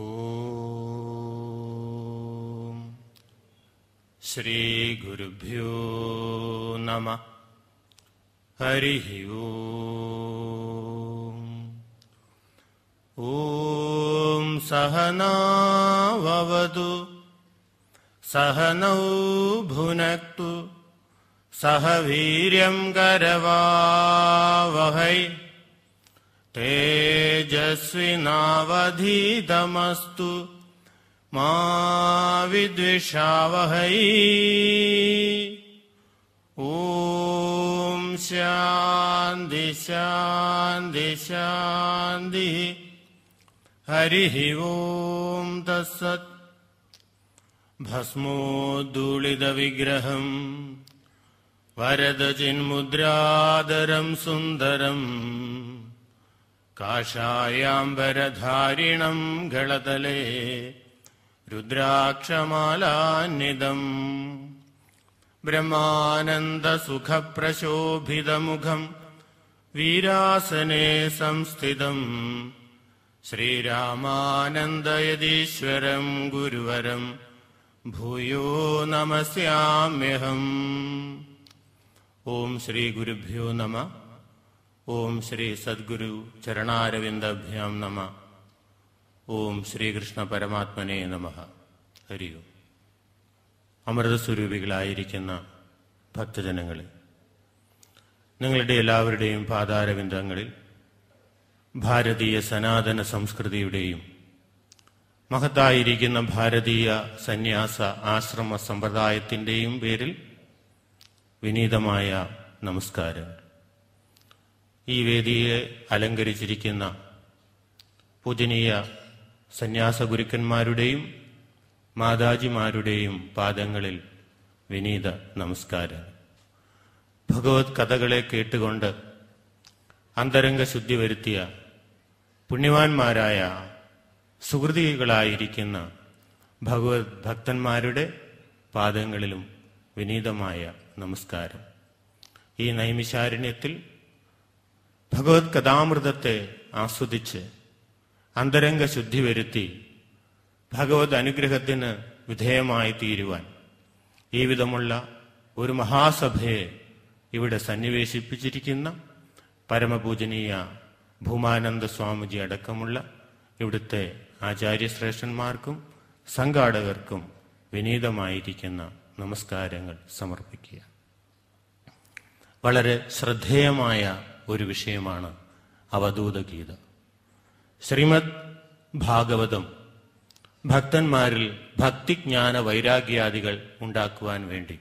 ॐ श्रीगुरुभ्यो नम हरिः ओ सहनावतु सहनौ भुनक्तु सह वीर्यं करवावहै तेजस्विनावधीतमस्तु मा विद्विषावहै ॐ शान्ति शान्ति शान्तिः हरिः ॐ तत्सत् भस्मो वरदचिन्मुद्रादरम् सुन्दरम् काषायाम्बरधारिणम् घलतले रुद्राक्षमालान्निदम् ब्रह्मानन्दसुखप्रशोभितमुखम् वीरासने संस्थितम् श्रीरामानन्दयदीश्वरम् गुरुवरम् भूयो नमस्याम्यहम् ॐ श्रीगुरुभ्यो नमः ഓം ശ്രീ സദ്ഗുരു ചരണാരവിന്ദഭ്യം നമ ഓം ശ്രീകൃഷ്ണ പരമാത്മനെ നമ ഹരിയോ അമൃതസ്വരൂപികളായിരിക്കുന്ന ഭക്തജനങ്ങളെ നിങ്ങളുടെ എല്ലാവരുടെയും പാതാരവിന്ദങ്ങളിൽ ഭാരതീയ സനാതന സംസ്കൃതിയുടെയും മഹത്തായിരിക്കുന്ന ഭാരതീയ സന്യാസ ആശ്രമ സമ്പ്രദായത്തിൻ്റെയും പേരിൽ വിനീതമായ നമസ്കാരം ഈ വേദിയെ അലങ്കരിച്ചിരിക്കുന്ന പൂജനീയ സന്യാസ ഗുരുക്കന്മാരുടെയും മാതാജിമാരുടെയും പാദങ്ങളിൽ വിനീത നമസ്കാരം ഭഗവത് കഥകളെ കേട്ടുകൊണ്ട് അന്തരംഗ ശുദ്ധി വരുത്തിയ പുണ്യവാന്മാരായ സുഹൃതികളായിരിക്കുന്ന ഭഗവത് ഭക്തന്മാരുടെ പാദങ്ങളിലും വിനീതമായ നമസ്കാരം ഈ നൈമിശാരണ്യത്തിൽ ഭഗവത് കഥാമൃതത്തെ ആസ്വദിച്ച് അന്തരംഗ ശുദ്ധി വരുത്തി ഭഗവത് അനുഗ്രഹത്തിന് വിധേയമായി തീരുവാൻ ഈ വിധമുള്ള ഒരു മഹാസഭയെ ഇവിടെ സന്നിവേശിപ്പിച്ചിരിക്കുന്ന പരമപൂജനീയ ഭൂമാനന്ദ സ്വാമിജി അടക്കമുള്ള ഇവിടുത്തെ ആചാര്യശ്രേഷ്ഠന്മാർക്കും സംഘാടകർക്കും വിനീതമായിരിക്കുന്ന നമസ്കാരങ്ങൾ സമർപ്പിക്കുക വളരെ ശ്രദ്ധേയമായ ഒരു വിഷയമാണ് അവധൂതഗീത ശ്രീമദ് ഭാഗവതം ഭക്തന്മാരിൽ ഭക്തിജ്ഞാന വൈരാഗ്യാദികൾ ഉണ്ടാക്കുവാൻ വേണ്ടി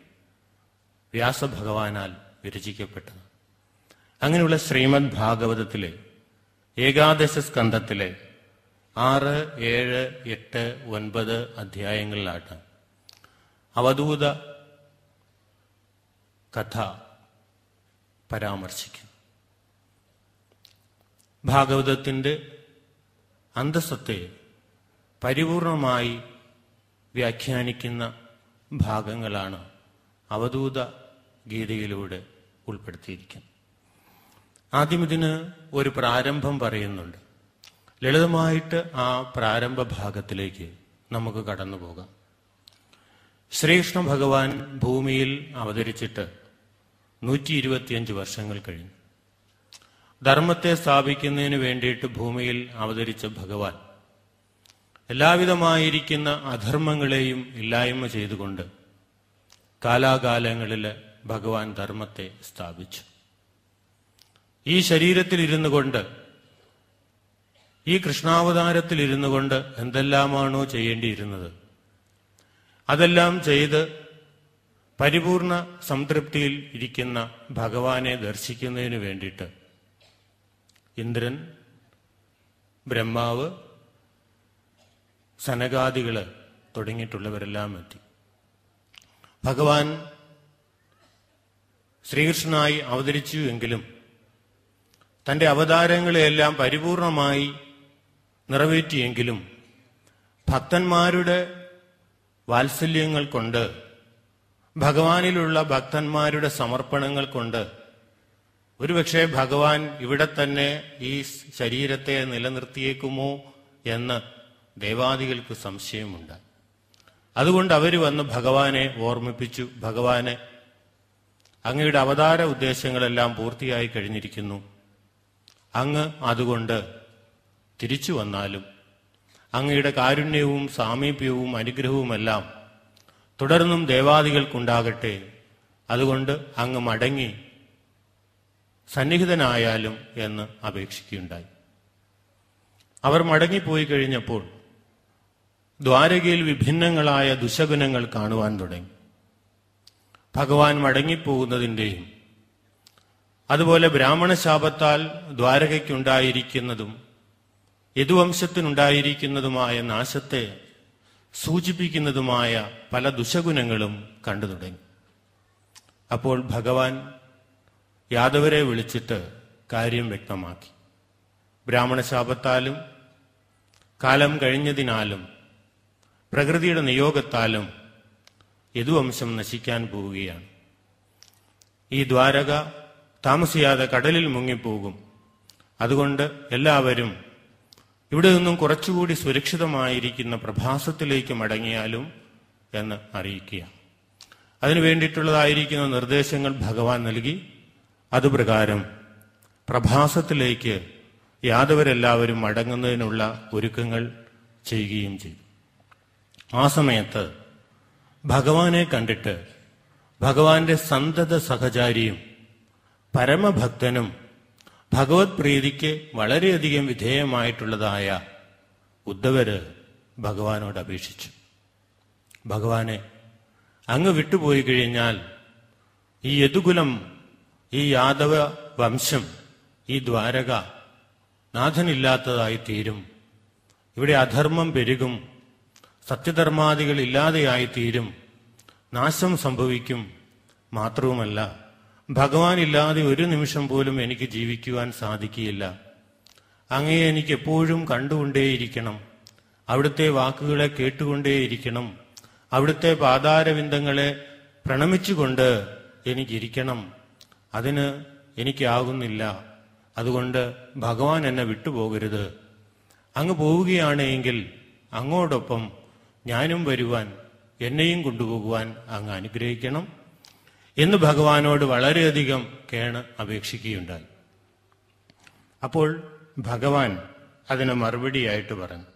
വ്യാസഭഗവാനാൽ വിരചിക്കപ്പെട്ടത് അങ്ങനെയുള്ള ശ്രീമദ് ഭാഗവതത്തിലെ ഏകാദശ സ്കന്ധത്തിലെ ആറ് ഏഴ് എട്ട് ഒൻപത് അധ്യായങ്ങളിലാട്ട് അവധൂത കഥ പരാമർശിക്കുന്നു ഭാഗവതത്തിൻ്റെ അന്തസ്സത്തെ പരിപൂർണമായി വ്യാഖ്യാനിക്കുന്ന ഭാഗങ്ങളാണ് അവധൂത ഗീതയിലൂടെ ഉൾപ്പെടുത്തിയിരിക്കുന്നത് ആദ്യം ഇതിന് ഒരു പ്രാരംഭം പറയുന്നുണ്ട് ലളിതമായിട്ട് ആ പ്രാരംഭ ഭാഗത്തിലേക്ക് നമുക്ക് കടന്നു പോകാം ശ്രീകൃഷ്ണ ഭഗവാൻ ഭൂമിയിൽ അവതരിച്ചിട്ട് നൂറ്റി ഇരുപത്തിയഞ്ച് വർഷങ്ങൾ കഴിഞ്ഞു ധർമ്മത്തെ സ്ഥാപിക്കുന്നതിന് വേണ്ടിയിട്ട് ഭൂമിയിൽ അവതരിച്ച ഭഗവാൻ എല്ലാവിധമായിരിക്കുന്ന അധർമ്മങ്ങളെയും ഇല്ലായ്മ ചെയ്തുകൊണ്ട് കാലാകാലങ്ങളിൽ ഭഗവാൻ ധർമ്മത്തെ സ്ഥാപിച്ചു ഈ ശരീരത്തിലിരുന്നു കൊണ്ട് ഈ കൃഷ്ണാവതാരത്തിലിരുന്നു കൊണ്ട് എന്തെല്ലാമാണോ ചെയ്യേണ്ടിയിരുന്നത് അതെല്ലാം ചെയ്ത് പരിപൂർണ സംതൃപ്തിയിൽ ഇരിക്കുന്ന ഭഗവാനെ ദർശിക്കുന്നതിന് വേണ്ടിയിട്ട് ഇന്ദ്രൻ ബ്രഹ്മാവ് സനകാദികൾ തുടങ്ങിയിട്ടുള്ളവരെല്ലാം എത്തി ഭഗവാൻ ശ്രീകൃഷ്ണനായി അവതരിച്ചു എങ്കിലും തന്റെ അവതാരങ്ങളെയെല്ലാം പരിപൂർണമായി നിറവേറ്റിയെങ്കിലും ഭക്തന്മാരുടെ വാത്സല്യങ്ങൾ കൊണ്ട് ഭഗവാനിലുള്ള ഭക്തന്മാരുടെ സമർപ്പണങ്ങൾ കൊണ്ട് ഒരുപക്ഷെ ഭഗവാൻ ഇവിടെ തന്നെ ഈ ശരീരത്തെ നിലനിർത്തിയേക്കുമോ എന്ന് ദേവാദികൾക്ക് സംശയമുണ്ട് അതുകൊണ്ട് അവർ വന്ന് ഭഗവാനെ ഓർമ്മിപ്പിച്ചു ഭഗവാനെ അങ്ങയുടെ അവതാര ഉദ്ദേശങ്ങളെല്ലാം പൂർത്തിയായി കഴിഞ്ഞിരിക്കുന്നു അങ്ങ് അതുകൊണ്ട് തിരിച്ചു വന്നാലും അങ്ങയുടെ കാരുണ്യവും സാമീപ്യവും അനുഗ്രഹവുമെല്ലാം തുടർന്നും ദേവാദികൾക്കുണ്ടാകട്ടെ അതുകൊണ്ട് അങ്ങ് മടങ്ങി സന്നിഹിതനായാലും എന്ന് അപേക്ഷിക്കുകയുണ്ടായി അവർ മടങ്ങിപ്പോയി കഴിഞ്ഞപ്പോൾ ദ്വാരകയിൽ വിഭിന്നങ്ങളായ ദുശകുനങ്ങൾ കാണുവാൻ തുടങ്ങി ഭഗവാൻ മടങ്ങിപ്പോകുന്നതിൻ്റെയും അതുപോലെ ബ്രാഹ്മണ ശാപത്താൽ ദ്വാരകയ്ക്കുണ്ടായിരിക്കുന്നതും യദുവംശത്തിനുണ്ടായിരിക്കുന്നതുമായ നാശത്തെ സൂചിപ്പിക്കുന്നതുമായ പല ദുശഗുണങ്ങളും കണ്ടു തുടങ്ങി അപ്പോൾ ഭഗവാൻ യാദവരെ വിളിച്ചിട്ട് കാര്യം വ്യക്തമാക്കി ബ്രാഹ്മണശാപത്താലും കാലം കഴിഞ്ഞതിനാലും പ്രകൃതിയുടെ നിയോഗത്താലും യദുവംശം നശിക്കാൻ പോവുകയാണ് ഈ ദ്വാരക താമസിയാതെ കടലിൽ മുങ്ങിപ്പോകും അതുകൊണ്ട് എല്ലാവരും ഇവിടെ നിന്നും കുറച്ചുകൂടി സുരക്ഷിതമായിരിക്കുന്ന പ്രഭാസത്തിലേക്ക് മടങ്ങിയാലും എന്ന് അറിയിക്കുക അതിനു വേണ്ടിയിട്ടുള്ളതായിരിക്കുന്ന നിർദ്ദേശങ്ങൾ ഭഗവാൻ നൽകി അതുപ്രകാരം പ്രഭാസത്തിലേക്ക് യാദവരെല്ലാവരും മടങ്ങുന്നതിനുള്ള ഒരുക്കങ്ങൾ ചെയ്യുകയും ചെയ്തു ആ സമയത്ത് ഭഗവാനെ കണ്ടിട്ട് ഭഗവാന്റെ സന്തത സഹചാരിയും പരമഭക്തനും ഭഗവത് പ്രീതിക്ക് വളരെയധികം വിധേയമായിട്ടുള്ളതായ ഉദ്ധവര് ഭഗവാനോട് അപേക്ഷിച്ചു ഭഗവാനെ അങ്ങ് വിട്ടുപോയി കഴിഞ്ഞാൽ ഈ യദുകുലം ഈ യാദവ വംശം ഈ ദ്വാരക നാഥനില്ലാത്തതായി തീരും ഇവിടെ അധർമ്മം പെരുകും സത്യധർമാദികൾ ഇല്ലാതെയായി തീരും നാശം സംഭവിക്കും മാത്രവുമല്ല ഭഗവാൻ ഇല്ലാതെ ഒരു നിമിഷം പോലും എനിക്ക് ജീവിക്കുവാൻ സാധിക്കുകയില്ല അങ്ങയെ എനിക്ക് എപ്പോഴും കണ്ടുകൊണ്ടേയിരിക്കണം അവിടുത്തെ വാക്കുകളെ കേട്ടുകൊണ്ടേയിരിക്കണം അവിടുത്തെ പാതാരവിന്ദങ്ങളെ പ്രണമിച്ചുകൊണ്ട് എനിക്കിരിക്കണം അതിന് എനിക്കാകുന്നില്ല അതുകൊണ്ട് ഭഗവാൻ എന്നെ വിട്ടുപോകരുത് അങ്ങ് പോവുകയാണെങ്കിൽ അങ്ങോടൊപ്പം ഞാനും വരുവാൻ എന്നെയും കൊണ്ടുപോകുവാൻ അങ്ങ് അനുഗ്രഹിക്കണം എന്ന് ഭഗവാനോട് വളരെയധികം കേണ് അപേക്ഷിക്കുകയുണ്ടായി അപ്പോൾ ഭഗവാൻ അതിന് മറുപടിയായിട്ട് പറഞ്ഞു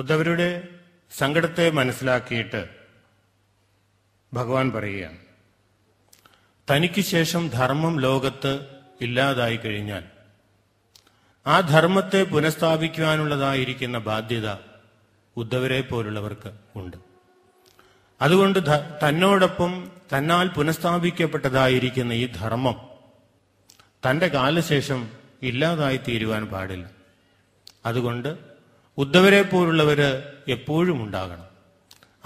ഉദ്ധവരുടെ സങ്കടത്തെ മനസ്സിലാക്കിയിട്ട് ഭഗവാൻ പറയുകയാണ് തനിക്ക് ശേഷം ധർമ്മം ലോകത്ത് ഇല്ലാതായി കഴിഞ്ഞാൽ ആ ധർമ്മത്തെ പുനഃസ്ഥാപിക്കുവാനുള്ളതായിരിക്കുന്ന ബാധ്യത ഉദ്ധവരെ പോലുള്ളവർക്ക് ഉണ്ട് അതുകൊണ്ട് തന്നോടൊപ്പം തന്നാൽ പുനഃസ്ഥാപിക്കപ്പെട്ടതായിരിക്കുന്ന ഈ ധർമ്മം തന്റെ കാലശേഷം ഇല്ലാതായി തീരുവാൻ പാടില്ല അതുകൊണ്ട് ഉദ്ധവരെ പോലുള്ളവര് എപ്പോഴും ഉണ്ടാകണം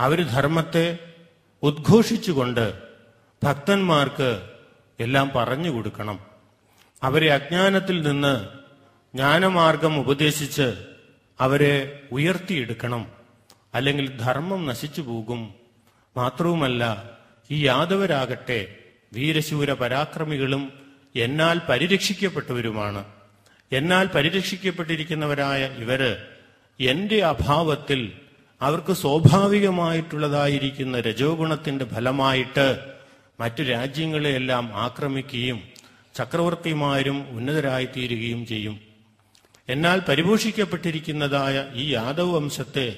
അവർ ധർമ്മത്തെ ഉദ്ഘോഷിച്ചുകൊണ്ട് ഭക്തന്മാർക്ക് എല്ലാം പറഞ്ഞു കൊടുക്കണം അവരെ അജ്ഞാനത്തിൽ നിന്ന് ജ്ഞാനമാർഗം ഉപദേശിച്ച് അവരെ ഉയർത്തിയെടുക്കണം അല്ലെങ്കിൽ ധർമ്മം നശിച്ചു പോകും മാത്രവുമല്ല ഈ യാദവരാകട്ടെ വീരശൂര പരാക്രമികളും എന്നാൽ പരിരക്ഷിക്കപ്പെട്ടവരുമാണ് എന്നാൽ പരിരക്ഷിക്കപ്പെട്ടിരിക്കുന്നവരായ ഇവര് എൻ്റെ അഭാവത്തിൽ അവർക്ക് സ്വാഭാവികമായിട്ടുള്ളതായിരിക്കുന്ന രജോഗുണത്തിന്റെ ഫലമായിട്ട് മറ്റു രാജ്യങ്ങളെയെല്ലാം ആക്രമിക്കുകയും ചക്രവർത്തിമാരും ഉന്നതരായിത്തീരുകയും ചെയ്യും എന്നാൽ പരിപോഷിക്കപ്പെട്ടിരിക്കുന്നതായ ഈ യാദവ് വംശത്തെ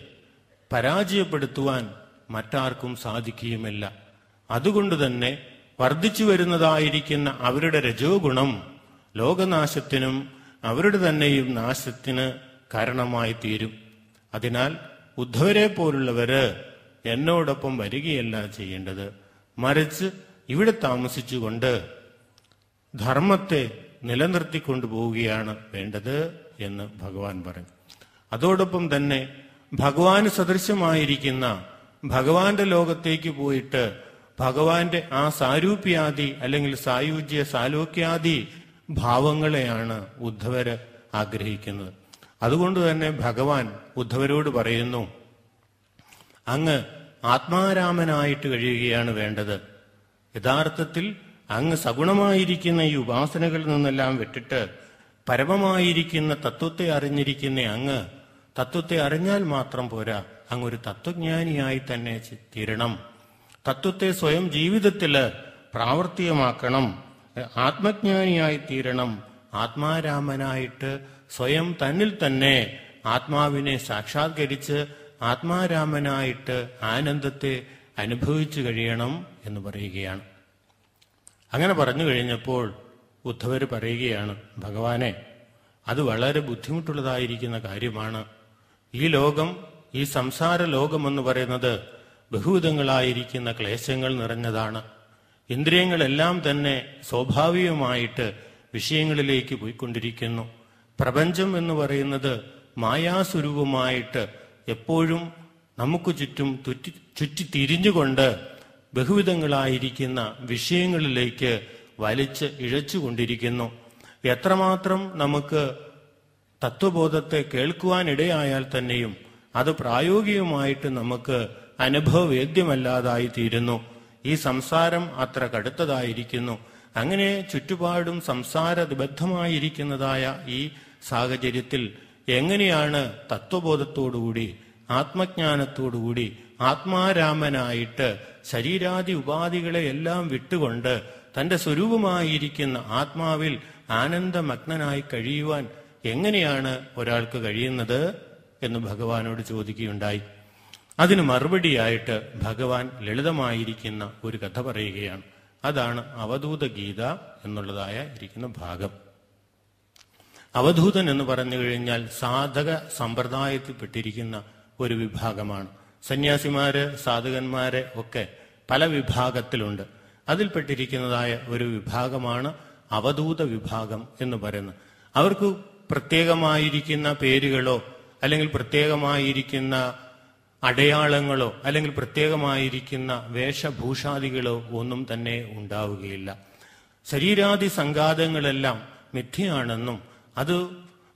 പരാജയപ്പെടുത്തുവാൻ മറ്റാർക്കും സാധിക്കുകയുമില്ല അതുകൊണ്ട് തന്നെ വർദ്ധിച്ചു വരുന്നതായിരിക്കുന്ന അവരുടെ രജോഗുണം ലോകനാശത്തിനും അവരുടെ തന്നെയും നാശത്തിന് കാരണമായി തീരും അതിനാൽ ഉദ്ധവരെ പോലുള്ളവര് എന്നോടൊപ്പം വരികയല്ല ചെയ്യേണ്ടത് മറിച്ച് ഇവിടെ താമസിച്ചുകൊണ്ട് ധർമ്മത്തെ നിലനിർത്തിക്കൊണ്ടു പോവുകയാണ് വേണ്ടത് എന്ന് ഭഗവാൻ പറഞ്ഞു അതോടൊപ്പം തന്നെ ഭഗവാന് സദൃശമായിരിക്കുന്ന ഭഗവാന്റെ ലോകത്തേക്ക് പോയിട്ട് ഭഗവാന്റെ ആ സാരൂപ്യാദി അല്ലെങ്കിൽ സായുജ്യ സാലോക്യാദി ഭാവങ്ങളെയാണ് ഉദ്ധവര് ആഗ്രഹിക്കുന്നത് അതുകൊണ്ട് തന്നെ ഭഗവാൻ ഉദ്ധവരോട് പറയുന്നു അങ്ങ് ആത്മാരാമനായിട്ട് കഴിയുകയാണ് വേണ്ടത് യഥാർത്ഥത്തിൽ അങ്ങ് സഗുണമായിരിക്കുന്ന ഈ ഉപാസനകളിൽ നിന്നെല്ലാം വിട്ടിട്ട് പരമമായിരിക്കുന്ന തത്വത്തെ അറിഞ്ഞിരിക്കുന്ന അങ്ങ് തത്വത്തെ അറിഞ്ഞാൽ മാത്രം പോരാ അങ്ങ് ഒരു തത്വജ്ഞാനിയായി തന്നെ തീരണം തത്വത്തെ സ്വയം ജീവിതത്തിൽ പ്രാവർത്തികമാക്കണം ആത്മജ്ഞാനിയായി തീരണം ആത്മാരാമനായിട്ട് സ്വയം തന്നിൽ തന്നെ ആത്മാവിനെ സാക്ഷാത്കരിച്ച് ആത്മാരാമനായിട്ട് ആനന്ദത്തെ അനുഭവിച്ചു കഴിയണം എന്ന് പറയുകയാണ് അങ്ങനെ പറഞ്ഞു കഴിഞ്ഞപ്പോൾ ഉദ്ധവർ പറയുകയാണ് ഭഗവാനെ അത് വളരെ ബുദ്ധിമുട്ടുള്ളതായിരിക്കുന്ന കാര്യമാണ് ഈ ലോകം ഈ സംസാര ലോകമെന്ന് പറയുന്നത് ബഹുവിധങ്ങളായിരിക്കുന്ന ക്ലേശങ്ങൾ നിറഞ്ഞതാണ് ഇന്ദ്രിയങ്ങളെല്ലാം തന്നെ സ്വാഭാവികമായിട്ട് വിഷയങ്ങളിലേക്ക് പോയിക്കൊണ്ടിരിക്കുന്നു പ്രപഞ്ചം എന്ന് പറയുന്നത് മായാസ്വരൂപമായിട്ട് എപ്പോഴും നമുക്ക് ചുറ്റും ചുറ്റി ചുറ്റി തിരിഞ്ഞുകൊണ്ട് ബഹുവിധങ്ങളായിരിക്കുന്ന വിഷയങ്ങളിലേക്ക് വലിച്ച് ഇഴച്ചുകൊണ്ടിരിക്കുന്നു എത്രമാത്രം നമുക്ക് തത്വബോധത്തെ കേൾക്കുവാനിടയായാൽ തന്നെയും അത് പ്രായോഗികമായിട്ട് നമുക്ക് അനുഭവവേദ്യമല്ലാതായി തീരുന്നു ഈ സംസാരം അത്ര കടുത്തതായിരിക്കുന്നു അങ്ങനെ ചുറ്റുപാടും സംസാരബദ്ധമായിരിക്കുന്നതായ ഈ സാഹചര്യത്തിൽ എങ്ങനെയാണ് തത്വബോധത്തോടുകൂടി ആത്മജ്ഞാനത്തോടുകൂടി ആത്മാരാമനായിട്ട് ശരീരാദി ഉപാധികളെ എല്ലാം വിട്ടുകൊണ്ട് തന്റെ സ്വരൂപമായിരിക്കുന്ന ആത്മാവിൽ ആനന്ദമഗ്നനായി കഴിയുവാൻ എങ്ങനെയാണ് ഒരാൾക്ക് കഴിയുന്നത് എന്ന് ഭഗവാനോട് ചോദിക്കുകയുണ്ടായി അതിന് മറുപടിയായിട്ട് ഭഗവാൻ ലളിതമായിരിക്കുന്ന ഒരു കഥ പറയുകയാണ് അതാണ് അവധൂത ഗീത എന്നുള്ളതായ ഇരിക്കുന്ന ഭാഗം അവധൂതൻ എന്ന് പറഞ്ഞു കഴിഞ്ഞാൽ സാധക സമ്പ്രദായത്തിൽപ്പെട്ടിരിക്കുന്ന ഒരു വിഭാഗമാണ് സന്യാസിമാര് സാധകന്മാരെ ഒക്കെ പല വിഭാഗത്തിലുണ്ട് അതിൽപ്പെട്ടിരിക്കുന്നതായ ഒരു വിഭാഗമാണ് അവധൂത വിഭാഗം എന്ന് പറയുന്നത് അവർക്ക് പ്രത്യേകമായിരിക്കുന്ന പേരുകളോ അല്ലെങ്കിൽ പ്രത്യേകമായിരിക്കുന്ന അടയാളങ്ങളോ അല്ലെങ്കിൽ പ്രത്യേകമായിരിക്കുന്ന വേഷഭൂഷാദികളോ ഒന്നും തന്നെ ഉണ്ടാവുകയില്ല ശരീരാദി സംഘാതങ്ങളെല്ലാം മിഥ്യയാണെന്നും അത്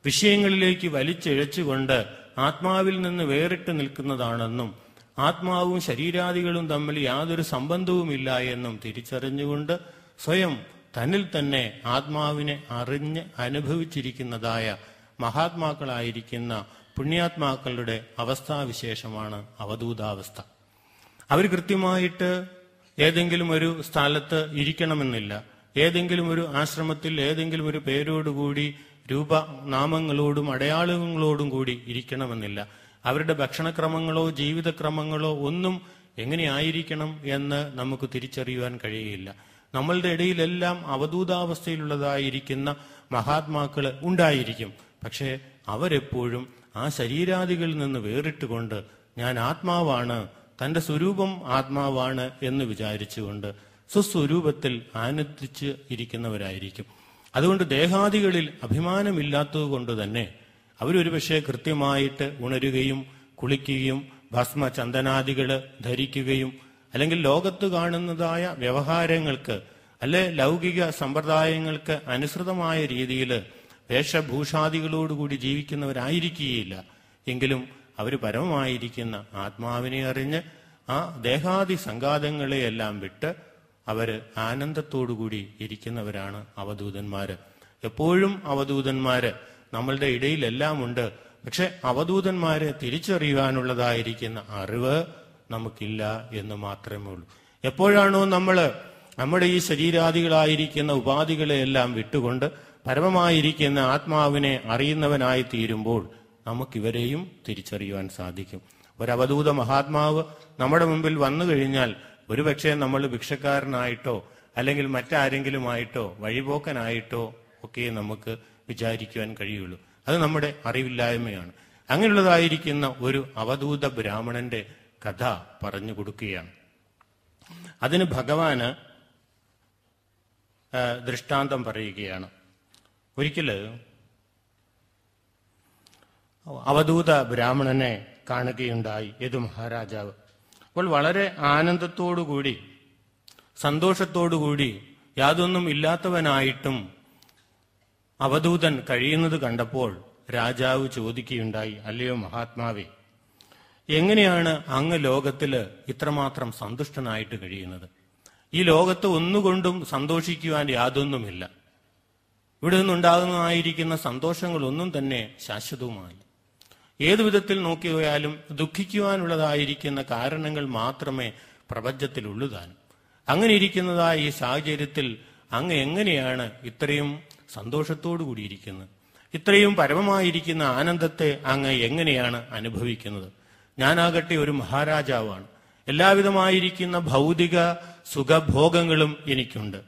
വിഷയങ്ങളിലേക്ക് വലിച്ചിഴച്ചുകൊണ്ട് ആത്മാവിൽ നിന്ന് വേറിട്ട് നിൽക്കുന്നതാണെന്നും ആത്മാവും ശരീരാദികളും തമ്മിൽ യാതൊരു സംബന്ധവുമില്ല എന്നും തിരിച്ചറിഞ്ഞുകൊണ്ട് സ്വയം തന്നിൽ തന്നെ ആത്മാവിനെ അറിഞ്ഞ് അനുഭവിച്ചിരിക്കുന്നതായ മഹാത്മാക്കളായിരിക്കുന്ന പുണ്യാത്മാക്കളുടെ അവസ്ഥാവിശേഷമാണ് അവധൂതാവസ്ഥ അവർ കൃത്യമായിട്ട് ഏതെങ്കിലും ഒരു സ്ഥലത്ത് ഇരിക്കണമെന്നില്ല ഏതെങ്കിലും ഒരു ആശ്രമത്തിൽ ഏതെങ്കിലും ഒരു പേരോടുകൂടി നാമങ്ങളോടും അടയാളങ്ങളോടും കൂടി ഇരിക്കണമെന്നില്ല അവരുടെ ഭക്ഷണക്രമങ്ങളോ ജീവിതക്രമങ്ങളോ ഒന്നും എങ്ങനെയായിരിക്കണം എന്ന് നമുക്ക് തിരിച്ചറിയുവാൻ കഴിയുകയില്ല നമ്മളുടെ ഇടയിലെല്ലാം അവധൂതാവസ്ഥയിലുള്ളതായിരിക്കുന്ന മഹാത്മാക്കൾ ഉണ്ടായിരിക്കും പക്ഷേ അവരെപ്പോഴും ആ ശരീരാദികളിൽ നിന്ന് വേറിട്ടുകൊണ്ട് ഞാൻ ആത്മാവാണ് തന്റെ സ്വരൂപം ആത്മാവാണ് എന്ന് വിചാരിച്ചുകൊണ്ട് സ്വസ്വരൂപത്തിൽ ആനന്ദിച്ച് ഇരിക്കുന്നവരായിരിക്കും അതുകൊണ്ട് ദേഹാദികളിൽ അഭിമാനമില്ലാത്തത് കൊണ്ട് തന്നെ അവരൊരു പക്ഷേ കൃത്യമായിട്ട് ഉണരുകയും കുളിക്കുകയും ഭസ്മ ചന്ദനാദികൾ ധരിക്കുകയും അല്ലെങ്കിൽ ലോകത്ത് കാണുന്നതായ വ്യവഹാരങ്ങൾക്ക് അല്ലെ ലൗകിക സമ്പ്രദായങ്ങൾക്ക് അനുസൃതമായ രീതിയിൽ വേഷഭൂഷാദികളോടുകൂടി ജീവിക്കുന്നവരായിരിക്കുകയില്ല എങ്കിലും അവർ പരമമായിരിക്കുന്ന ആത്മാവിനെ അറിഞ്ഞ് ആ ദേഹാദി സംഘാതങ്ങളെയെല്ലാം വിട്ട് അവർ ആനന്ദത്തോടുകൂടി ഇരിക്കുന്നവരാണ് അവധൂതന്മാർ എപ്പോഴും അവധൂതന്മാർ നമ്മളുടെ ഇടയിലെല്ലാം ഉണ്ട് പക്ഷെ അവധൂതന്മാരെ തിരിച്ചറിയുവാനുള്ളതായിരിക്കുന്ന അറിവ് നമുക്കില്ല എന്ന് മാത്രമേ ഉള്ളൂ എപ്പോഴാണോ നമ്മൾ നമ്മുടെ ഈ ശരീരാദികളായിരിക്കുന്ന ഉപാധികളെയെല്ലാം വിട്ടുകൊണ്ട് പരമമായിരിക്കുന്ന ആത്മാവിനെ അറിയുന്നവനായി തീരുമ്പോൾ നമുക്കിവരെയും തിരിച്ചറിയുവാൻ സാധിക്കും ഒരവധൂത മഹാത്മാവ് നമ്മുടെ മുമ്പിൽ വന്നു കഴിഞ്ഞാൽ ഒരുപക്ഷെ നമ്മൾ ഭിക്ഷക്കാരനായിട്ടോ അല്ലെങ്കിൽ മറ്റാരെങ്കിലുമായിട്ടോ വഴിപോക്കനായിട്ടോ ഒക്കെ നമുക്ക് വിചാരിക്കുവാൻ കഴിയുള്ളൂ അത് നമ്മുടെ അറിവില്ലായ്മയാണ് അങ്ങനെയുള്ളതായിരിക്കുന്ന ഒരു അവധൂത ബ്രാഹ്മണന്റെ കഥ പറഞ്ഞു കൊടുക്കുകയാണ് അതിന് ഭഗവാന് ദൃഷ്ടാന്തം പറയുകയാണ് ഒരിക്കല് അവധൂത ബ്രാഹ്മണനെ കാണുകയുണ്ടായി ഏത് മഹാരാജാവ് അപ്പോൾ വളരെ ആനന്ദത്തോടുകൂടി സന്തോഷത്തോടുകൂടി യാതൊന്നും ഇല്ലാത്തവനായിട്ടും അവധൂതൻ കഴിയുന്നത് കണ്ടപ്പോൾ രാജാവ് ചോദിക്കുകയുണ്ടായി അല്ലയോ മഹാത്മാവേ എങ്ങനെയാണ് അങ്ങ് ലോകത്തിൽ ഇത്രമാത്രം സന്തുഷ്ടനായിട്ട് കഴിയുന്നത് ഈ ലോകത്ത് ഒന്നുകൊണ്ടും സന്തോഷിക്കുവാൻ യാതൊന്നുമില്ല ഇവിടെ നിന്നുണ്ടാകുന്നതായിരിക്കുന്ന സന്തോഷങ്ങളൊന്നും തന്നെ ശാശ്വതവുമായി ഏതു വിധത്തിൽ നോക്കിയാലും ദുഃഖിക്കുവാനുള്ളതായിരിക്കുന്ന കാരണങ്ങൾ മാത്രമേ പ്രപഞ്ചത്തിലുള്ളൂ താൻ അങ്ങനെ ഇരിക്കുന്നതായ ഈ സാഹചര്യത്തിൽ അങ്ങ് എങ്ങനെയാണ് ഇത്രയും സന്തോഷത്തോടു കൂടിയിരിക്കുന്നത് ഇത്രയും പരമമായിരിക്കുന്ന ആനന്ദത്തെ അങ്ങ് എങ്ങനെയാണ് അനുഭവിക്കുന്നത് ഞാനാകട്ടെ ഒരു മഹാരാജാവാണ് എല്ലാവിധമായിരിക്കുന്ന ഭൗതിക സുഖഭോഗങ്ങളും എനിക്കുണ്ട്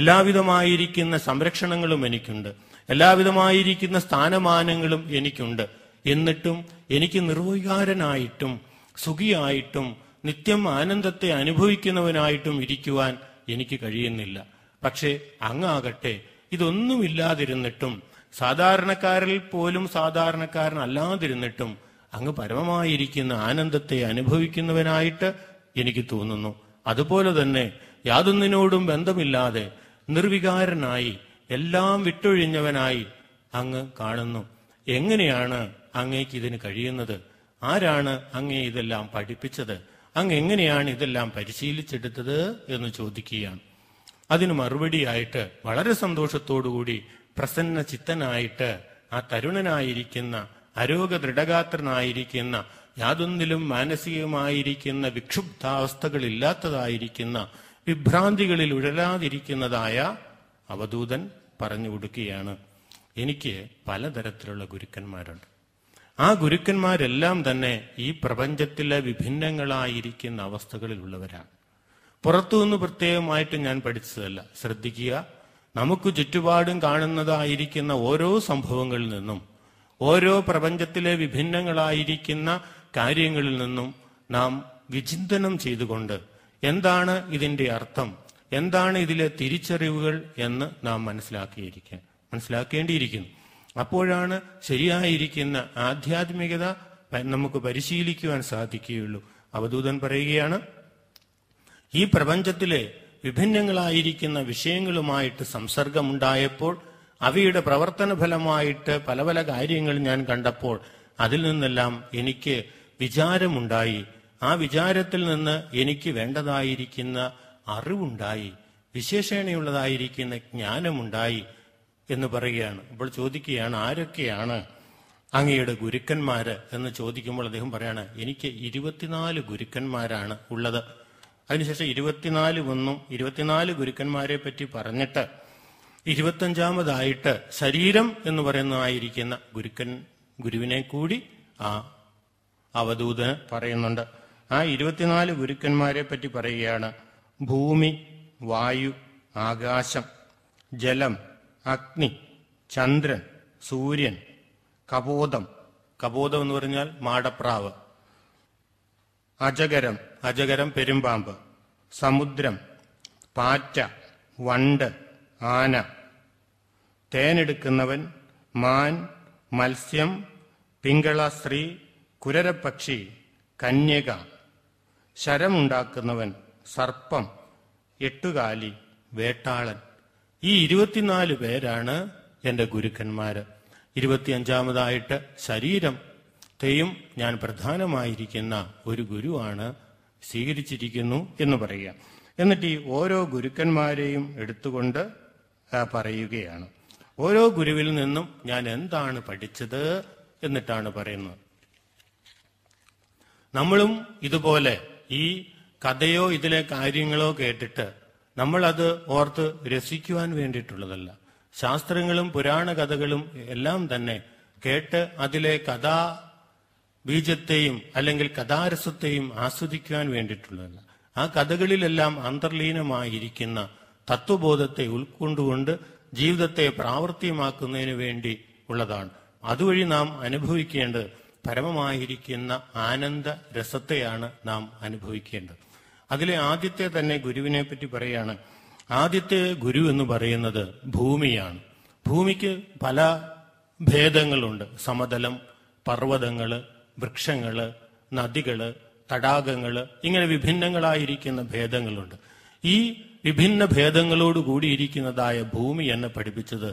എല്ലാവിധമായിരിക്കുന്ന സംരക്ഷണങ്ങളും എനിക്കുണ്ട് എല്ലാവിധമായിരിക്കുന്ന സ്ഥാനമാനങ്ങളും എനിക്കുണ്ട് എന്നിട്ടും എനിക്ക് നിർവികാരനായിട്ടും സുഖിയായിട്ടും നിത്യം ആനന്ദത്തെ അനുഭവിക്കുന്നവനായിട്ടും ഇരിക്കുവാൻ എനിക്ക് കഴിയുന്നില്ല പക്ഷേ അങ്ങാകട്ടെ ഇതൊന്നുമില്ലാതിരുന്നിട്ടും സാധാരണക്കാരിൽ പോലും സാധാരണക്കാരനല്ലാതിരുന്നിട്ടും അങ്ങ് പരമമായിരിക്കുന്ന ആനന്ദത്തെ അനുഭവിക്കുന്നവനായിട്ട് എനിക്ക് തോന്നുന്നു അതുപോലെ തന്നെ യാതൊന്നിനോടും ബന്ധമില്ലാതെ നിർവികാരനായി എല്ലാം വിട്ടൊഴിഞ്ഞവനായി അങ്ങ് കാണുന്നു എങ്ങനെയാണ് അങ്ങേക്ക് ഇതിന് കഴിയുന്നത് ആരാണ് അങ്ങേ ഇതെല്ലാം പഠിപ്പിച്ചത് അങ്ങ് എങ്ങനെയാണ് ഇതെല്ലാം പരിശീലിച്ചെടുത്തത് എന്ന് ചോദിക്കുകയാണ് അതിന് മറുപടിയായിട്ട് വളരെ സന്തോഷത്തോടുകൂടി പ്രസന്ന ചിത്തനായിട്ട് ആ തരുണനായിരിക്കുന്ന അരോഗ ദൃഢഗാത്രനായിരിക്കുന്ന യാതൊന്നിലും മാനസികമായിരിക്കുന്ന വിക്ഷുബ്ധാവസ്ഥകളില്ലാത്തതായിരിക്കുന്ന വിഭ്രാന്തികളിൽ ഉഴലാതിരിക്കുന്നതായ അവധൂതൻ പറഞ്ഞു കൊടുക്കുകയാണ് എനിക്ക് പലതരത്തിലുള്ള ഗുരുക്കന്മാരുണ്ട് ആ ഗുരുക്കന്മാരെല്ലാം തന്നെ ഈ പ്രപഞ്ചത്തിലെ വിഭിന്നങ്ങളായിരിക്കുന്ന അവസ്ഥകളിലുള്ളവരാണ് പുറത്തുനിന്ന് പ്രത്യേകമായിട്ട് ഞാൻ പഠിച്ചതല്ല ശ്രദ്ധിക്കുക നമുക്ക് ചുറ്റുപാടും കാണുന്നതായിരിക്കുന്ന ഓരോ സംഭവങ്ങളിൽ നിന്നും ഓരോ പ്രപഞ്ചത്തിലെ വിഭിന്നങ്ങളായിരിക്കുന്ന കാര്യങ്ങളിൽ നിന്നും നാം വിചിന്തനം ചെയ്തുകൊണ്ട് എന്താണ് ഇതിന്റെ അർത്ഥം എന്താണ് ഇതിലെ തിരിച്ചറിവുകൾ എന്ന് നാം മനസ്സിലാക്കിയിരിക്കുക മനസ്സിലാക്കേണ്ടിയിരിക്കുന്നു അപ്പോഴാണ് ശരിയായിരിക്കുന്ന ആധ്യാത്മികത നമുക്ക് പരിശീലിക്കുവാൻ സാധിക്കുകയുള്ളൂ അവധൂതൻ പറയുകയാണ് ഈ പ്രപഞ്ചത്തിലെ വിഭിന്നങ്ങളായിരിക്കുന്ന വിഷയങ്ങളുമായിട്ട് സംസർഗമുണ്ടായപ്പോൾ അവയുടെ പ്രവർത്തന ഫലമായിട്ട് പല പല കാര്യങ്ങൾ ഞാൻ കണ്ടപ്പോൾ അതിൽ നിന്നെല്ലാം എനിക്ക് വിചാരമുണ്ടായി ആ വിചാരത്തിൽ നിന്ന് എനിക്ക് വേണ്ടതായിരിക്കുന്ന അറിവുണ്ടായി വിശേഷണയുള്ളതായിരിക്കുന്ന ജ്ഞാനമുണ്ടായി എന്ന് പറയുകയാണ് അപ്പോൾ ചോദിക്കുകയാണ് ആരൊക്കെയാണ് അങ്ങയുടെ ഗുരുക്കന്മാര് എന്ന് ചോദിക്കുമ്പോൾ അദ്ദേഹം പറയാണ് എനിക്ക് ഇരുപത്തിനാല് ഗുരുക്കന്മാരാണ് ഉള്ളത് അതിനുശേഷം ഇരുപത്തിനാല് ഒന്നും ഇരുപത്തിനാല് ഗുരുക്കന്മാരെ പറ്റി പറഞ്ഞിട്ട് ഇരുപത്തഞ്ചാമതായിട്ട് ശരീരം എന്ന് പറയുന്നതായിരിക്കുന്ന ഗുരുക്കൻ ഗുരുവിനെ കൂടി ആ അവധൂതന് പറയുന്നുണ്ട് ആ ഇരുപത്തിനാല് ഗുരുക്കന്മാരെ പറ്റി പറയുകയാണ് ഭൂമി വായു ആകാശം ജലം അഗ്നി ചന്ദ്രൻ സൂര്യൻ കബോധം കബോധം എന്ന് പറഞ്ഞാൽ മാടപ്രാവ് അജകരം അജകരം പെരുമ്പാമ്പ് സമുദ്രം പാറ്റ വണ്ട് ആന തേനെടുക്കുന്നവൻ മാൻ മത്സ്യം പിങ്കള സ്ത്രീ കുരരപ്പക്ഷി കന്യക ശരമുണ്ടാക്കുന്നവൻ സർപ്പം എട്ടുകാലി വേട്ടാളൻ ഈ ഇരുപത്തിനാല് പേരാണ് എൻ്റെ ഗുരുക്കന്മാർ ഇരുപത്തിയഞ്ചാമതായിട്ട് ശരീരത്തെയും ഞാൻ പ്രധാനമായിരിക്കുന്ന ഒരു ഗുരുവാണ് സ്വീകരിച്ചിരിക്കുന്നു എന്ന് പറയുക എന്നിട്ട് ഈ ഓരോ ഗുരുക്കന്മാരെയും എടുത്തുകൊണ്ട് പറയുകയാണ് ഓരോ ഗുരുവിൽ നിന്നും ഞാൻ എന്താണ് പഠിച്ചത് എന്നിട്ടാണ് പറയുന്നത് നമ്മളും ഇതുപോലെ ഈ കഥയോ ഇതിലെ കാര്യങ്ങളോ കേട്ടിട്ട് നമ്മൾ അത് ഓർത്ത് രസിക്കുവാൻ വേണ്ടിയിട്ടുള്ളതല്ല ശാസ്ത്രങ്ങളും പുരാണ കഥകളും എല്ലാം തന്നെ കേട്ട് അതിലെ കഥാ ബീജത്തെയും അല്ലെങ്കിൽ കഥാരസത്തെയും ആസ്വദിക്കുവാൻ വേണ്ടിയിട്ടുള്ളതല്ല ആ കഥകളിലെല്ലാം അന്തർലീനമായിരിക്കുന്ന തത്വബോധത്തെ ഉൾക്കൊണ്ടുകൊണ്ട് ജീവിതത്തെ പ്രാവർത്തികമാക്കുന്നതിന് വേണ്ടി ഉള്ളതാണ് അതുവഴി നാം അനുഭവിക്കേണ്ടത് പരമമായിരിക്കുന്ന ആനന്ദ രസത്തെയാണ് നാം അനുഭവിക്കേണ്ടത് അതിലെ ആദ്യത്തെ തന്നെ ഗുരുവിനെ പറ്റി പറയാണ് ആദ്യത്തെ ഗുരു എന്ന് പറയുന്നത് ഭൂമിയാണ് ഭൂമിക്ക് പല ഭേദങ്ങളുണ്ട് സമതലം പർവ്വതങ്ങള് വൃക്ഷങ്ങൾ നദികൾ തടാകങ്ങൾ ഇങ്ങനെ വിഭിന്നങ്ങളായിരിക്കുന്ന ഭേദങ്ങളുണ്ട് ഈ വിഭിന്ന ഭേദങ്ങളോട് കൂടിയിരിക്കുന്നതായ ഭൂമി എന്നെ പഠിപ്പിച്ചത്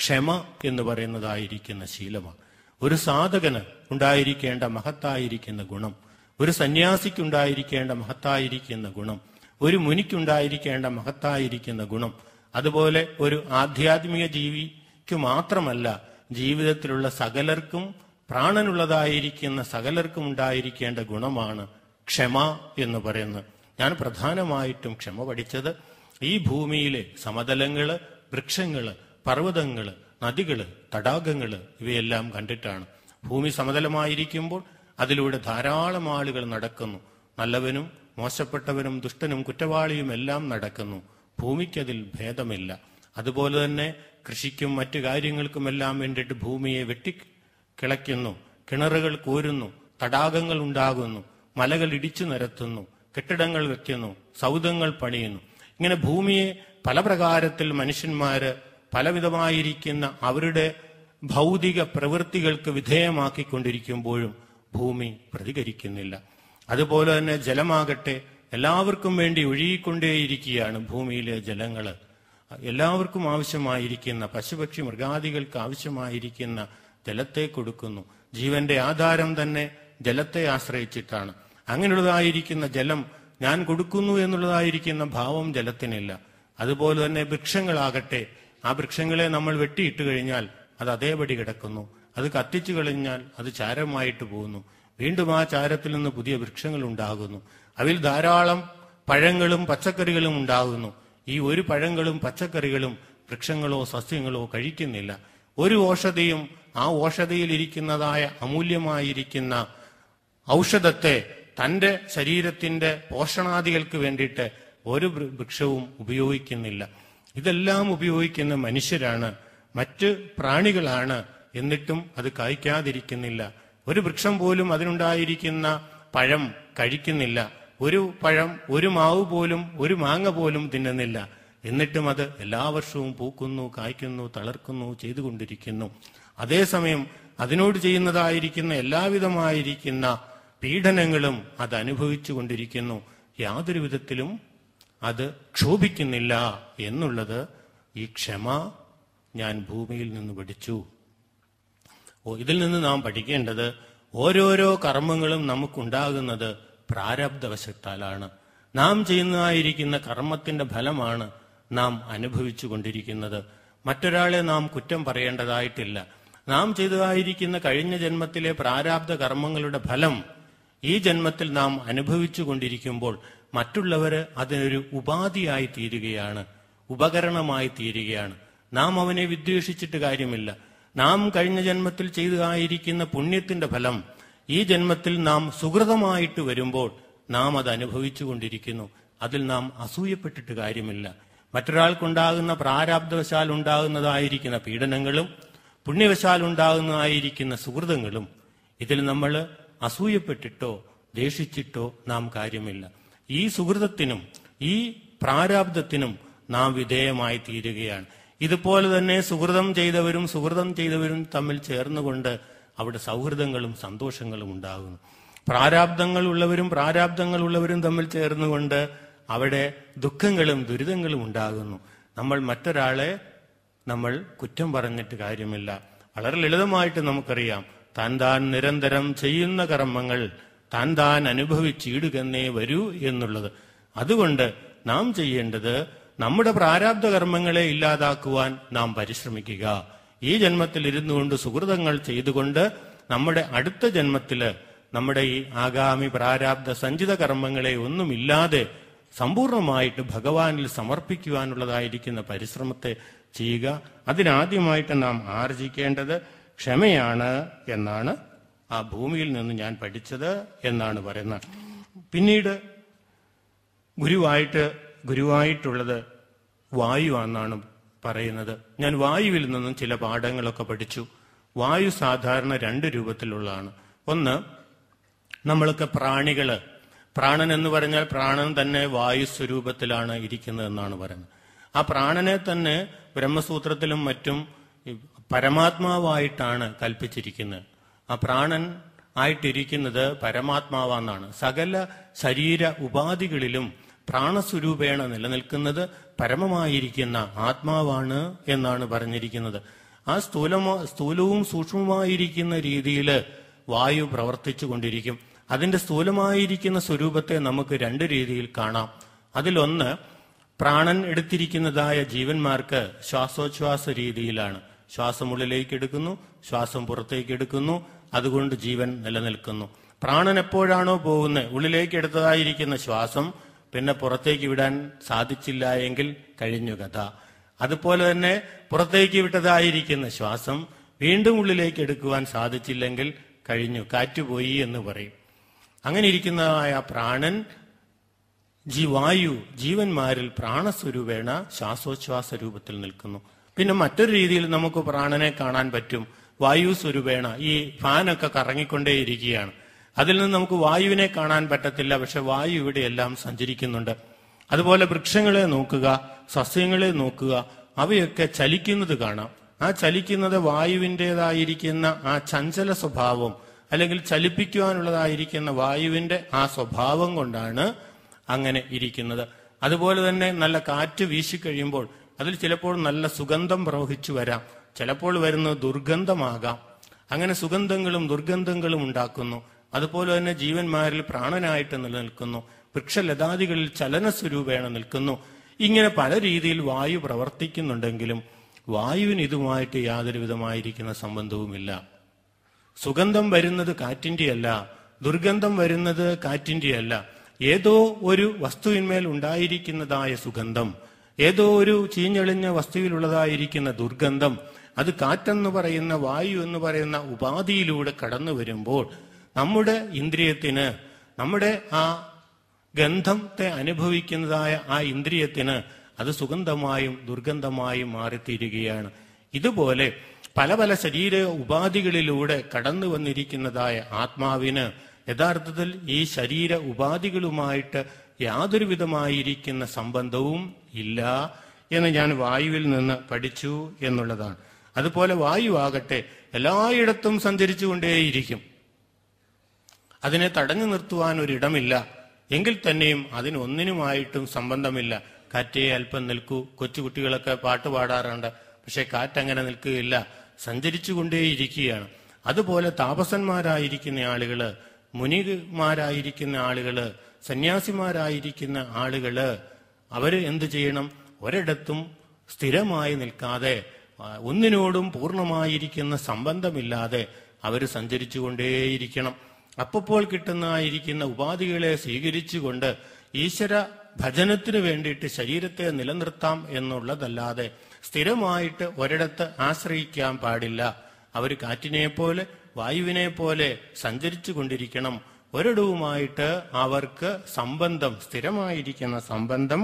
ക്ഷമ എന്ന് പറയുന്നതായിരിക്കുന്ന ശീലമാണ് ഒരു സാധകന് ഉണ്ടായിരിക്കേണ്ട മഹത്തായിരിക്കുന്ന ഗുണം ഒരു സന്യാസിക്കുണ്ടായിരിക്കേണ്ട മഹത്തായിരിക്കുന്ന ഗുണം ഒരു മുനിക്കുണ്ടായിരിക്കേണ്ട മഹത്തായിരിക്കുന്ന ഗുണം അതുപോലെ ഒരു ആധ്യാത്മിക ജീവിക്ക് മാത്രമല്ല ജീവിതത്തിലുള്ള സകലർക്കും പ്രാണനുള്ളതായിരിക്കുന്ന സകലർക്കും ഉണ്ടായിരിക്കേണ്ട ഗുണമാണ് ക്ഷമ എന്ന് പറയുന്നത് ഞാൻ പ്രധാനമായിട്ടും ക്ഷമ പഠിച്ചത് ഈ ഭൂമിയിലെ സമതലങ്ങള് വൃക്ഷങ്ങള് പർവ്വതങ്ങള് നദികള് തടാകങ്ങള് ഇവയെല്ലാം കണ്ടിട്ടാണ് ഭൂമി സമതലമായിരിക്കുമ്പോൾ അതിലൂടെ ധാരാളം ആളുകൾ നടക്കുന്നു നല്ലവനും മോശപ്പെട്ടവനും ദുഷ്ടനും കുറ്റവാളിയും എല്ലാം നടക്കുന്നു ഭൂമിക്കതിൽ ഭേദമില്ല അതുപോലെ തന്നെ കൃഷിക്കും മറ്റു കാര്യങ്ങൾക്കുമെല്ലാം വേണ്ടിയിട്ട് ഭൂമിയെ വെട്ടിക്കിളയ്ക്കുന്നു കിണറുകൾ കോരുന്നു തടാകങ്ങൾ ഉണ്ടാകുന്നു മലകൾ ഇടിച്ചു നിരത്തുന്നു കെട്ടിടങ്ങൾ വെക്കുന്നു സൗധങ്ങൾ പണിയുന്നു ഇങ്ങനെ ഭൂമിയെ പല പ്രകാരത്തിൽ മനുഷ്യന്മാര് പലവിധമായിരിക്കുന്ന അവരുടെ ഭൗതിക പ്രവൃത്തികൾക്ക് വിധേയമാക്കിക്കൊണ്ടിരിക്കുമ്പോഴും ഭൂമി പ്രതികരിക്കുന്നില്ല അതുപോലെ തന്നെ ജലമാകട്ടെ എല്ലാവർക്കും വേണ്ടി ഒഴുകിക്കൊണ്ടേയിരിക്കുകയാണ് ഭൂമിയിലെ ജലങ്ങൾ എല്ലാവർക്കും ആവശ്യമായിരിക്കുന്ന പശുപക്ഷി മൃഗാദികൾക്ക് ആവശ്യമായിരിക്കുന്ന ജലത്തെ കൊടുക്കുന്നു ജീവന്റെ ആധാരം തന്നെ ജലത്തെ ആശ്രയിച്ചിട്ടാണ് അങ്ങനെയുള്ളതായിരിക്കുന്ന ജലം ഞാൻ കൊടുക്കുന്നു എന്നുള്ളതായിരിക്കുന്ന ഭാവം ജലത്തിനില്ല അതുപോലെ തന്നെ വൃക്ഷങ്ങളാകട്ടെ ആ വൃക്ഷങ്ങളെ നമ്മൾ വെട്ടിയിട്ട് കഴിഞ്ഞാൽ അത് അതേപടി കിടക്കുന്നു അത് കത്തിച്ചു കളഞ്ഞാൽ അത് ചാരമായിട്ട് പോകുന്നു വീണ്ടും ആ ചാരത്തിൽ നിന്ന് പുതിയ വൃക്ഷങ്ങൾ ഉണ്ടാകുന്നു അതിൽ ധാരാളം പഴങ്ങളും പച്ചക്കറികളും ഉണ്ടാകുന്നു ഈ ഒരു പഴങ്ങളും പച്ചക്കറികളും വൃക്ഷങ്ങളോ സസ്യങ്ങളോ കഴിക്കുന്നില്ല ഒരു ഓഷധിയും ആ ഇരിക്കുന്നതായ അമൂല്യമായിരിക്കുന്ന ഔഷധത്തെ തന്റെ ശരീരത്തിന്റെ പോഷണാദികൾക്ക് വേണ്ടിയിട്ട് ഒരു വൃക്ഷവും ഉപയോഗിക്കുന്നില്ല ഇതെല്ലാം ഉപയോഗിക്കുന്ന മനുഷ്യരാണ് മറ്റ് പ്രാണികളാണ് എന്നിട്ടും അത് കായ്ക്കാതിരിക്കുന്നില്ല ഒരു വൃക്ഷം പോലും അതിനുണ്ടായിരിക്കുന്ന പഴം കഴിക്കുന്നില്ല ഒരു പഴം ഒരു മാവ് പോലും ഒരു മാങ്ങ പോലും തിന്നുന്നില്ല എന്നിട്ടും അത് എല്ലാ വർഷവും പൂക്കുന്നു കായ്ക്കുന്നു തളർക്കുന്നു ചെയ്തുകൊണ്ടിരിക്കുന്നു അതേസമയം അതിനോട് ചെയ്യുന്നതായിരിക്കുന്ന എല്ലാവിധമായിരിക്കുന്ന പീഡനങ്ങളും അത് അനുഭവിച്ചു കൊണ്ടിരിക്കുന്നു യാതൊരു വിധത്തിലും അത് ക്ഷോഭിക്കുന്നില്ല എന്നുള്ളത് ഈ ക്ഷമ ഞാൻ ഭൂമിയിൽ നിന്ന് പഠിച്ചു ഇതിൽ നിന്ന് നാം പഠിക്കേണ്ടത് ഓരോരോ കർമ്മങ്ങളും നമുക്കുണ്ടാകുന്നത് പ്രാരബ്ധവശത്താലാണ് നാം ചെയ്യുന്നതായിരിക്കുന്ന കർമ്മത്തിന്റെ ഫലമാണ് നാം അനുഭവിച്ചു കൊണ്ടിരിക്കുന്നത് മറ്റൊരാളെ നാം കുറ്റം പറയേണ്ടതായിട്ടില്ല നാം ചെയ്തതായിരിക്കുന്ന കഴിഞ്ഞ ജന്മത്തിലെ പ്രാരാബ്ധ കർമ്മങ്ങളുടെ ഫലം ഈ ജന്മത്തിൽ നാം അനുഭവിച്ചു കൊണ്ടിരിക്കുമ്പോൾ മറ്റുള്ളവർ അതിനൊരു ഉപാധിയായി തീരുകയാണ് ഉപകരണമായി തീരുകയാണ് നാം അവനെ വിദ്വേഷിച്ചിട്ട് കാര്യമില്ല നാം കഴിഞ്ഞ ജന്മത്തിൽ ചെയ്തതായിരിക്കുന്ന പുണ്യത്തിന്റെ ഫലം ഈ ജന്മത്തിൽ നാം സുഹൃതമായിട്ട് വരുമ്പോൾ നാം അത് അനുഭവിച്ചുകൊണ്ടിരിക്കുന്നു അതിൽ നാം അസൂയപ്പെട്ടിട്ട് കാര്യമില്ല മറ്റൊരാൾക്കുണ്ടാകുന്ന പ്രാരാബ്ധവശാൽ ഉണ്ടാകുന്നതായിരിക്കുന്ന പീഡനങ്ങളും പുണ്യവശാൽ ഉണ്ടാകുന്നതായിരിക്കുന്ന സുഹൃതങ്ങളും ഇതിൽ നമ്മൾ അസൂയപ്പെട്ടിട്ടോ ദേഷിച്ചിട്ടോ നാം കാര്യമില്ല ഈ സുഹൃതത്തിനും ഈ പ്രാരാബ്ധത്തിനും നാം വിധേയമായി തീരുകയാണ് ഇതുപോലെ തന്നെ സുഹൃതം ചെയ്തവരും സുഹൃതം ചെയ്തവരും തമ്മിൽ ചേർന്നുകൊണ്ട് അവിടെ സൗഹൃദങ്ങളും സന്തോഷങ്ങളും ഉണ്ടാകുന്നു പ്രാരാബ്ദങ്ങൾ ഉള്ളവരും പ്രാരാബ്ദങ്ങൾ ഉള്ളവരും തമ്മിൽ ചേർന്നുകൊണ്ട് അവിടെ ദുഃഖങ്ങളും ദുരിതങ്ങളും ഉണ്ടാകുന്നു നമ്മൾ മറ്റൊരാളെ നമ്മൾ കുറ്റം പറഞ്ഞിട്ട് കാര്യമില്ല വളരെ ലളിതമായിട്ട് നമുക്കറിയാം താൻ താൻ നിരന്തരം ചെയ്യുന്ന കർമ്മങ്ങൾ താൻ താൻ അനുഭവിച്ചിടുകന്നേ വരൂ എന്നുള്ളത് അതുകൊണ്ട് നാം ചെയ്യേണ്ടത് നമ്മുടെ പ്രാരാബ്ധ കർമ്മങ്ങളെ ഇല്ലാതാക്കുവാൻ നാം പരിശ്രമിക്കുക ഈ ജന്മത്തിൽ ഇരുന്നു കൊണ്ട് സുഹൃതങ്ങൾ ചെയ്തുകൊണ്ട് നമ്മുടെ അടുത്ത ജന്മത്തിൽ നമ്മുടെ ഈ ആഗാമി പ്രാരാബ്ധ സഞ്ചിത കർമ്മങ്ങളെ ഒന്നുമില്ലാതെ സമ്പൂർണമായിട്ട് ഭഗവാനിൽ സമർപ്പിക്കുവാനുള്ളതായിരിക്കുന്ന പരിശ്രമത്തെ ചെയ്യുക അതിനാദ്യമായിട്ട് നാം ആർജിക്കേണ്ടത് ക്ഷമയാണ് എന്നാണ് ആ ഭൂമിയിൽ നിന്ന് ഞാൻ പഠിച്ചത് എന്നാണ് പറയുന്നത് പിന്നീട് ഗുരുവായിട്ട് ഗുരുവായിട്ടുള്ളത് വായുവാണെന്നാണ് പറയുന്നത് ഞാൻ വായുവിൽ നിന്നും ചില പാഠങ്ങളൊക്കെ പഠിച്ചു വായു സാധാരണ രണ്ട് രൂപത്തിലുള്ളതാണ് ഒന്ന് നമ്മൾക്ക് പ്രാണികള് പ്രാണൻ എന്ന് പറഞ്ഞാൽ പ്രാണൻ തന്നെ വായു സ്വരൂപത്തിലാണ് ഇരിക്കുന്നതെന്നാണ് പറയുന്നത് ആ പ്രാണനെ തന്നെ ബ്രഹ്മസൂത്രത്തിലും മറ്റും പരമാത്മാവായിട്ടാണ് കൽപ്പിച്ചിരിക്കുന്നത് ആ പ്രാണൻ ആയിട്ടിരിക്കുന്നത് പരമാത്മാവാന്നാണ് സകല ശരീര ഉപാധികളിലും പ്രാണസ്വരൂപേണ നിലനിൽക്കുന്നത് പരമമായിരിക്കുന്ന ആത്മാവാണ് എന്നാണ് പറഞ്ഞിരിക്കുന്നത് ആ സ്ഥൂലമോ സ്ഥൂലവും സൂക്ഷ്മമായിരിക്കുന്ന രീതിയിൽ വായു പ്രവർത്തിച്ചു കൊണ്ടിരിക്കും അതിന്റെ സ്ഥൂലമായിരിക്കുന്ന സ്വരൂപത്തെ നമുക്ക് രണ്ട് രീതിയിൽ കാണാം അതിലൊന്ന് പ്രാണൻ എടുത്തിരിക്കുന്നതായ ജീവന്മാർക്ക് ശ്വാസോച്ഛ്വാസ രീതിയിലാണ് ശ്വാസം ഉള്ളിലേക്ക് എടുക്കുന്നു ശ്വാസം പുറത്തേക്ക് എടുക്കുന്നു അതുകൊണ്ട് ജീവൻ നിലനിൽക്കുന്നു പ്രാണൻ എപ്പോഴാണോ പോകുന്നത് ഉള്ളിലേക്ക് എടുത്തതായിരിക്കുന്ന ശ്വാസം പിന്നെ പുറത്തേക്ക് വിടാൻ സാധിച്ചില്ല എങ്കിൽ കഴിഞ്ഞു കഥ അതുപോലെ തന്നെ പുറത്തേക്ക് വിട്ടതായിരിക്കുന്ന ശ്വാസം വീണ്ടും ഉള്ളിലേക്ക് എടുക്കുവാൻ സാധിച്ചില്ലെങ്കിൽ കഴിഞ്ഞു കാറ്റുപോയി എന്ന് പറയും അങ്ങനെ ഇരിക്കുന്നതായ പ്രാണൻ ജീവായു ജീവന്മാരിൽ പ്രാണസ്വരൂപേണ ശ്വാസോച്ഛ്വാസ രൂപത്തിൽ നിൽക്കുന്നു പിന്നെ മറ്റൊരു രീതിയിൽ നമുക്ക് പ്രാണനെ കാണാൻ പറ്റും വായു സ്വരൂപേണ ഈ ഫാനൊക്കെ കറങ്ങിക്കൊണ്ടേയിരിക്കുകയാണ് അതിൽ നിന്ന് നമുക്ക് വായുവിനെ കാണാൻ പറ്റത്തില്ല പക്ഷെ വായു ഇവിടെയെല്ലാം സഞ്ചരിക്കുന്നുണ്ട് അതുപോലെ വൃക്ഷങ്ങളെ നോക്കുക സസ്യങ്ങളെ നോക്കുക അവയൊക്കെ ചലിക്കുന്നത് കാണാം ആ ചലിക്കുന്നത് വായുവിൻ്റെതായിരിക്കുന്ന ആ ചഞ്ചല സ്വഭാവം അല്ലെങ്കിൽ ചലിപ്പിക്കുവാനുള്ളതായിരിക്കുന്ന വായുവിൻ്റെ ആ സ്വഭാവം കൊണ്ടാണ് അങ്ങനെ ഇരിക്കുന്നത് അതുപോലെ തന്നെ നല്ല കാറ്റ് വീശിക്കഴിയുമ്പോൾ അതിൽ ചിലപ്പോൾ നല്ല സുഗന്ധം പ്രവഹിച്ചു വരാം ചിലപ്പോൾ വരുന്നത് ദുർഗന്ധമാകാം അങ്ങനെ സുഗന്ധങ്ങളും ദുർഗന്ധങ്ങളും ഉണ്ടാക്കുന്നു അതുപോലെ തന്നെ ജീവന്മാരിൽ പ്രാണനായിട്ട് നിലനിൽക്കുന്നു വൃക്ഷലതാദികളിൽ ചലന സ്വരൂപേണ നിൽക്കുന്നു ഇങ്ങനെ പല രീതിയിൽ വായു പ്രവർത്തിക്കുന്നുണ്ടെങ്കിലും വായുവിന് ഇതുമായിട്ട് യാതൊരു വിധമായിരിക്കുന്ന സംബന്ധവുമില്ല സുഗന്ധം വരുന്നത് അല്ല ദുർഗന്ധം വരുന്നത് അല്ല ഏതോ ഒരു വസ്തുവിന്മേൽ ഉണ്ടായിരിക്കുന്നതായ സുഗന്ധം ഏതോ ഒരു ചീഞ്ഞെളിഞ്ഞ വസ്തുവിലുള്ളതായിരിക്കുന്ന ദുർഗന്ധം അത് കാറ്റെന്ന് പറയുന്ന വായു എന്ന് പറയുന്ന ഉപാധിയിലൂടെ കടന്നു വരുമ്പോൾ നമ്മുടെ ഇന്ദ്രിയത്തിന് നമ്മുടെ ആ ഗന്ധത്തെ അനുഭവിക്കുന്നതായ ആ ഇന്ദ്രിയത്തിന് അത് സുഗന്ധമായും ദുർഗന്ധമായും മാറിത്തീരുകയാണ് ഇതുപോലെ പല പല ശരീര ഉപാധികളിലൂടെ കടന്നു വന്നിരിക്കുന്നതായ ആത്മാവിന് യഥാർത്ഥത്തിൽ ഈ ശരീര ഉപാധികളുമായിട്ട് യാതൊരു വിധമായിരിക്കുന്ന സംബന്ധവും ഇല്ല എന്ന് ഞാൻ വായുവിൽ നിന്ന് പഠിച്ചു എന്നുള്ളതാണ് അതുപോലെ വായു ആകട്ടെ എല്ലായിടത്തും സഞ്ചരിച്ചുകൊണ്ടേയിരിക്കും അതിനെ തടഞ്ഞു നിർത്തുവാൻ ഒരിടമില്ല എങ്കിൽ തന്നെയും അതിനൊന്നിനുമായിട്ടും സംബന്ധമില്ല കാറ്റേ അല്പം നിൽക്കൂ കൊച്ചുകുട്ടികളൊക്കെ പാട്ട് പാടാറുണ്ട് പക്ഷെ കാറ്റങ്ങനെ നിൽക്കുകയില്ല സഞ്ചരിച്ചുകൊണ്ടേയിരിക്കുകയാണ് അതുപോലെ താപസന്മാരായിരിക്കുന്ന ആളുകള് മുനിമാരായിരിക്കുന്ന ആളുകള് സന്യാസിമാരായിരിക്കുന്ന ആളുകള് അവര് എന്ത് ചെയ്യണം ഒരിടത്തും സ്ഥിരമായി നിൽക്കാതെ ഒന്നിനോടും പൂർണമായിരിക്കുന്ന സംബന്ധമില്ലാതെ അവർ സഞ്ചരിച്ചുകൊണ്ടേയിരിക്കണം അപ്പോൾ കിട്ടുന്നതായിരിക്കുന്ന ഉപാധികളെ സ്വീകരിച്ചുകൊണ്ട് ഈശ്വര ഭജനത്തിനു വേണ്ടിയിട്ട് ശരീരത്തെ നിലനിർത്താം എന്നുള്ളതല്ലാതെ സ്ഥിരമായിട്ട് ഒരിടത്ത് ആശ്രയിക്കാൻ പാടില്ല അവർ കാറ്റിനെ പോലെ വായുവിനെ പോലെ സഞ്ചരിച്ചു കൊണ്ടിരിക്കണം ഒരിടവുമായിട്ട് അവർക്ക് സംബന്ധം സ്ഥിരമായിരിക്കുന്ന സംബന്ധം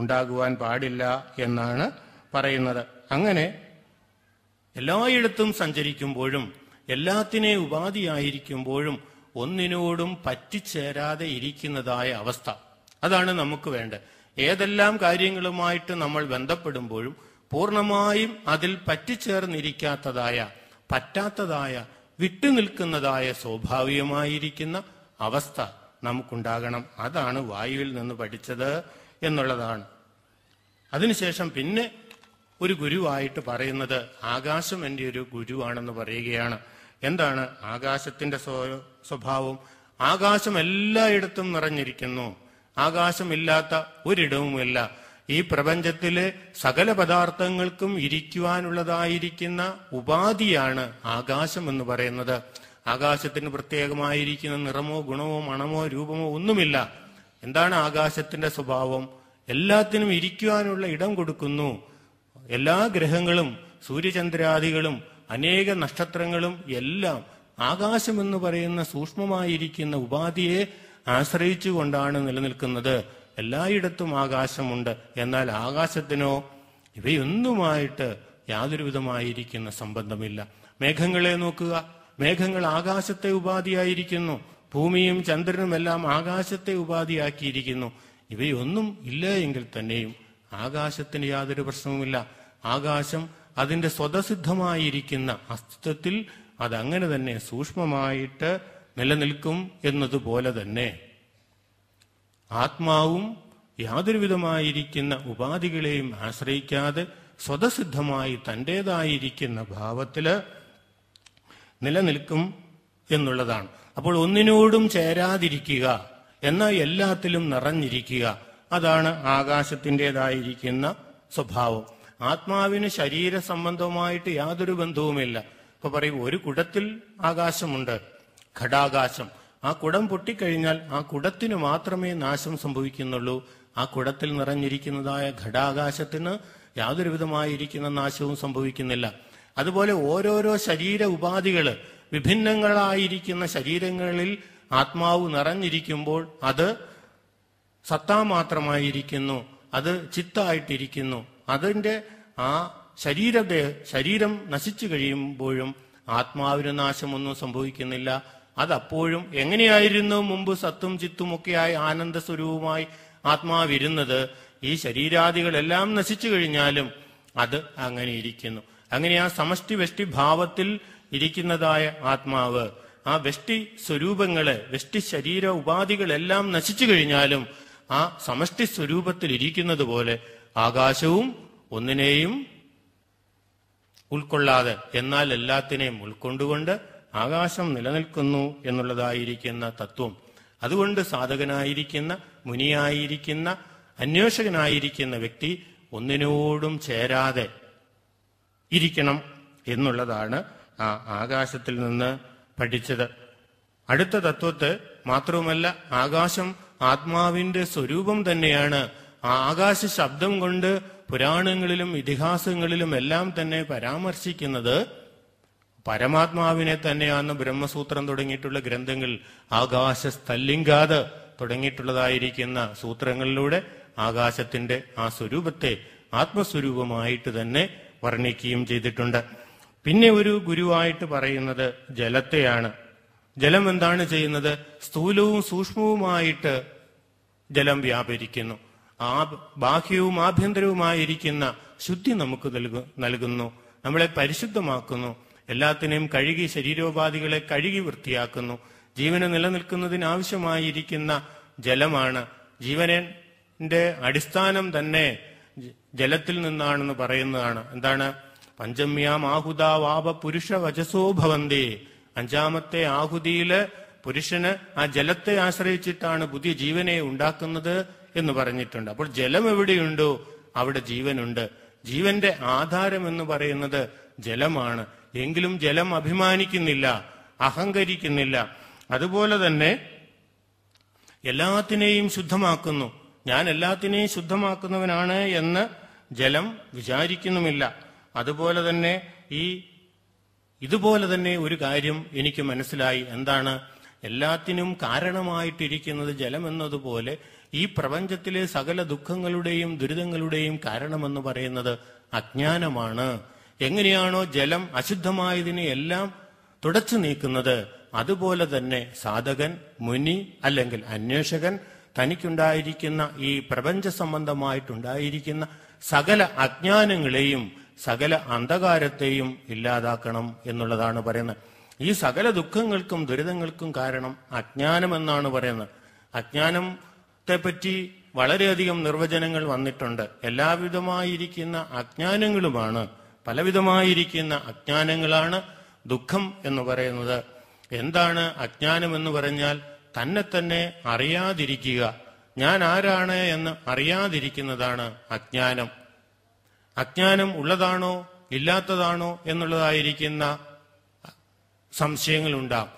ഉണ്ടാകുവാൻ പാടില്ല എന്നാണ് പറയുന്നത് അങ്ങനെ എല്ലായിടത്തും സഞ്ചരിക്കുമ്പോഴും എല്ലാത്തിനെ ഉപാധിയായിരിക്കുമ്പോഴും ഒന്നിനോടും പറ്റിച്ചേരാതെ ഇരിക്കുന്നതായ അവസ്ഥ അതാണ് നമുക്ക് വേണ്ടത് ഏതെല്ലാം കാര്യങ്ങളുമായിട്ട് നമ്മൾ ബന്ധപ്പെടുമ്പോഴും പൂർണ്ണമായും അതിൽ പറ്റിച്ചേർന്നിരിക്കാത്തതായ പറ്റാത്തതായ വിട്ടുനിൽക്കുന്നതായ സ്വാഭാവികമായിരിക്കുന്ന അവസ്ഥ നമുക്കുണ്ടാകണം അതാണ് വായുവിൽ നിന്ന് പഠിച്ചത് എന്നുള്ളതാണ് അതിനുശേഷം പിന്നെ ഒരു ഗുരുവായിട്ട് പറയുന്നത് ആകാശം എൻ്റെ ഒരു ഗുരുവാണെന്ന് പറയുകയാണ് എന്താണ് ആകാശത്തിന്റെ സ്വഭാവം ആകാശം എല്ലായിടത്തും നിറഞ്ഞിരിക്കുന്നു ആകാശമില്ലാത്ത ഒരിടവുമില്ല ഈ പ്രപഞ്ചത്തിലെ സകല പദാർത്ഥങ്ങൾക്കും ഇരിക്കുവാനുള്ളതായിരിക്കുന്ന ഉപാധിയാണ് ആകാശം എന്ന് പറയുന്നത് ആകാശത്തിന് പ്രത്യേകമായിരിക്കുന്ന നിറമോ ഗുണമോ മണമോ രൂപമോ ഒന്നുമില്ല എന്താണ് ആകാശത്തിന്റെ സ്വഭാവം എല്ലാത്തിനും ഇരിക്കുവാനുള്ള ഇടം കൊടുക്കുന്നു എല്ലാ ഗ്രഹങ്ങളും സൂര്യചന്ദ്രാദികളും അനേക നക്ഷത്രങ്ങളും എല്ലാം ആകാശം എന്ന് പറയുന്ന സൂക്ഷ്മമായിരിക്കുന്ന ഉപാധിയെ കൊണ്ടാണ് നിലനിൽക്കുന്നത് എല്ലായിടത്തും ആകാശമുണ്ട് എന്നാൽ ആകാശത്തിനോ ഇവയൊന്നുമായിട്ട് യാതൊരുവിധമായിരിക്കുന്ന സംബന്ധമില്ല മേഘങ്ങളെ നോക്കുക മേഘങ്ങൾ ആകാശത്തെ ഉപാധിയായിരിക്കുന്നു ഭൂമിയും ചന്ദ്രനും എല്ലാം ആകാശത്തെ ഉപാധിയാക്കിയിരിക്കുന്നു ഇവയൊന്നും ഇല്ല എങ്കിൽ തന്നെയും ആകാശത്തിന് യാതൊരു പ്രശ്നവുമില്ല ആകാശം അതിൻ്റെ സ്വതസിദ്ധമായിരിക്കുന്ന അസ്തിത്വത്തിൽ അതങ്ങനെ തന്നെ സൂക്ഷ്മമായിട്ട് നിലനിൽക്കും എന്നതുപോലെ തന്നെ ആത്മാവും യാതൊരുവിധമായിരിക്കുന്ന ഉപാധികളെയും ആശ്രയിക്കാതെ സ്വതസിദ്ധമായി തൻ്റേതായിരിക്കുന്ന ഭാവത്തിൽ നിലനിൽക്കും എന്നുള്ളതാണ് അപ്പോൾ ഒന്നിനോടും ചേരാതിരിക്കുക എന്നാൽ എല്ലാത്തിലും നിറഞ്ഞിരിക്കുക അതാണ് ആകാശത്തിൻ്റെതായിരിക്കുന്ന സ്വഭാവം ആത്മാവിന് ശരീര സംബന്ധവുമായിട്ട് യാതൊരു ബന്ധവുമില്ല ഇപ്പൊ പറയും ഒരു കുടത്തിൽ ആകാശമുണ്ട് ഘടാകാശം ആ കുടം പൊട്ടിക്കഴിഞ്ഞാൽ ആ കുടത്തിന് മാത്രമേ നാശം സംഭവിക്കുന്നുള്ളൂ ആ കുടത്തിൽ നിറഞ്ഞിരിക്കുന്നതായ ഘടാകാശത്തിന് യാതൊരു വിധമായിരിക്കുന്ന നാശവും സംഭവിക്കുന്നില്ല അതുപോലെ ഓരോരോ ശരീര ഉപാധികൾ വിഭിന്നങ്ങളായിരിക്കുന്ന ശരീരങ്ങളിൽ ആത്മാവ് നിറഞ്ഞിരിക്കുമ്പോൾ അത് സത്താ മാത്രമായിരിക്കുന്നു അത് ചിത്തായിട്ടിരിക്കുന്നു അതിൻ്റെ ആ ശരീരദേഹ ശരീരം നശിച്ചു കഴിയുമ്പോഴും ആത്മാവിന് നാശമൊന്നും സംഭവിക്കുന്നില്ല അതപ്പോഴും എങ്ങനെയായിരുന്നു മുമ്പ് സത്തും ചിത്തുമൊക്കെയായി ആനന്ദ സ്വരൂപമായി ആത്മാവിരുന്നത് ഈ ശരീരാദികളെല്ലാം നശിച്ചു കഴിഞ്ഞാലും അത് അങ്ങനെ ഇരിക്കുന്നു അങ്ങനെ ആ സമഷ്ടി വെഷ്ടി ഭാവത്തിൽ ഇരിക്കുന്നതായ ആത്മാവ് ആ വെഷ്ടി സ്വരൂപങ്ങളെ വെഷ്ടി ശരീര ഉപാധികളെല്ലാം നശിച്ചു കഴിഞ്ഞാലും ആ സമഷ്ടി സ്വരൂപത്തിൽ ഇരിക്കുന്നത് പോലെ ആകാശവും ഒന്നിനെയും ഉൾക്കൊള്ളാതെ എന്നാൽ എല്ലാത്തിനെയും ഉൾക്കൊണ്ടുകൊണ്ട് ആകാശം നിലനിൽക്കുന്നു എന്നുള്ളതായിരിക്കുന്ന തത്വം അതുകൊണ്ട് സാധകനായിരിക്കുന്ന മുനിയായിരിക്കുന്ന അന്വേഷകനായിരിക്കുന്ന വ്യക്തി ഒന്നിനോടും ചേരാതെ ഇരിക്കണം എന്നുള്ളതാണ് ആ ആകാശത്തിൽ നിന്ന് പഠിച്ചത് അടുത്ത തത്വത്തെ മാത്രവുമല്ല ആകാശം ആത്മാവിന്റെ സ്വരൂപം തന്നെയാണ് ആ ആകാശ ശബ്ദം കൊണ്ട് പുരാണങ്ങളിലും ഇതിഹാസങ്ങളിലും എല്ലാം തന്നെ പരാമർശിക്കുന്നത് പരമാത്മാവിനെ തന്നെയാണ് ബ്രഹ്മസൂത്രം തുടങ്ങിയിട്ടുള്ള ഗ്രന്ഥങ്ങൾ ആകാശ സ്ഥല്ലിംഗാത് തുടങ്ങിയിട്ടുള്ളതായിരിക്കുന്ന സൂത്രങ്ങളിലൂടെ ആകാശത്തിന്റെ ആ സ്വരൂപത്തെ ആത്മസ്വരൂപമായിട്ട് തന്നെ വർണ്ണിക്കുകയും ചെയ്തിട്ടുണ്ട് പിന്നെ ഒരു ഗുരുവായിട്ട് പറയുന്നത് ജലത്തെയാണ് ജലം എന്താണ് ചെയ്യുന്നത് സ്ഥൂലവും സൂക്ഷ്മവുമായിട്ട് ജലം വ്യാപരിക്കുന്നു ആ ബാഹ്യവും ആഭ്യന്തരവുമായിരിക്കുന്ന ശുദ്ധി നമുക്ക് നൽകുന്നു നമ്മളെ പരിശുദ്ധമാക്കുന്നു എല്ലാത്തിനെയും കഴുകി ശരീരോപാധികളെ കഴുകി വൃത്തിയാക്കുന്നു ജീവന് നിലനിൽക്കുന്നതിനാവശ്യമായിരിക്കുന്ന ജലമാണ് ജീവനന്റെ അടിസ്ഥാനം തന്നെ ജലത്തിൽ നിന്നാണെന്ന് പറയുന്നതാണ് എന്താണ് പഞ്ചമ്യാം ആഹുത വാപ പുരുഷ വചസോ ഭവന്തി അഞ്ചാമത്തെ ആഹുതിയില് പുരുഷന് ആ ജലത്തെ ആശ്രയിച്ചിട്ടാണ് പുതിയ ജീവനെ ഉണ്ടാക്കുന്നത് എന്ന് പറഞ്ഞിട്ടുണ്ട് അപ്പോൾ ജലം എവിടെയുണ്ടോ അവിടെ ജീവനുണ്ട് ജീവന്റെ ആധാരം എന്ന് പറയുന്നത് ജലമാണ് എങ്കിലും ജലം അഭിമാനിക്കുന്നില്ല അഹങ്കരിക്കുന്നില്ല അതുപോലെ തന്നെ എല്ലാത്തിനെയും ശുദ്ധമാക്കുന്നു ഞാൻ എല്ലാത്തിനെയും ശുദ്ധമാക്കുന്നവനാണ് എന്ന് ജലം വിചാരിക്കുന്നുമില്ല അതുപോലെ തന്നെ ഈ ഇതുപോലെ തന്നെ ഒരു കാര്യം എനിക്ക് മനസ്സിലായി എന്താണ് എല്ലാത്തിനും കാരണമായിട്ടിരിക്കുന്നത് ജലം എന്നതുപോലെ ഈ പ്രപഞ്ചത്തിലെ സകല ദുഃഖങ്ങളുടെയും ദുരിതങ്ങളുടെയും കാരണമെന്ന് പറയുന്നത് അജ്ഞാനമാണ് എങ്ങനെയാണോ ജലം അശുദ്ധമായതിനെ എല്ലാം തുടച്ചു നീക്കുന്നത് അതുപോലെ തന്നെ സാധകൻ മുനി അല്ലെങ്കിൽ അന്വേഷകൻ തനിക്കുണ്ടായിരിക്കുന്ന ഈ പ്രപഞ്ച സംബന്ധമായിട്ടുണ്ടായിരിക്കുന്ന സകല അജ്ഞാനങ്ങളെയും സകല അന്ധകാരത്തെയും ഇല്ലാതാക്കണം എന്നുള്ളതാണ് പറയുന്നത് ഈ സകല ദുഃഖങ്ങൾക്കും ദുരിതങ്ങൾക്കും കാരണം അജ്ഞാനം എന്നാണ് പറയുന്നത് അജ്ഞാനം ത്തെപ്പറ്റി വളരെയധികം നിർവചനങ്ങൾ വന്നിട്ടുണ്ട് എല്ലാവിധമായിരിക്കുന്ന അജ്ഞാനങ്ങളുമാണ് പലവിധമായിരിക്കുന്ന അജ്ഞാനങ്ങളാണ് ദുഃഖം എന്ന് പറയുന്നത് എന്താണ് അജ്ഞാനം എന്ന് പറഞ്ഞാൽ തന്നെ തന്നെ അറിയാതിരിക്കുക ഞാൻ ആരാണ് എന്ന് അറിയാതിരിക്കുന്നതാണ് അജ്ഞാനം അജ്ഞാനം ഉള്ളതാണോ ഇല്ലാത്തതാണോ എന്നുള്ളതായിരിക്കുന്ന സംശയങ്ങളുണ്ടാം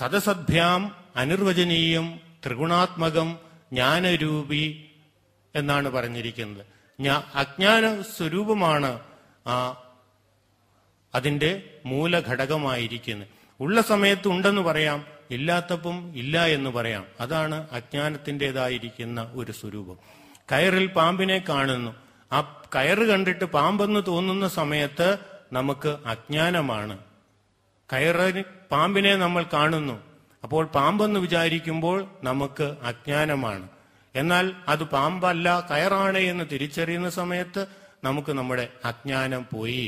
സദസദ്ഭ്യാം അനിർവചനീയം ത്രിഗുണാത്മകം ജ്ഞാനരൂപി എന്നാണ് പറഞ്ഞിരിക്കുന്നത് അജ്ഞാന സ്വരൂപമാണ് ആ അതിൻ്റെ മൂലഘടകമായിരിക്കുന്നത് ഉള്ള സമയത്ത് ഉണ്ടെന്ന് പറയാം ഇല്ലാത്തപ്പം ഇല്ല എന്ന് പറയാം അതാണ് അജ്ഞാനത്തിൻ്റെതായിരിക്കുന്ന ഒരു സ്വരൂപം കയറിൽ പാമ്പിനെ കാണുന്നു ആ കയറ് കണ്ടിട്ട് പാമ്പെന്ന് തോന്നുന്ന സമയത്ത് നമുക്ക് അജ്ഞാനമാണ് കയറിന് പാമ്പിനെ നമ്മൾ കാണുന്നു അപ്പോൾ പാമ്പെന്ന് വിചാരിക്കുമ്പോൾ നമുക്ക് അജ്ഞാനമാണ് എന്നാൽ അത് പാമ്പല്ല കയറാണ് എന്ന് തിരിച്ചറിയുന്ന സമയത്ത് നമുക്ക് നമ്മുടെ അജ്ഞാനം പോയി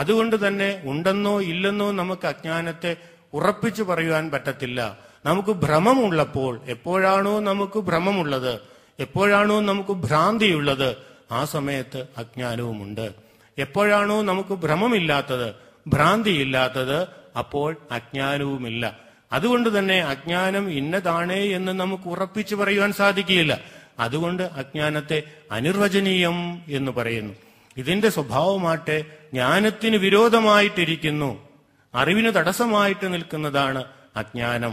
അതുകൊണ്ട് തന്നെ ഉണ്ടെന്നോ ഇല്ലെന്നോ നമുക്ക് അജ്ഞാനത്തെ ഉറപ്പിച്ചു പറയുവാൻ പറ്റത്തില്ല നമുക്ക് ഭ്രമമുള്ളപ്പോൾ എപ്പോഴാണോ നമുക്ക് ഭ്രമമുള്ളത് എപ്പോഴാണോ നമുക്ക് ഭ്രാന്തിയുള്ളത് ആ സമയത്ത് അജ്ഞാനവുമുണ്ട് എപ്പോഴാണോ നമുക്ക് ഭ്രമമില്ലാത്തത് ഭ്രാന്തിയില്ലാത്തത് അപ്പോൾ അജ്ഞാനവുമില്ല അതുകൊണ്ട് തന്നെ അജ്ഞാനം ഇന്നതാണ് എന്ന് നമുക്ക് ഉറപ്പിച്ചു പറയുവാൻ സാധിക്കുകയില്ല അതുകൊണ്ട് അജ്ഞാനത്തെ അനിർവചനീയം എന്ന് പറയുന്നു ഇതിന്റെ സ്വഭാവമാട്ടെ ജ്ഞാനത്തിന് വിരോധമായിട്ടിരിക്കുന്നു അറിവിന് തടസ്സമായിട്ട് നിൽക്കുന്നതാണ് അജ്ഞാനം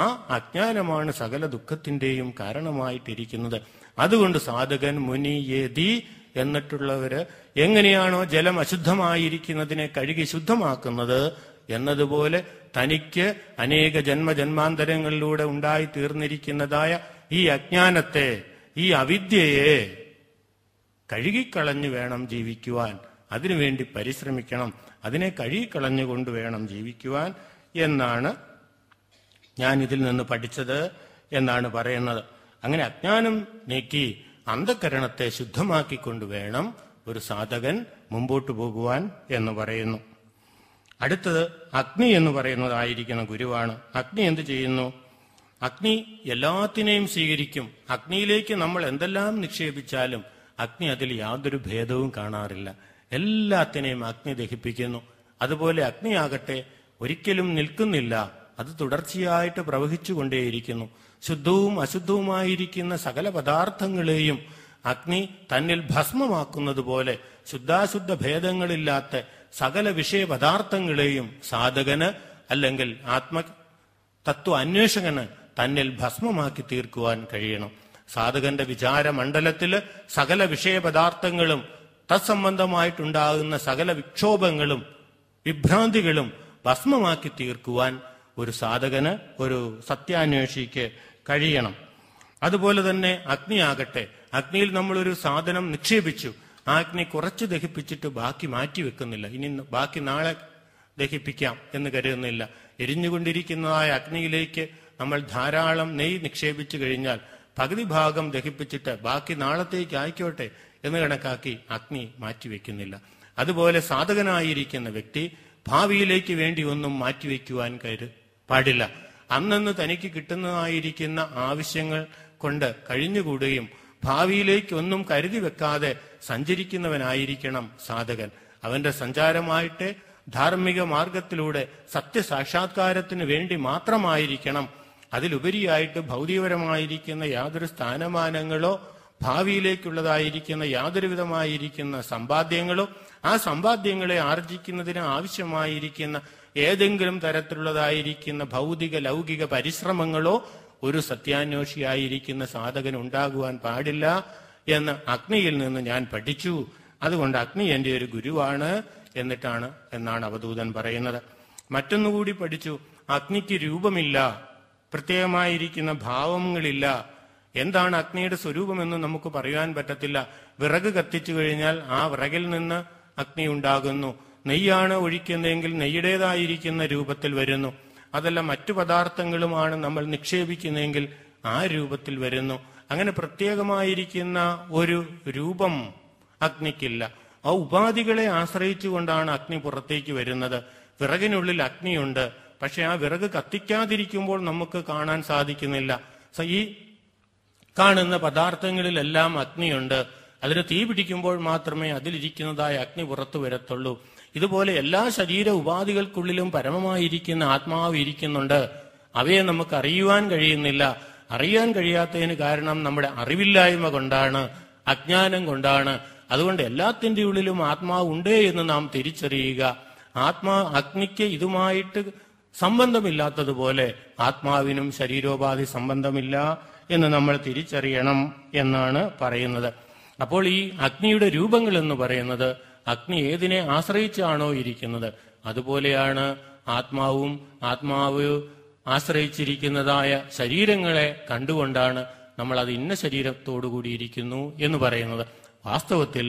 ആ അജ്ഞാനമാണ് സകല ദുഃഖത്തിന്റെയും കാരണമായിട്ടിരിക്കുന്നത് അതുകൊണ്ട് സാധകൻ മുനി യതി എന്നിട്ടുള്ളവര് എങ്ങനെയാണോ ജലം അശുദ്ധമായിരിക്കുന്നതിനെ കഴുകി ശുദ്ധമാക്കുന്നത് എന്നതുപോലെ തനിക്ക് അനേക ജന്മജന്മാന്തരങ്ങളിലൂടെ ഉണ്ടായി തീർന്നിരിക്കുന്നതായ ഈ അജ്ഞാനത്തെ ഈ അവിദ്യയെ കഴുകിക്കളഞ്ഞു വേണം ജീവിക്കുവാൻ അതിനുവേണ്ടി പരിശ്രമിക്കണം അതിനെ കഴുകിക്കളഞ്ഞുകൊണ്ട് വേണം ജീവിക്കുവാൻ എന്നാണ് ഞാൻ ഇതിൽ നിന്ന് പഠിച്ചത് എന്നാണ് പറയുന്നത് അങ്ങനെ അജ്ഞാനം നീക്കി അന്ധകരണത്തെ ശുദ്ധമാക്കിക്കൊണ്ട് വേണം ഒരു സാധകൻ മുമ്പോട്ടു പോകുവാൻ എന്ന് പറയുന്നു അടുത്തത് അഗ്നി എന്ന് പറയുന്നതായിരിക്കണം ഗുരുവാണ് അഗ്നി എന്ത് ചെയ്യുന്നു അഗ്നി എല്ലാത്തിനെയും സ്വീകരിക്കും അഗ്നിയിലേക്ക് നമ്മൾ എന്തെല്ലാം നിക്ഷേപിച്ചാലും അഗ്നി അതിൽ യാതൊരു ഭേദവും കാണാറില്ല എല്ലാത്തിനെയും അഗ്നി ദഹിപ്പിക്കുന്നു അതുപോലെ അഗ്നിയാകട്ടെ ഒരിക്കലും നിൽക്കുന്നില്ല അത് തുടർച്ചയായിട്ട് പ്രവഹിച്ചുകൊണ്ടേയിരിക്കുന്നു ശുദ്ധവും അശുദ്ധവുമായിരിക്കുന്ന സകല പദാർത്ഥങ്ങളെയും അഗ്നി തന്നിൽ ഭസ്മമാക്കുന്നത് പോലെ ശുദ്ധാശുദ്ധ ഭേദങ്ങളില്ലാത്ത സകല വിഷയപദാർത്ഥങ്ങളെയും സാധകന് അല്ലെങ്കിൽ ആത്മ തത്വ അന്വേഷകന് തന്നിൽ ഭസ്മമാക്കി തീർക്കുവാൻ കഴിയണം സാധകന്റെ വിചാരമണ്ഡലത്തിൽ സകല വിഷയപദാർത്ഥങ്ങളും തത്സംബന്ധമായിട്ടുണ്ടാകുന്ന സകല വിക്ഷോഭങ്ങളും വിഭ്രാന്തികളും ഭസ്മമാക്കി തീർക്കുവാൻ ഒരു സാധകന് ഒരു സത്യാന്വേഷിക്ക് കഴിയണം അതുപോലെ തന്നെ അഗ്നിയാകട്ടെ അഗ്നിയിൽ നമ്മളൊരു സാധനം നിക്ഷേപിച്ചു അഗ്നി കുറച്ച് ദഹിപ്പിച്ചിട്ട് ബാക്കി മാറ്റി വെക്കുന്നില്ല ഇനി ബാക്കി നാളെ ദഹിപ്പിക്കാം എന്ന് കരുതുന്നില്ല എരിഞ്ഞുകൊണ്ടിരിക്കുന്നതായ അഗ്നിയിലേക്ക് നമ്മൾ ധാരാളം നെയ് നിക്ഷേപിച്ചു കഴിഞ്ഞാൽ പകുതി ഭാഗം ദഹിപ്പിച്ചിട്ട് ബാക്കി നാളത്തേക്ക് ആയിക്കോട്ടെ എന്ന് കണക്കാക്കി അഗ്നി മാറ്റിവെക്കുന്നില്ല അതുപോലെ സാധകനായിരിക്കുന്ന വ്യക്തി ഭാവിയിലേക്ക് വേണ്ടി ഒന്നും മാറ്റിവെക്കുവാൻ കരു പാടില്ല അന്നന്ന് തനിക്ക് കിട്ടുന്നതായിരിക്കുന്ന ആവശ്യങ്ങൾ കൊണ്ട് കഴിഞ്ഞുകൂടുകയും ഭാവിയിലേക്കൊന്നും കരുതി വെക്കാതെ സഞ്ചരിക്കുന്നവനായിരിക്കണം സാധകൻ അവന്റെ സഞ്ചാരമായിട്ട് ധാർമ്മിക മാർഗത്തിലൂടെ സത്യസാക്ഷാത്കാരത്തിന് വേണ്ടി മാത്രമായിരിക്കണം അതിലുപരിയായിട്ട് ഭൗതികപരമായിരിക്കുന്ന യാതൊരു സ്ഥാനമാനങ്ങളോ ഭാവിയിലേക്കുള്ളതായിരിക്കുന്ന യാതൊരുവിധമായിരിക്കുന്ന സമ്പാദ്യങ്ങളോ ആ സമ്പാദ്യങ്ങളെ ആർജിക്കുന്നതിന് ആവശ്യമായിരിക്കുന്ന ഏതെങ്കിലും തരത്തിലുള്ളതായിരിക്കുന്ന ഭൗതിക ലൗകിക പരിശ്രമങ്ങളോ ഒരു സത്യാന്വേഷിയായിരിക്കുന്ന സാധകൻ ഉണ്ടാകുവാൻ പാടില്ല എന്ന് അഗ്നിയിൽ നിന്ന് ഞാൻ പഠിച്ചു അതുകൊണ്ട് അഗ്നി എൻ്റെ ഒരു ഗുരുവാണ് എന്നിട്ടാണ് എന്നാണ് അവധൂതൻ പറയുന്നത് മറ്റൊന്നുകൂടി പഠിച്ചു അഗ്നിക്ക് രൂപമില്ല പ്രത്യേകമായിരിക്കുന്ന ഭാവങ്ങളില്ല എന്താണ് അഗ്നിയുടെ സ്വരൂപമെന്ന് നമുക്ക് പറയാൻ പറ്റത്തില്ല വിറക് കത്തിച്ചു കഴിഞ്ഞാൽ ആ വിറകിൽ നിന്ന് അഗ്നി ഉണ്ടാകുന്നു നെയ്യാണ് ഒഴിക്കുന്നതെങ്കിൽ നെയ്യുടേതായിരിക്കുന്ന രൂപത്തിൽ വരുന്നു അതല്ല മറ്റു പദാർത്ഥങ്ങളുമാണ് നമ്മൾ നിക്ഷേപിക്കുന്നതെങ്കിൽ ആ രൂപത്തിൽ വരുന്നു അങ്ങനെ പ്രത്യേകമായിരിക്കുന്ന ഒരു രൂപം അഗ്നിക്കില്ല ആ ഉപാധികളെ ആശ്രയിച്ചുകൊണ്ടാണ് അഗ്നി പുറത്തേക്ക് വരുന്നത് വിറകിനുള്ളിൽ അഗ്നിയുണ്ട് പക്ഷെ ആ വിറക് കത്തിക്കാതിരിക്കുമ്പോൾ നമുക്ക് കാണാൻ സാധിക്കുന്നില്ല ഈ കാണുന്ന പദാർത്ഥങ്ങളിലെല്ലാം അഗ്നിയുണ്ട് അതിന് തീ പിടിക്കുമ്പോൾ മാത്രമേ അതിലിരിക്കുന്നതായ അഗ്നി പുറത്തു വരത്തുള്ളൂ ഇതുപോലെ എല്ലാ ശരീര ഉപാധികൾക്കുള്ളിലും പരമമായിരിക്കുന്ന ആത്മാവ് ഇരിക്കുന്നുണ്ട് അവയെ നമുക്ക് അറിയുവാൻ കഴിയുന്നില്ല അറിയാൻ കഴിയാത്തതിന് കാരണം നമ്മുടെ അറിവില്ലായ്മ കൊണ്ടാണ് അജ്ഞാനം കൊണ്ടാണ് അതുകൊണ്ട് എല്ലാത്തിൻ്റെ ഉള്ളിലും ആത്മാവ് ഉണ്ട് എന്ന് നാം തിരിച്ചറിയുക ആത്മാ അഗ്നിക്ക് ഇതുമായിട്ട് സംബന്ധമില്ലാത്തതുപോലെ ആത്മാവിനും ശരീരോപാധി സംബന്ധമില്ല എന്ന് നമ്മൾ തിരിച്ചറിയണം എന്നാണ് പറയുന്നത് അപ്പോൾ ഈ അഗ്നിയുടെ രൂപങ്ങൾ എന്ന് പറയുന്നത് അഗ്നി ഏതിനെ ആശ്രയിച്ചാണോ ഇരിക്കുന്നത് അതുപോലെയാണ് ആത്മാവും ആത്മാവ് ആശ്രയിച്ചിരിക്കുന്നതായ ശരീരങ്ങളെ കണ്ടുകൊണ്ടാണ് നമ്മൾ അത് ഇന്ന ശരീരത്തോടു കൂടിയിരിക്കുന്നു എന്ന് പറയുന്നത് വാസ്തവത്തിൽ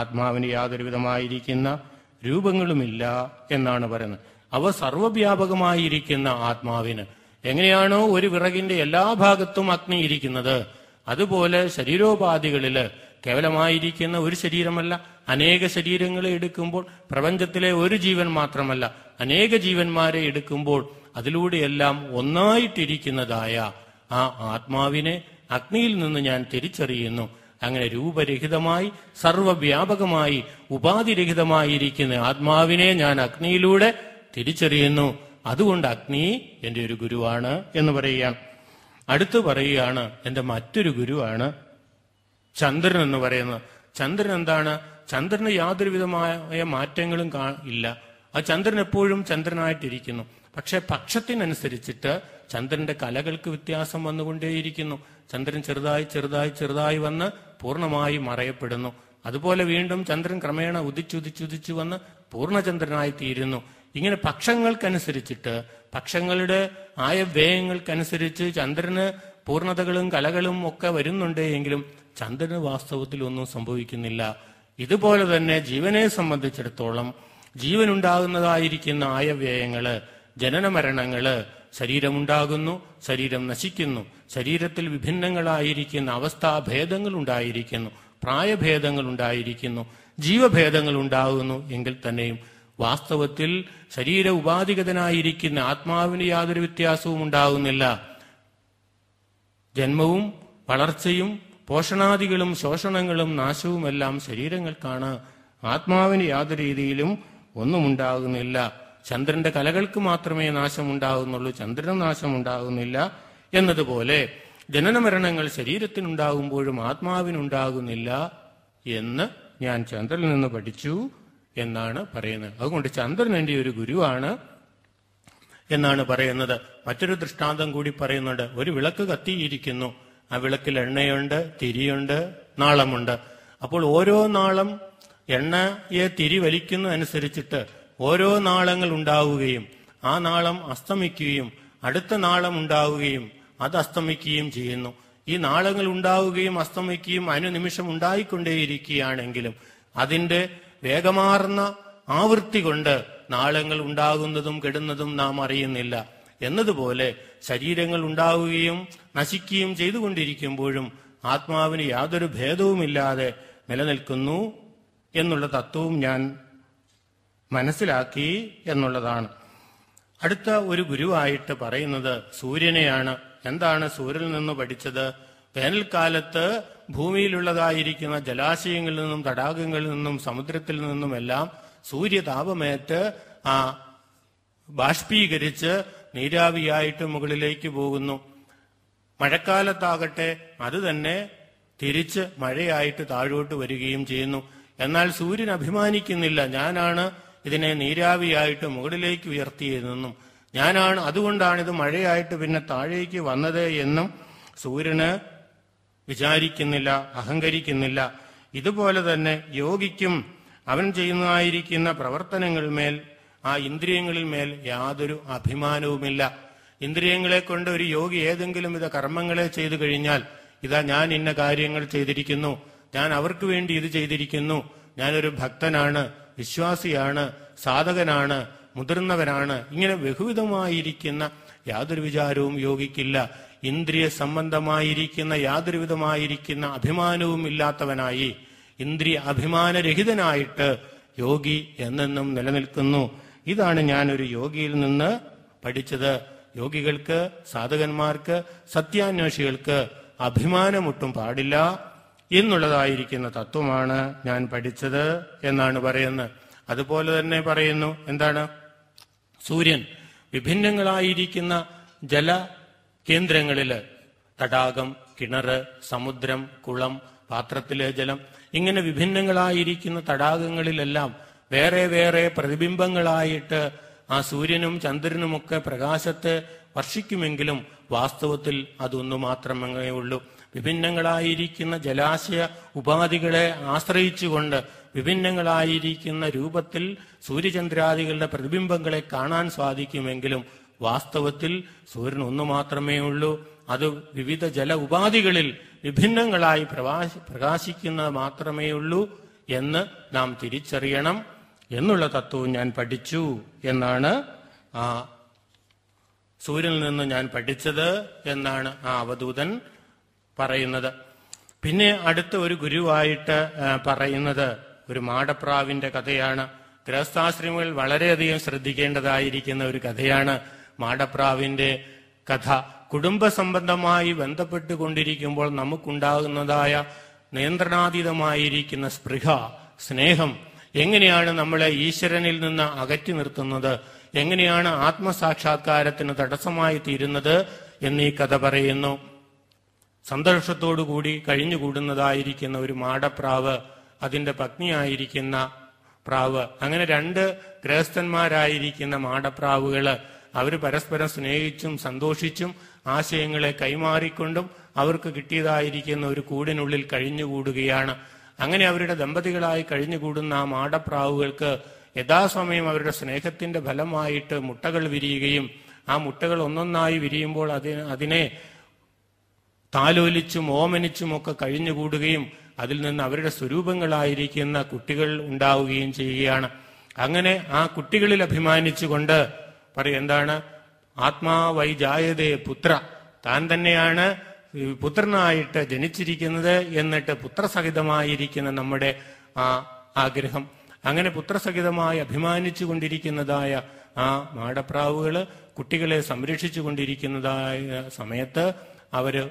ആത്മാവിന് യാതൊരുവിധമായിരിക്കുന്ന രൂപങ്ങളുമില്ല എന്നാണ് പറയുന്നത് അവ സർവവ്യാപകമായിരിക്കുന്ന ആത്മാവിന് എങ്ങനെയാണോ ഒരു വിറകിന്റെ എല്ലാ ഭാഗത്തും അഗ്നി ഇരിക്കുന്നത് അതുപോലെ ശരീരോപാധികളില് കേവലമായിരിക്കുന്ന ഒരു ശരീരമല്ല അനേക ശരീരങ്ങളെ എടുക്കുമ്പോൾ പ്രപഞ്ചത്തിലെ ഒരു ജീവൻ മാത്രമല്ല അനേക ജീവന്മാരെ എടുക്കുമ്പോൾ അതിലൂടെയെല്ലാം ഒന്നായിട്ടിരിക്കുന്നതായ ആ ആത്മാവിനെ അഗ്നിയിൽ നിന്ന് ഞാൻ തിരിച്ചറിയുന്നു അങ്ങനെ രൂപരഹിതമായി സർവവ്യാപകമായി ഉപാധിരഹിതമായിരിക്കുന്ന ആത്മാവിനെ ഞാൻ അഗ്നിയിലൂടെ തിരിച്ചറിയുന്നു അതുകൊണ്ട് അഗ്നി എൻ്റെ ഒരു ഗുരുവാണ് എന്ന് പറയുകയാണ് അടുത്ത് പറയുകയാണ് എൻ്റെ മറ്റൊരു ഗുരുവാണ് ചന്ദ്രൻ എന്ന് പറയുന്നത് ചന്ദ്രൻ എന്താണ് ചന്ദ്രന് യാതൊരു വിധമായ മാറ്റങ്ങളും ഇല്ല ആ ചന്ദ്രൻ എപ്പോഴും ചന്ദ്രനായിട്ടിരിക്കുന്നു പക്ഷെ പക്ഷത്തിനനുസരിച്ചിട്ട് ചന്ദ്രന്റെ കലകൾക്ക് വ്യത്യാസം വന്നുകൊണ്ടേയിരിക്കുന്നു ചന്ദ്രൻ ചെറുതായി ചെറുതായി ചെറുതായി വന്ന് പൂർണ്ണമായി മറയപ്പെടുന്നു അതുപോലെ വീണ്ടും ചന്ദ്രൻ ക്രമേണ ഉദിച്ചുദിച്ചുദിച്ചു വന്ന് പൂർണ്ണചന്ദ്രനായി തീരുന്നു ഇങ്ങനെ പക്ഷങ്ങൾക്കനുസരിച്ചിട്ട് പക്ഷങ്ങളുടെ ആയ വ്യയങ്ങൾക്കനുസരിച്ച് ചന്ദ്രന് പൂർണതകളും കലകളും ഒക്കെ വരുന്നുണ്ടെങ്കിലും ചന്ദ്രന് വാസ്തവത്തിൽ ഒന്നും സംഭവിക്കുന്നില്ല ഇതുപോലെ തന്നെ ജീവനെ സംബന്ധിച്ചിടത്തോളം ജീവനുണ്ടാകുന്നതായിരിക്കുന്ന ആയവ്യയങ്ങള് മരണങ്ങള് ശരീരമുണ്ടാകുന്നു ശരീരം നശിക്കുന്നു ശരീരത്തിൽ വിഭിന്നങ്ങളായിരിക്കുന്ന അവസ്ഥാഭേദങ്ങൾ ഉണ്ടായിരിക്കുന്നു പ്രായഭേദങ്ങൾ ഉണ്ടായിരിക്കുന്നു ജീവഭേദങ്ങൾ ഉണ്ടാകുന്നു എങ്കിൽ തന്നെയും വാസ്തവത്തിൽ ശരീര ഉപാധിഗതനായിരിക്കുന്ന ആത്മാവിന് യാതൊരു വ്യത്യാസവും ഉണ്ടാകുന്നില്ല ജന്മവും വളർച്ചയും പോഷണാദികളും ശോഷണങ്ങളും നാശവുമെല്ലാം ശരീരങ്ങൾക്കാണ് ആത്മാവിന് യാതൊരു രീതിയിലും ഒന്നുമുണ്ടാകുന്നില്ല ചന്ദ്രന്റെ കലകൾക്ക് മാത്രമേ നാശമുണ്ടാകുന്നുള്ളൂ ചന്ദ്രന് നാശമുണ്ടാകുന്നില്ല എന്നതുപോലെ ജനനമരണങ്ങൾ ശരീരത്തിനുണ്ടാകുമ്പോഴും ആത്മാവിനുണ്ടാകുന്നില്ല എന്ന് ഞാൻ ചന്ദ്രനിൽ നിന്ന് പഠിച്ചു എന്നാണ് പറയുന്നത് അതുകൊണ്ട് ചന്ദ്രൻ എന്റെ ഒരു ഗുരുവാണ് എന്നാണ് പറയുന്നത് മറ്റൊരു ദൃഷ്ടാന്തം കൂടി പറയുന്നുണ്ട് ഒരു വിളക്ക് കത്തിയിരിക്കുന്നു ആ വിളക്കിൽ എണ്ണയുണ്ട് തിരിയുണ്ട് നാളമുണ്ട് അപ്പോൾ ഓരോ നാളം എണ്ണയെ തിരി അനുസരിച്ചിട്ട് ഓരോ നാളങ്ങൾ ഉണ്ടാവുകയും ആ നാളം അസ്തമിക്കുകയും അടുത്ത നാളം ഉണ്ടാവുകയും അത് അസ്തമിക്കുകയും ചെയ്യുന്നു ഈ നാളങ്ങൾ ഉണ്ടാവുകയും അസ്തമിക്കുകയും അനുനിമിഷം ഉണ്ടായിക്കൊണ്ടേയിരിക്കുകയാണെങ്കിലും അതിൻ്റെ വേഗമാർന്ന ആവൃത്തി കൊണ്ട് നാളങ്ങൾ ഉണ്ടാകുന്നതും കെടുന്നതും നാം അറിയുന്നില്ല എന്നതുപോലെ ശരീരങ്ങൾ ഉണ്ടാവുകയും നശിക്കുകയും ചെയ്തുകൊണ്ടിരിക്കുമ്പോഴും ആത്മാവിന് യാതൊരു ഭേദവുമില്ലാതെ നിലനിൽക്കുന്നു എന്നുള്ള തത്വവും ഞാൻ മനസ്സിലാക്കി എന്നുള്ളതാണ് അടുത്ത ഒരു ഗുരുവായിട്ട് പറയുന്നത് സൂര്യനെയാണ് എന്താണ് സൂര്യനിൽ നിന്ന് പഠിച്ചത് വേനൽക്കാലത്ത് ഭൂമിയിലുള്ളതായിരിക്കുന്ന ജലാശയങ്ങളിൽ നിന്നും തടാകങ്ങളിൽ നിന്നും സമുദ്രത്തിൽ നിന്നുമെല്ലാം സൂര്യതാപമേറ്റ് ആ ബാഷ്പീകരിച്ച് നീരാവിയായിട്ട് മുകളിലേക്ക് പോകുന്നു മഴക്കാലത്താകട്ടെ അത് തന്നെ തിരിച്ച് മഴയായിട്ട് താഴോട്ട് വരികയും ചെയ്യുന്നു എന്നാൽ സൂര്യൻ അഭിമാനിക്കുന്നില്ല ഞാനാണ് ഇതിനെ നീരാവിയായിട്ട് മുകളിലേക്ക് ഉയർത്തിയതെന്നും ഞാനാണ് അതുകൊണ്ടാണ് ഇത് മഴയായിട്ട് പിന്നെ താഴേക്ക് വന്നത് എന്നും സൂര്യന് വിചാരിക്കുന്നില്ല അഹങ്കരിക്കുന്നില്ല ഇതുപോലെ തന്നെ യോഗിക്കും അവൻ ചെയ്യുന്നതായിരിക്കുന്ന പ്രവർത്തനങ്ങൾ മേൽ ആ ഇന്ദ്രിയങ്ങളിൽ മേൽ യാതൊരു അഭിമാനവുമില്ല ഇന്ദ്രിയങ്ങളെ കൊണ്ട് ഒരു യോഗി ഏതെങ്കിലും വിധ കർമ്മങ്ങളെ ചെയ്തു കഴിഞ്ഞാൽ ഇതാ ഞാൻ ഇന്ന കാര്യങ്ങൾ ചെയ്തിരിക്കുന്നു ഞാൻ അവർക്ക് വേണ്ടി ഇത് ചെയ്തിരിക്കുന്നു ഞാനൊരു ഭക്തനാണ് വിശ്വാസിയാണ് സാധകനാണ് മുതിർന്നവനാണ് ഇങ്ങനെ ബഹുവിധമായിരിക്കുന്ന യാതൊരു വിചാരവും യോഗിക്കില്ല ഇന്ദ്രിയ സംബന്ധമായിരിക്കുന്ന യാതൊരു വിധമായിരിക്കുന്ന അഭിമാനവും ഇല്ലാത്തവനായി ഇന്ദ്രിയ അഭിമാനരഹിതനായിട്ട് യോഗി എന്നെന്നും നിലനിൽക്കുന്നു ഇതാണ് ഞാൻ ഒരു യോഗിയിൽ നിന്ന് പഠിച്ചത് യോഗികൾക്ക് സാധകന്മാർക്ക് സത്യാന്വേഷികൾക്ക് അഭിമാനമൊട്ടും പാടില്ല എന്നുള്ളതായിരിക്കുന്ന തത്വമാണ് ഞാൻ പഠിച്ചത് എന്നാണ് പറയുന്നത് അതുപോലെ തന്നെ പറയുന്നു എന്താണ് സൂര്യൻ വിഭിന്നങ്ങളായിരിക്കുന്ന ജല കേന്ദ്രങ്ങളിൽ തടാകം കിണർ സമുദ്രം കുളം പാത്രത്തിലെ ജലം ഇങ്ങനെ വിഭിന്നങ്ങളായിരിക്കുന്ന തടാകങ്ങളിലെല്ലാം വേറെ വേറെ പ്രതിബിംബങ്ങളായിട്ട് ആ സൂര്യനും ചന്ദ്രനുമൊക്കെ പ്രകാശത്തെ വർഷിക്കുമെങ്കിലും വാസ്തവത്തിൽ അതൊന്നു മാത്രമേ ഉള്ളൂ വിഭിന്നങ്ങളായിരിക്കുന്ന ജലാശയ ഉപാധികളെ ആശ്രയിച്ചുകൊണ്ട് വിഭിന്നങ്ങളായിരിക്കുന്ന രൂപത്തിൽ സൂര്യചന്ദ്രാദികളുടെ പ്രതിബിംബങ്ങളെ കാണാൻ സാധിക്കുമെങ്കിലും വാസ്തവത്തിൽ സൂര്യൻ ഒന്നു മാത്രമേ ഉള്ളൂ അത് വിവിധ ജല ഉപാധികളിൽ വിഭിന്നങ്ങളായി പ്രകാശിക്കുന്നത് മാത്രമേ ഉള്ളൂ എന്ന് നാം തിരിച്ചറിയണം എന്നുള്ള തത്വവും ഞാൻ പഠിച്ചു എന്നാണ് ആ സൂര്യനിൽ നിന്ന് ഞാൻ പഠിച്ചത് എന്നാണ് ആ അവധൂതൻ പറയുന്നത് പിന്നെ അടുത്ത ഒരു ഗുരുവായിട്ട് പറയുന്നത് ഒരു മാടപ്രാവിന്റെ കഥയാണ് ഗൃഹസ്ഥാശ്രമികൾ വളരെയധികം ശ്രദ്ധിക്കേണ്ടതായിരിക്കുന്ന ഒരു കഥയാണ് മാടപ്രാവിന്റെ കഥ കുടുംബ സംബന്ധമായി ബന്ധപ്പെട്ടുകൊണ്ടിരിക്കുമ്പോൾ നമുക്കുണ്ടാകുന്നതായ നിയന്ത്രണാതീതമായിരിക്കുന്ന സ്പൃഹ സ്നേഹം എങ്ങനെയാണ് നമ്മളെ ഈശ്വരനിൽ നിന്ന് അകറ്റി നിർത്തുന്നത് എങ്ങനെയാണ് ആത്മസാക്ഷാത്കാരത്തിന് തടസ്സമായി തീരുന്നത് എന്നീ കഥ പറയുന്നു സന്തോഷത്തോടുകൂടി കഴിഞ്ഞുകൂടുന്നതായിരിക്കുന്ന ഒരു മാടപ്രാവ് അതിന്റെ പത്നിയായിരിക്കുന്ന പ്രാവ് അങ്ങനെ രണ്ട് ഗൃഹസ്ഥന്മാരായിരിക്കുന്ന മാടപ്രാവുകള് അവർ പരസ്പരം സ്നേഹിച്ചും സന്തോഷിച്ചും ആശയങ്ങളെ കൈമാറിക്കൊണ്ടും അവർക്ക് കിട്ടിയതായിരിക്കുന്ന ഒരു കൂടിനുള്ളിൽ കഴിഞ്ഞുകൂടുകയാണ് അങ്ങനെ അവരുടെ ദമ്പതികളായി കഴിഞ്ഞുകൂടുന്ന ആ മാടപ്രാവുകൾക്ക് യഥാസമയം അവരുടെ സ്നേഹത്തിന്റെ ഫലമായിട്ട് മുട്ടകൾ വിരിയുകയും ആ മുട്ടകൾ ഒന്നൊന്നായി വിരിയുമ്പോൾ അതിന് അതിനെ താലോലിച്ചും ഓമനിച്ചും ഒക്കെ കഴിഞ്ഞുകൂടുകയും അതിൽ നിന്ന് അവരുടെ സ്വരൂപങ്ങളായിരിക്കുന്ന കുട്ടികൾ ഉണ്ടാവുകയും ചെയ്യുകയാണ് അങ്ങനെ ആ കുട്ടികളിൽ അഭിമാനിച്ചുകൊണ്ട് പറയും എന്താണ് ആത്മാവൈ ജായതേ പുത്ര താൻ തന്നെയാണ് പുത്രനായിട്ട് ജനിച്ചിരിക്കുന്നത് എന്നിട്ട് പുത്രസഹിതമായിരിക്കുന്ന നമ്മുടെ ആ ആഗ്രഹം അങ്ങനെ പുത്രസഹിതമായി അഭിമാനിച്ചു കൊണ്ടിരിക്കുന്നതായ ആ മാടപ്രാവുകള് കുട്ടികളെ സംരക്ഷിച്ചു കൊണ്ടിരിക്കുന്നതായ സമയത്ത് അവര്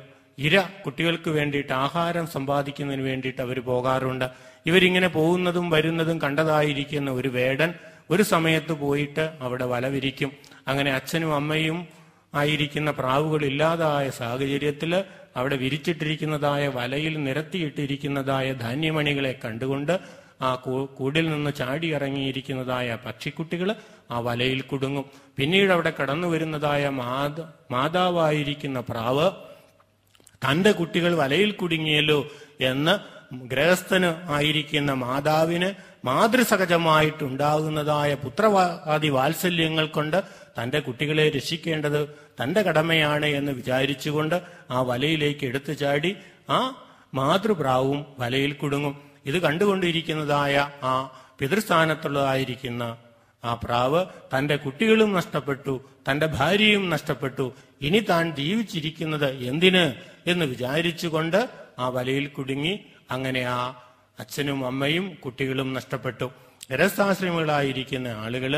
ഇര കുട്ടികൾക്ക് വേണ്ടിയിട്ട് ആഹാരം സമ്പാദിക്കുന്നതിന് വേണ്ടിയിട്ട് അവർ പോകാറുണ്ട് ഇവരിങ്ങനെ പോകുന്നതും വരുന്നതും കണ്ടതായിരിക്കുന്ന ഒരു വേടൻ ഒരു സമയത്ത് പോയിട്ട് അവിടെ വലവിരിക്കും അങ്ങനെ അച്ഛനും അമ്മയും ആയിരിക്കുന്ന പ്രാവുകൾ ഇല്ലാതായ സാഹചര്യത്തിൽ അവിടെ വിരിച്ചിട്ടിരിക്കുന്നതായ വലയിൽ നിരത്തിയിട്ടിരിക്കുന്നതായ ധാന്യമണികളെ കണ്ടുകൊണ്ട് ആ കൂടിൽ നിന്ന് ചാടി ഇറങ്ങിയിരിക്കുന്നതായ പക്ഷിക്കുട്ടികൾ ആ വലയിൽ കുടുങ്ങും പിന്നീട് അവിടെ കടന്നു വരുന്നതായ മാത മാതാവായിരിക്കുന്ന പ്രാവ് തന്റെ കുട്ടികൾ വലയിൽ കുടുങ്ങിയല്ലോ എന്ന് ഗ്രഹസ്ഥന് ആയിരിക്കുന്ന മാതാവിന് മാതൃസഹജമായിട്ടുണ്ടാകുന്നതായ പുത്രവാദി വാത്സല്യങ്ങൾ കൊണ്ട് തൻ്റെ കുട്ടികളെ രക്ഷിക്കേണ്ടത് തൻ്റെ കടമയാണ് എന്ന് വിചാരിച്ചുകൊണ്ട് ആ വലയിലേക്ക് എടുത്തു ചാടി ആ മാതൃപ്രാവും വലയിൽ കുടുങ്ങും ഇത് കണ്ടുകൊണ്ടിരിക്കുന്നതായ ആ പിതൃസ്ഥാനത്തുള്ളതായിരിക്കുന്ന ആ പ്രാവ് തൻ്റെ കുട്ടികളും നഷ്ടപ്പെട്ടു തൻ്റെ ഭാര്യയും നഷ്ടപ്പെട്ടു ഇനി താൻ ജീവിച്ചിരിക്കുന്നത് എന്തിന് എന്ന് വിചാരിച്ചുകൊണ്ട് ആ വലയിൽ കുടുങ്ങി അങ്ങനെ ആ അച്ഛനും അമ്മയും കുട്ടികളും നഷ്ടപ്പെട്ടു രസാശ്രമികളായിരിക്കുന്ന ആളുകൾ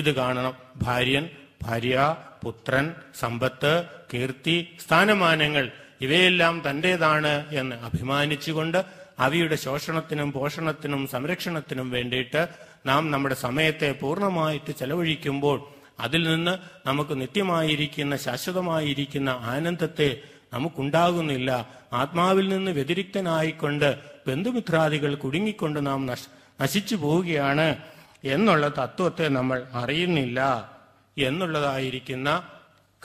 ഇത് കാണണം ഭാര്യൻ ഭാര്യ പുത്രൻ സമ്പത്ത് കീർത്തി സ്ഥാനമാനങ്ങൾ ഇവയെല്ലാം തൻ്റേതാണ് എന്ന് അഭിമാനിച്ചുകൊണ്ട് അവയുടെ ശോഷണത്തിനും പോഷണത്തിനും സംരക്ഷണത്തിനും വേണ്ടിയിട്ട് നാം നമ്മുടെ സമയത്തെ പൂർണ്ണമായിട്ട് ചെലവഴിക്കുമ്പോൾ അതിൽ നിന്ന് നമുക്ക് നിത്യമായിരിക്കുന്ന ശാശ്വതമായിരിക്കുന്ന ആനന്ദത്തെ നമുക്കുണ്ടാകുന്നില്ല ആത്മാവിൽ നിന്ന് വ്യതിരിക്തനായിക്കൊണ്ട് ബന്ധുമിത്രാദികൾ കുടുങ്ങിക്കൊണ്ട് നാം നശിച്ചു പോവുകയാണ് എന്നുള്ള തത്വത്തെ നമ്മൾ അറിയുന്നില്ല എന്നുള്ളതായിരിക്കുന്ന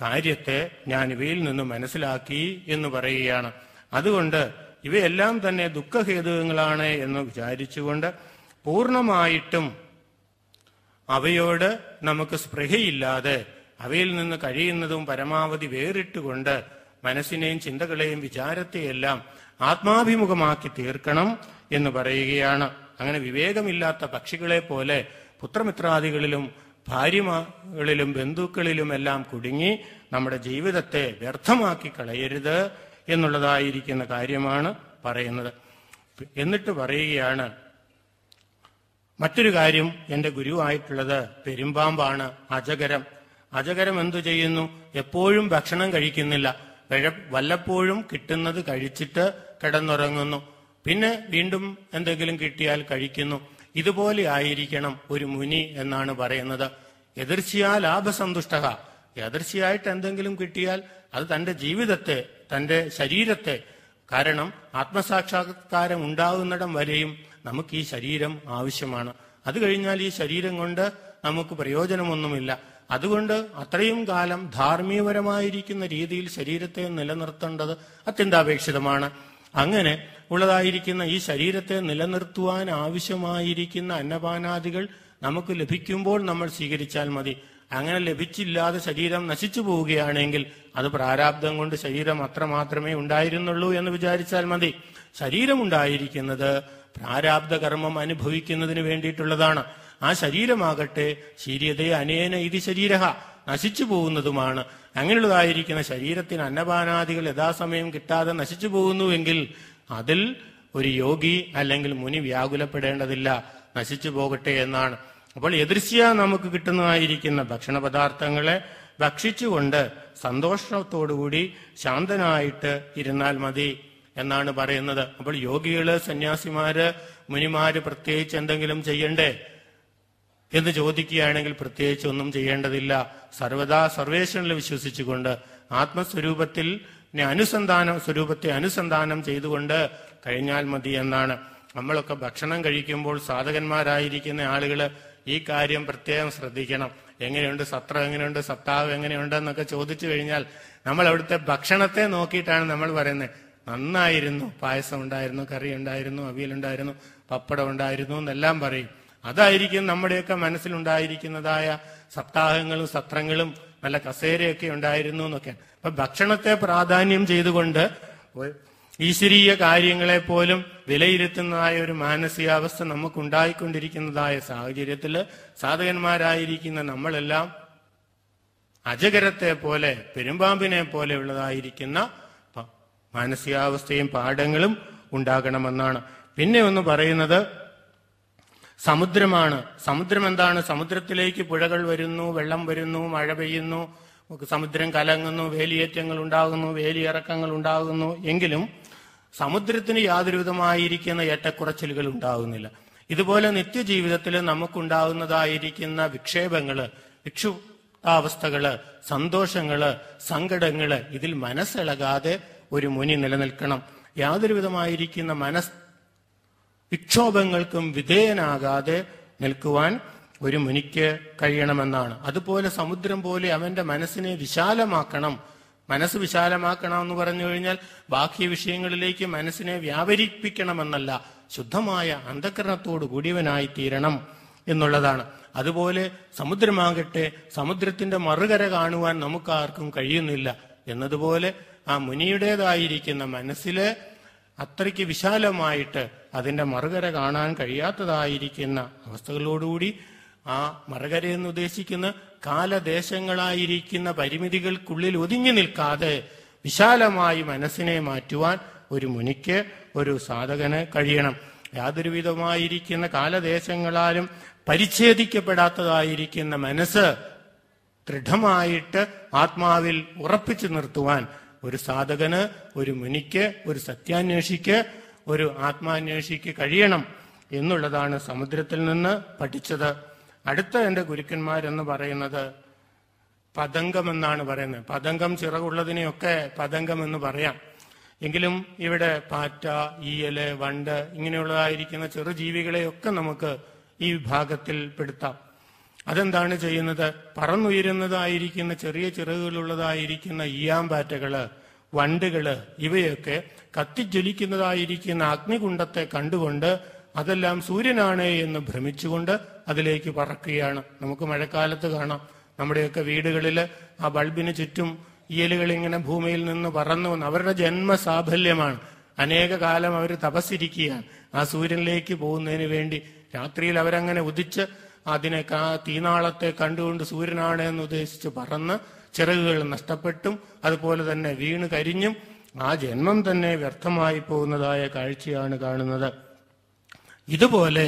കാര്യത്തെ ഞാൻ ഇവയിൽ നിന്ന് മനസ്സിലാക്കി എന്ന് പറയുകയാണ് അതുകൊണ്ട് ഇവയെല്ലാം തന്നെ ദുഃഖഹേതുകങ്ങളാണ് എന്ന് വിചാരിച്ചുകൊണ്ട് പൂർണ്ണമായിട്ടും അവയോട് നമുക്ക് സ്പൃഹയില്ലാതെ അവയിൽ നിന്ന് കഴിയുന്നതും പരമാവധി വേറിട്ടുകൊണ്ട് മനസ്സിനെയും ചിന്തകളെയും വിചാരത്തെയെല്ലാം ആത്മാഭിമുഖമാക്കി തീർക്കണം എന്ന് പറയുകയാണ് അങ്ങനെ വിവേകമില്ലാത്ത പക്ഷികളെ പോലെ പുത്രമിത്രാദികളിലും ബന്ധുക്കളിലും എല്ലാം കുടുങ്ങി നമ്മുടെ ജീവിതത്തെ വ്യർത്ഥമാക്കി കളയരുത് എന്നുള്ളതായിരിക്കുന്ന കാര്യമാണ് പറയുന്നത് എന്നിട്ട് പറയുകയാണ് മറ്റൊരു കാര്യം എൻ്റെ ഗുരുവായിട്ടുള്ളത് പെരുമ്പാമ്പാണ് അജകരം അജകരം എന്തു ചെയ്യുന്നു എപ്പോഴും ഭക്ഷണം കഴിക്കുന്നില്ല വല്ലപ്പോഴും കിട്ടുന്നത് കഴിച്ചിട്ട് കിടന്നുറങ്ങുന്നു പിന്നെ വീണ്ടും എന്തെങ്കിലും കിട്ടിയാൽ കഴിക്കുന്നു ഇതുപോലെ ആയിരിക്കണം ഒരു മുനി എന്നാണ് പറയുന്നത് എതിർച്ചയാ ലാഭസന്തുഷ്ട എതിർച്ചയായിട്ട് എന്തെങ്കിലും കിട്ടിയാൽ അത് തന്റെ ജീവിതത്തെ തന്റെ ശരീരത്തെ കാരണം ആത്മസാക്ഷാത്കാരം ഉണ്ടാകുന്നിടം വരെയും നമുക്ക് ഈ ശരീരം ആവശ്യമാണ് അത് കഴിഞ്ഞാൽ ഈ ശരീരം കൊണ്ട് നമുക്ക് പ്രയോജനമൊന്നുമില്ല അതുകൊണ്ട് അത്രയും കാലം ധാർമ്മികപരമായിരിക്കുന്ന രീതിയിൽ ശരീരത്തെ നിലനിർത്തേണ്ടത് അത്യന്താപേക്ഷിതമാണ് അങ്ങനെ ഉള്ളതായിരിക്കുന്ന ഈ ശരീരത്തെ നിലനിർത്തുവാൻ ആവശ്യമായിരിക്കുന്ന അന്നപാനാദികൾ നമുക്ക് ലഭിക്കുമ്പോൾ നമ്മൾ സ്വീകരിച്ചാൽ മതി അങ്ങനെ ലഭിച്ചില്ലാതെ ശരീരം നശിച്ചു പോവുകയാണെങ്കിൽ അത് പ്രാരാബ്ദം കൊണ്ട് ശരീരം അത്ര മാത്രമേ ഉണ്ടായിരുന്നുള്ളൂ എന്ന് വിചാരിച്ചാൽ മതി ശരീരം ഉണ്ടായിരിക്കുന്നത് പ്രാരാബ്ദ കർമ്മം അനുഭവിക്കുന്നതിന് വേണ്ടിയിട്ടുള്ളതാണ് ആ ശരീരമാകട്ടെ ശീര്യതയെ അനേന ഇതി ശരീരഹ നശിച്ചു പോകുന്നതുമാണ് അങ്ങനെയുള്ളതായിരിക്കുന്ന ശരീരത്തിന് അന്നപാനാദികൾ യഥാസമയം കിട്ടാതെ നശിച്ചു പോകുന്നുവെങ്കിൽ അതിൽ ഒരു യോഗി അല്ലെങ്കിൽ മുനി വ്യാകുലപ്പെടേണ്ടതില്ല നശിച്ചു പോകട്ടെ എന്നാണ് അപ്പോൾ എതിർച്ഛ നമുക്ക് കിട്ടുന്നതായിരിക്കുന്ന ഭക്ഷണ പദാർത്ഥങ്ങളെ ഭക്ഷിച്ചുകൊണ്ട് സന്തോഷത്തോടുകൂടി ശാന്തനായിട്ട് ഇരുന്നാൽ മതി എന്നാണ് പറയുന്നത് അപ്പോൾ യോഗികള് സന്യാസിമാര് മുനിമാര് പ്രത്യേകിച്ച് എന്തെങ്കിലും ചെയ്യണ്ടേ എന്ന് ചോദിക്കുകയാണെങ്കിൽ പ്രത്യേകിച്ച് ഒന്നും ചെയ്യേണ്ടതില്ല സർവദാ സർവേശ്വരനിൽ വിശ്വസിച്ചുകൊണ്ട് ആത്മസ്വരൂപത്തിൽ പിന്നെ അനുസന്ധാനം സ്വരൂപത്തെ അനുസന്ധാനം ചെയ്തുകൊണ്ട് കഴിഞ്ഞാൽ മതി എന്നാണ് നമ്മളൊക്കെ ഭക്ഷണം കഴിക്കുമ്പോൾ സാധകന്മാരായിരിക്കുന്ന ആളുകൾ ഈ കാര്യം പ്രത്യേകം ശ്രദ്ധിക്കണം എങ്ങനെയുണ്ട് സത്രം എങ്ങനെയുണ്ട് സപ്താവ് എങ്ങനെയുണ്ട് എന്നൊക്കെ ചോദിച്ചു കഴിഞ്ഞാൽ നമ്മൾ അവിടുത്തെ ഭക്ഷണത്തെ നോക്കിയിട്ടാണ് നമ്മൾ പറയുന്നത് നന്നായിരുന്നു പായസം ഉണ്ടായിരുന്നു കറി ഉണ്ടായിരുന്നു അവിയലുണ്ടായിരുന്നു പപ്പടം ഉണ്ടായിരുന്നു എന്നെല്ലാം പറയും അതായിരിക്കും നമ്മുടെയൊക്കെ മനസ്സിലുണ്ടായിരിക്കുന്നതായ സപ്താഹങ്ങളും സത്രങ്ങളും നല്ല കസേരയൊക്കെ ഉണ്ടായിരുന്നു എന്നൊക്കെ അപ്പൊ ഭക്ഷണത്തെ പ്രാധാന്യം ചെയ്തുകൊണ്ട് ഈശ്വരീയ കാര്യങ്ങളെ പോലും വിലയിരുത്തുന്നതായ ഒരു മാനസികാവസ്ഥ നമുക്കുണ്ടായിക്കൊണ്ടിരിക്കുന്നതായ സാഹചര്യത്തിൽ സാധകന്മാരായിരിക്കുന്ന നമ്മളെല്ലാം അജഗരത്തെ പോലെ പെരുമ്പാമ്പിനെ പോലെ ഉള്ളതായിരിക്കുന്ന മാനസികാവസ്ഥയും പാഠങ്ങളും ഉണ്ടാകണമെന്നാണ് പിന്നെ ഒന്ന് പറയുന്നത് സമുദ്രമാണ് സമുദ്രം എന്താണ് സമുദ്രത്തിലേക്ക് പുഴകൾ വരുന്നു വെള്ളം വരുന്നു മഴ പെയ്യുന്നു സമുദ്രം കലങ്ങുന്നു വേലിയേറ്റങ്ങൾ ഉണ്ടാകുന്നു വേലിയിറക്കങ്ങൾ ഉണ്ടാകുന്നു എങ്കിലും സമുദ്രത്തിന് യാതൊരു വിധമായിരിക്കുന്ന ഏറ്റക്കുറച്ചിലുകൾ ഉണ്ടാകുന്നില്ല ഇതുപോലെ നിത്യജീവിതത്തിൽ നമുക്കുണ്ടാകുന്നതായിരിക്കുന്ന വിക്ഷേപങ്ങള് വിക്ഷുതാവസ്ഥകള് സന്തോഷങ്ങള് സങ്കടങ്ങള് ഇതിൽ മനസ്സിളകാതെ ഒരു മുനി നിലനിൽക്കണം യാതൊരു വിധമായിരിക്കുന്ന മനസ് വിക്ഷോഭങ്ങൾക്കും വിധേയനാകാതെ നിൽക്കുവാൻ ഒരു മുനിക്ക് കഴിയണമെന്നാണ് അതുപോലെ സമുദ്രം പോലെ അവന്റെ മനസ്സിനെ വിശാലമാക്കണം മനസ്സ് വിശാലമാക്കണം എന്ന് പറഞ്ഞു കഴിഞ്ഞാൽ ബാഹ്യ വിഷയങ്ങളിലേക്ക് മനസ്സിനെ വ്യാപരിപ്പിക്കണമെന്നല്ല ശുദ്ധമായ അന്ധകരണത്തോടു കൂടിയവനായി തീരണം എന്നുള്ളതാണ് അതുപോലെ സമുദ്രമാകട്ടെ സമുദ്രത്തിന്റെ മറുകര കാണുവാൻ നമുക്കാർക്കും കഴിയുന്നില്ല എന്നതുപോലെ ആ മുനിയുടേതായിരിക്കുന്ന മനസ്സിലെ അത്രയ്ക്ക് വിശാലമായിട്ട് അതിന്റെ മറുകര കാണാൻ കഴിയാത്തതായിരിക്കുന്ന അവസ്ഥകളോടുകൂടി ആ മറുകര എന്ന് ഉദ്ദേശിക്കുന്ന കാലദേശങ്ങളായിരിക്കുന്ന പരിമിതികൾക്കുള്ളിൽ ഒതുങ്ങി നിൽക്കാതെ വിശാലമായി മനസ്സിനെ മാറ്റുവാൻ ഒരു മുനിക്ക് ഒരു സാധകന് കഴിയണം യാതൊരുവിധമായിരിക്കുന്ന കാലദേശങ്ങളാലും പരിച്ഛേദിക്കപ്പെടാത്തതായിരിക്കുന്ന മനസ്സ് ദൃഢമായിട്ട് ആത്മാവിൽ ഉറപ്പിച്ചു നിർത്തുവാൻ ഒരു സാധകന് ഒരു മുനിക്ക് ഒരു സത്യാന്വേഷിക്ക് ഒരു ആത്മാന്വേഷിക്ക് കഴിയണം എന്നുള്ളതാണ് സമുദ്രത്തിൽ നിന്ന് പഠിച്ചത് അടുത്ത എൻ്റെ ഗുരുക്കന്മാരെന്ന് പറയുന്നത് പതംഗം എന്നാണ് പറയുന്നത് പതംഗം ചിറകുള്ളതിനെയൊക്കെ പതംഗം എന്ന് പറയാം എങ്കിലും ഇവിടെ പാറ്റ ഈയല് വണ്ട് ഇങ്ങനെയുള്ളതായിരിക്കുന്ന ചെറു ജീവികളെയൊക്കെ നമുക്ക് ഈ വിഭാഗത്തിൽ പെടുത്താം അതെന്താണ് ചെയ്യുന്നത് പറന്നുയരുന്നതായിരിക്കുന്ന ചെറിയ ചിറകുകളുള്ളതായിരിക്കുന്ന ഈയാമ്പാറ്റകള് വണ്ടുകള് ഇവയൊക്കെ കത്തിജ്വലിക്കുന്നതായിരിക്കുന്ന അഗ്നികുണ്ടത്തെ കണ്ടുകൊണ്ട് അതെല്ലാം സൂര്യനാണ് എന്ന് ഭ്രമിച്ചുകൊണ്ട് അതിലേക്ക് പറക്കുകയാണ് നമുക്ക് മഴക്കാലത്ത് കാണാം നമ്മുടെയൊക്കെ വീടുകളിൽ ആ ബൾബിന് ചുറ്റും ഇയലുകൾ ഇങ്ങനെ ഭൂമിയിൽ നിന്ന് പറന്നു വന്ന് അവരുടെ ജന്മ സാഫല്യമാണ് അനേക കാലം അവർ തപസ്സിരിക്കുകയാണ് ആ സൂര്യനിലേക്ക് പോകുന്നതിന് വേണ്ടി രാത്രിയിൽ അവരങ്ങനെ ഉദിച്ച് അതിനെ തീനാളത്തെ കണ്ടുകൊണ്ട് സൂര്യനാണ് എന്ന് ഉദ്ദേശിച്ച് പറന്ന് ചിറകുകൾ നഷ്ടപ്പെട്ടും അതുപോലെ തന്നെ വീണ് കരിഞ്ഞും ആ ജന്മം തന്നെ വ്യർത്ഥമായി പോകുന്നതായ കാഴ്ചയാണ് കാണുന്നത് ഇതുപോലെ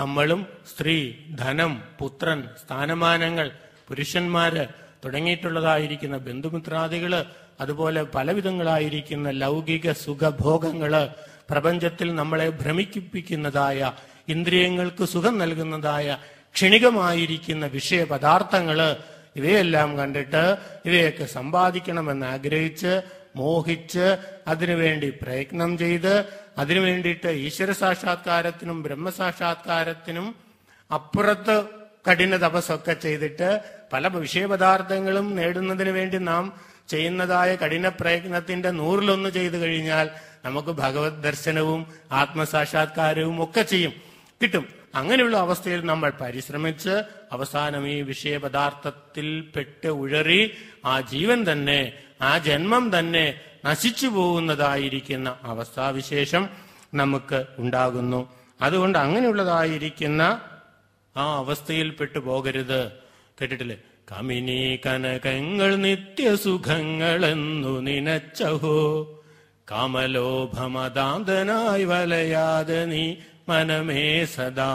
നമ്മളും സ്ത്രീ ധനം പുത്രൻ സ്ഥാനമാനങ്ങൾ പുരുഷന്മാര് തുടങ്ങിയിട്ടുള്ളതായിരിക്കുന്ന ബന്ധുമിത്രാദികള് അതുപോലെ പലവിധങ്ങളായിരിക്കുന്ന ലൗകിക സുഖഭോഗങ്ങള് പ്രപഞ്ചത്തിൽ നമ്മളെ ഭ്രമിക്കിപ്പിക്കുന്നതായ ഇന്ദ്രിയങ്ങൾക്ക് സുഖം നൽകുന്നതായ ക്ഷണികമായിരിക്കുന്ന വിഷയപദാർത്ഥങ്ങൾ ഇവയെല്ലാം കണ്ടിട്ട് ഇവയൊക്കെ സമ്പാദിക്കണമെന്ന് ആഗ്രഹിച്ച് മോഹിച്ച് അതിനുവേണ്ടി പ്രയത്നം ചെയ്ത് അതിനു വേണ്ടിയിട്ട് ഈശ്വര സാക്ഷാത്കാരത്തിനും ബ്രഹ്മസാക്ഷാത്കാരത്തിനും അപ്പുറത്ത് കഠിന തപസ്സൊക്കെ ചെയ്തിട്ട് പല വിഷയപദാർത്ഥങ്ങളും നേടുന്നതിന് വേണ്ടി നാം ചെയ്യുന്നതായ കഠിന പ്രയത്നത്തിന്റെ നൂറിലൊന്ന് ചെയ്തു കഴിഞ്ഞാൽ നമുക്ക് ഭഗവത് ദർശനവും ആത്മസാക്ഷാത്കാരവും ഒക്കെ ചെയ്യും കിട്ടും അങ്ങനെയുള്ള അവസ്ഥയിൽ നമ്മൾ പരിശ്രമിച്ച് അവസാനം ഈ വിഷയപദാർത്ഥത്തിൽ പെട്ട് ഉഴറി ആ ജീവൻ തന്നെ ആ ജന്മം തന്നെ നശിച്ചു പോകുന്നതായിരിക്കുന്ന അവസ്ഥാവിശേഷം നമുക്ക് ഉണ്ടാകുന്നു അതുകൊണ്ട് അങ്ങനെയുള്ളതായിരിക്കുന്ന ആ അവസ്ഥയിൽ പെട്ടു പോകരുത് കേട്ടിട്ടില്ലേ കമിനി കനകങ്ങൾ നിത്യസുഖങ്ങളെന്നു നിനച്ചഹോ കാമലോഭമതാന്തനായി വലയാതെ നീ മനമേ സദാ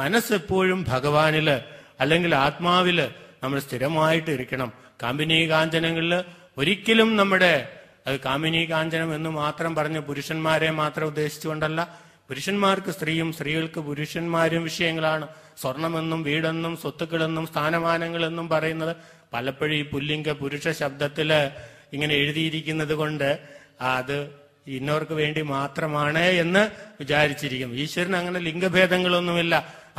മനസ്സെപ്പോഴും ഭഗവാനില് അല്ലെങ്കിൽ ആത്മാവില് നമ്മൾ സ്ഥിരമായിട്ട് ഇരിക്കണം കാമിനി കാഞ്ചനങ്ങളിൽ ഒരിക്കലും നമ്മുടെ അത് കാമിനി കാഞ്ചനം എന്ന് മാത്രം പറഞ്ഞ് പുരുഷന്മാരെ മാത്രം ഉദ്ദേശിച്ചുകൊണ്ടല്ല പുരുഷന്മാർക്ക് സ്ത്രീയും സ്ത്രീകൾക്ക് പുരുഷന്മാരും വിഷയങ്ങളാണ് സ്വർണമെന്നും വീടെന്നും സ്വത്തുക്കളെന്നും സ്ഥാനമാനങ്ങളെന്നും പറയുന്നത് പലപ്പോഴും ഈ പുല്ലിംഗ പുരുഷ ശബ്ദത്തില് ഇങ്ങനെ എഴുതിയിരിക്കുന്നത് കൊണ്ട് അത് ഇന്നവർക്ക് വേണ്ടി മാത്രമാണ് എന്ന് വിചാരിച്ചിരിക്കും ഈശ്വരന് അങ്ങനെ ലിംഗഭേദങ്ങളൊന്നുമില്ല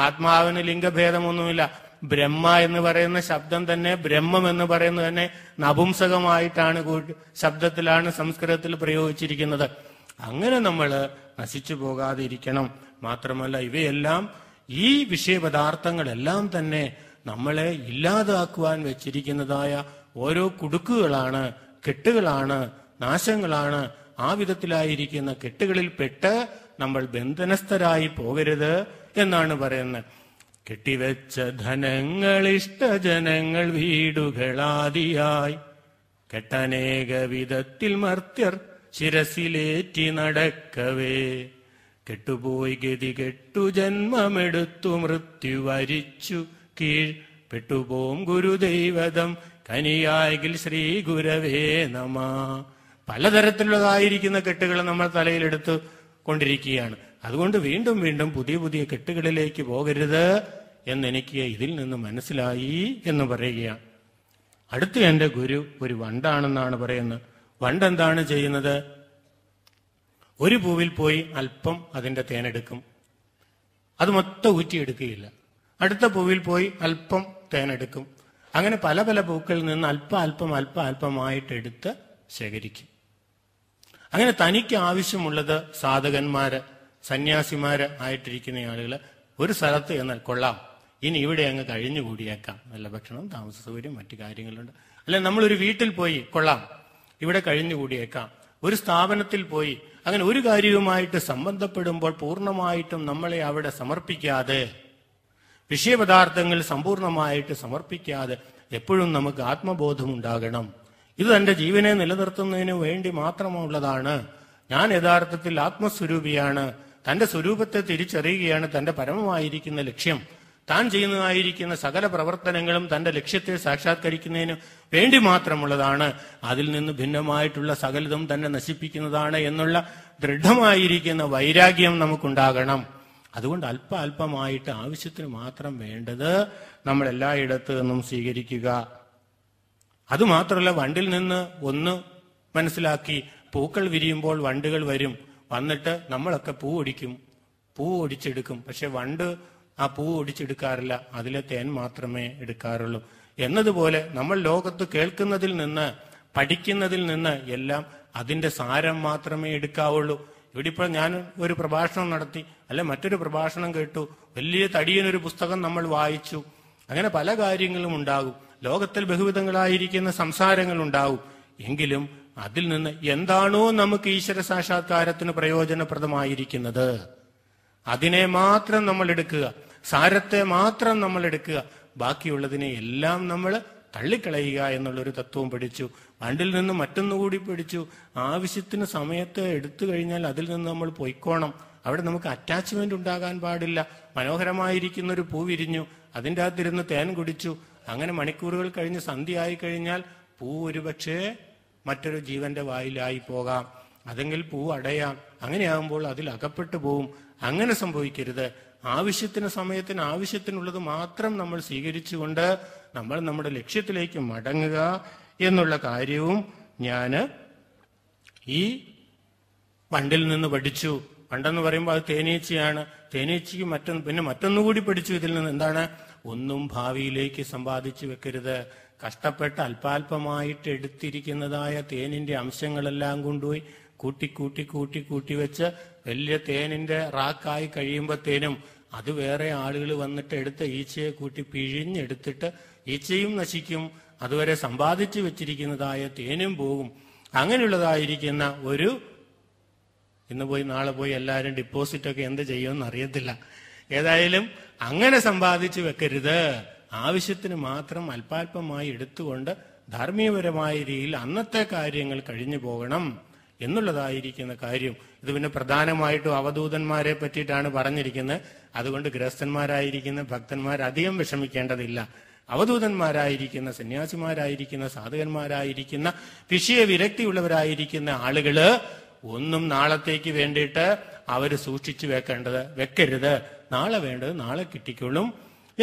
ആത്മാവിന് ലിംഗഭേദമൊന്നുമില്ല ബ്രഹ്മ എന്ന് പറയുന്ന ശബ്ദം തന്നെ ബ്രഹ്മം എന്ന് പറയുന്നത് തന്നെ നപുംസകമായിട്ടാണ് ശബ്ദത്തിലാണ് സംസ്കൃതത്തിൽ പ്രയോഗിച്ചിരിക്കുന്നത് അങ്ങനെ നമ്മൾ നശിച്ചു പോകാതിരിക്കണം മാത്രമല്ല ഇവയെല്ലാം ഈ വിഷയപദാർത്ഥങ്ങളെല്ലാം തന്നെ നമ്മളെ ഇല്ലാതാക്കുവാൻ വെച്ചിരിക്കുന്നതായ ഓരോ കുടുക്കുകളാണ് കെട്ടുകളാണ് നാശങ്ങളാണ് ആ വിധത്തിലായിരിക്കുന്ന കെട്ടുകളിൽപ്പെട്ട് നമ്മൾ ബന്ധനസ്ഥരായി പോകരുത് എന്നാണ് പറയുന്നത് കെട്ടിവെച്ച ധനങ്ങൾ ഇഷ്ടജനങ്ങൾ വീടുകളാദിയായി കെട്ടനേക വിധത്തിൽ മർത്യർ ശിരസിലേറ്റി നടക്കവേ കെട്ടുപോയി ഗതി കെട്ടു ജന്മമെടുത്തു മൃത്യു വരിച്ചു കീഴ് പെട്ടുപോം ഗുരുദൈവതം കനിയായിൽ ശ്രീ ഗുരവേ നമ പലതരത്തിലുള്ളതായിരിക്കുന്ന കെട്ടുകൾ നമ്മൾ തലയിലെടുത്ത് കൊണ്ടിരിക്കുകയാണ് അതുകൊണ്ട് വീണ്ടും വീണ്ടും പുതിയ പുതിയ കെട്ടുകളിലേക്ക് പോകരുത് എന്നെനിക്ക് ഇതിൽ നിന്ന് മനസ്സിലായി എന്ന് പറയുകയാണ് അടുത്ത് എൻ്റെ ഗുരു ഒരു വണ്ടാണെന്നാണ് പറയുന്നത് വണ്ട് എന്താണ് ചെയ്യുന്നത് ഒരു പൂവിൽ പോയി അല്പം അതിൻ്റെ തേനെടുക്കും അത് മൊത്തം ഊറ്റിയെടുക്കുകയില്ല അടുത്ത പൂവിൽ പോയി അല്പം തേനെടുക്കും അങ്ങനെ പല പല പൂക്കളിൽ നിന്ന് അല്പ അല്പം അല്പ അല്പമായിട്ട് എടുത്ത് ശേഖരിക്കും അങ്ങനെ തനിക്ക് ആവശ്യമുള്ളത് സാധകന്മാര് സന്യാസിമാര് ആയിട്ടിരിക്കുന്ന ആളുകൾ ഒരു സ്ഥലത്ത് എന്നാൽ കൊള്ളാം ഇനി ഇവിടെ അങ്ങ് കഴിഞ്ഞുകൂടിയേക്കാം നല്ല ഭക്ഷണം താമസ സൗകര്യം മറ്റു കാര്യങ്ങളുണ്ട് അല്ലെ നമ്മളൊരു വീട്ടിൽ പോയി കൊള്ളാം ഇവിടെ കഴിഞ്ഞുകൂടിയേക്കാം ഒരു സ്ഥാപനത്തിൽ പോയി അങ്ങനെ ഒരു കാര്യവുമായിട്ട് സംബന്ധപ്പെടുമ്പോൾ പൂർണ്ണമായിട്ടും നമ്മളെ അവിടെ സമർപ്പിക്കാതെ വിഷയപദാർത്ഥങ്ങൾ സമ്പൂർണമായിട്ട് സമർപ്പിക്കാതെ എപ്പോഴും നമുക്ക് ആത്മബോധം ഉണ്ടാകണം ഇത് തന്റെ ജീവനെ നിലനിർത്തുന്നതിന് വേണ്ടി മാത്രമുള്ളതാണ് ഞാൻ യഥാർത്ഥത്തിൽ ആത്മസ്വരൂപിയാണ് തന്റെ സ്വരൂപത്തെ തിരിച്ചറിയുകയാണ് തന്റെ പരമമായിരിക്കുന്ന ലക്ഷ്യം താൻ ചെയ്യുന്നതായിരിക്കുന്ന സകല പ്രവർത്തനങ്ങളും തന്റെ ലക്ഷ്യത്തെ സാക്ഷാത്കരിക്കുന്നതിന് വേണ്ടി മാത്രമുള്ളതാണ് അതിൽ നിന്ന് ഭിന്നമായിട്ടുള്ള സകലതും തന്നെ നശിപ്പിക്കുന്നതാണ് എന്നുള്ള ദൃഢമായിരിക്കുന്ന വൈരാഗ്യം നമുക്കുണ്ടാകണം അതുകൊണ്ട് അല്പ അല്പമായിട്ട് ആവശ്യത്തിന് മാത്രം വേണ്ടത് നമ്മൾ എല്ലായിടത്തു നിന്നും സ്വീകരിക്കുക അതുമാത്രമല്ല വണ്ടിൽ നിന്ന് ഒന്ന് മനസ്സിലാക്കി പൂക്കൾ വിരിയുമ്പോൾ വണ്ടുകൾ വരും വന്നിട്ട് നമ്മളൊക്കെ പൂ ഒടിക്കും പൂ ഒടിച്ചെടുക്കും പക്ഷെ വണ്ട് ആ പൂ ഒടിച്ചെടുക്കാറില്ല അതിലെ തേൻ മാത്രമേ എടുക്കാറുള്ളൂ എന്നതുപോലെ നമ്മൾ ലോകത്ത് കേൾക്കുന്നതിൽ നിന്ന് പഠിക്കുന്നതിൽ നിന്ന് എല്ലാം അതിന്റെ സാരം മാത്രമേ എടുക്കാവുള്ളൂ ഇവിടെ ഇപ്പോൾ ഞാൻ ഒരു പ്രഭാഷണം നടത്തി അല്ല മറ്റൊരു പ്രഭാഷണം കേട്ടു വലിയ തടിയനൊരു പുസ്തകം നമ്മൾ വായിച്ചു അങ്ങനെ പല കാര്യങ്ങളും ഉണ്ടാകും ലോകത്തിൽ ബഹുവിധങ്ങളായിരിക്കുന്ന സംസാരങ്ങൾ ഉണ്ടാവും എങ്കിലും അതിൽ നിന്ന് എന്താണോ നമുക്ക് ഈശ്വര സാക്ഷാത്കാരത്തിന് പ്രയോജനപ്രദമായിരിക്കുന്നത് അതിനെ മാത്രം നമ്മൾ എടുക്കുക സാരത്തെ മാത്രം നമ്മൾ എടുക്കുക ബാക്കിയുള്ളതിനെ എല്ലാം നമ്മൾ തള്ളിക്കളയുക എന്നുള്ളൊരു തത്വം പഠിച്ചു പണ്ടിൽ നിന്ന് മറ്റൊന്നുകൂടി പഠിച്ചു ആവശ്യത്തിന് സമയത്ത് എടുത്തു കഴിഞ്ഞാൽ അതിൽ നിന്ന് നമ്മൾ പൊയ്ക്കോണം അവിടെ നമുക്ക് അറ്റാച്ച്മെന്റ് ഉണ്ടാകാൻ പാടില്ല മനോഹരമായിരിക്കുന്ന ഒരു പൂ വിരിഞ്ഞു അതിൻ്റെ അകത്തിരുന്ന് തേൻ കുടിച്ചു അങ്ങനെ മണിക്കൂറുകൾ കഴിഞ്ഞ് സന്ധ്യയായി കഴിഞ്ഞാൽ പൂ ഒരുപക്ഷേ മറ്റൊരു ജീവന്റെ വായിലായി പോകാം അതെങ്കിൽ പൂ അടയാം അങ്ങനെയാകുമ്പോൾ അതിൽ അകപ്പെട്ടു പോവും അങ്ങനെ സംഭവിക്കരുത് ആവശ്യത്തിന് സമയത്തിന് ആവശ്യത്തിനുള്ളത് മാത്രം നമ്മൾ സ്വീകരിച്ചുകൊണ്ട് നമ്മൾ നമ്മുടെ ലക്ഷ്യത്തിലേക്ക് മടങ്ങുക എന്നുള്ള കാര്യവും ഞാൻ ഈ പണ്ടിൽ നിന്ന് പഠിച്ചു പണ്ടെന്ന് പറയുമ്പോൾ അത് തേനീച്ചയാണ് തേനീച്ചയ്ക്ക് മറ്റൊന്ന് പിന്നെ മറ്റൊന്നുകൂടി പഠിച്ചു ഇതിൽ നിന്ന് എന്താണ് ഒന്നും ഭാവിയിലേക്ക് സമ്പാദിച്ചു വെക്കരുത് കഷ്ടപ്പെട്ട് അല്പാൽപമായിട്ട് എടുത്തിരിക്കുന്നതായ തേനിന്റെ അംശങ്ങളെല്ലാം കൊണ്ടുപോയി കൂട്ടി കൂട്ടി കൂട്ടി കൂട്ടി വെച്ച് വലിയ തേനിന്റെ റാക്കായി കഴിയുമ്പോഴത്തേനും അത് വേറെ ആളുകൾ വന്നിട്ട് എടുത്ത ഈച്ചയെ കൂട്ടി പിഴിഞ്ഞെടുത്തിട്ട് ഈച്ചയും നശിക്കും അതുവരെ സമ്പാദിച്ചു വെച്ചിരിക്കുന്നതായ തേനും പോകും അങ്ങനെയുള്ളതായിരിക്കുന്ന ഒരു ഇന്ന് പോയി നാളെ പോയി എല്ലാവരും ഡിപ്പോസിറ്റ് ഒക്കെ എന്ത് ചെയ്യുമെന്ന് അറിയത്തില്ല ഏതായാലും അങ്ങനെ സമ്പാദിച്ചു വെക്കരുത് ആവശ്യത്തിന് മാത്രം അല്പാൽപമായി എടുത്തുകൊണ്ട് ധാർമ്മികപരമായ രീതിയിൽ അന്നത്തെ കാര്യങ്ങൾ കഴിഞ്ഞു പോകണം എന്നുള്ളതായിരിക്കുന്ന കാര്യം ഇത് പിന്നെ പ്രധാനമായിട്ടും അവധൂതന്മാരെ പറ്റിയിട്ടാണ് പറഞ്ഞിരിക്കുന്നത് അതുകൊണ്ട് ഗൃഹസ്ഥന്മാരായിരിക്കുന്ന ഭക്തന്മാർ അധികം വിഷമിക്കേണ്ടതില്ല അവധൂതന്മാരായിരിക്കുന്ന സന്യാസിമാരായിരിക്കുന്ന സാധകന്മാരായിരിക്കുന്ന വിഷയ വിരക്തിയുള്ളവരായിരിക്കുന്ന ആളുകള് ഒന്നും നാളത്തേക്ക് വേണ്ടിയിട്ട് അവർ സൂക്ഷിച്ചു വെക്കേണ്ടത് വെക്കരുത് നാളെ വേണ്ടത് നാളെ കിട്ടിക്കൊള്ളും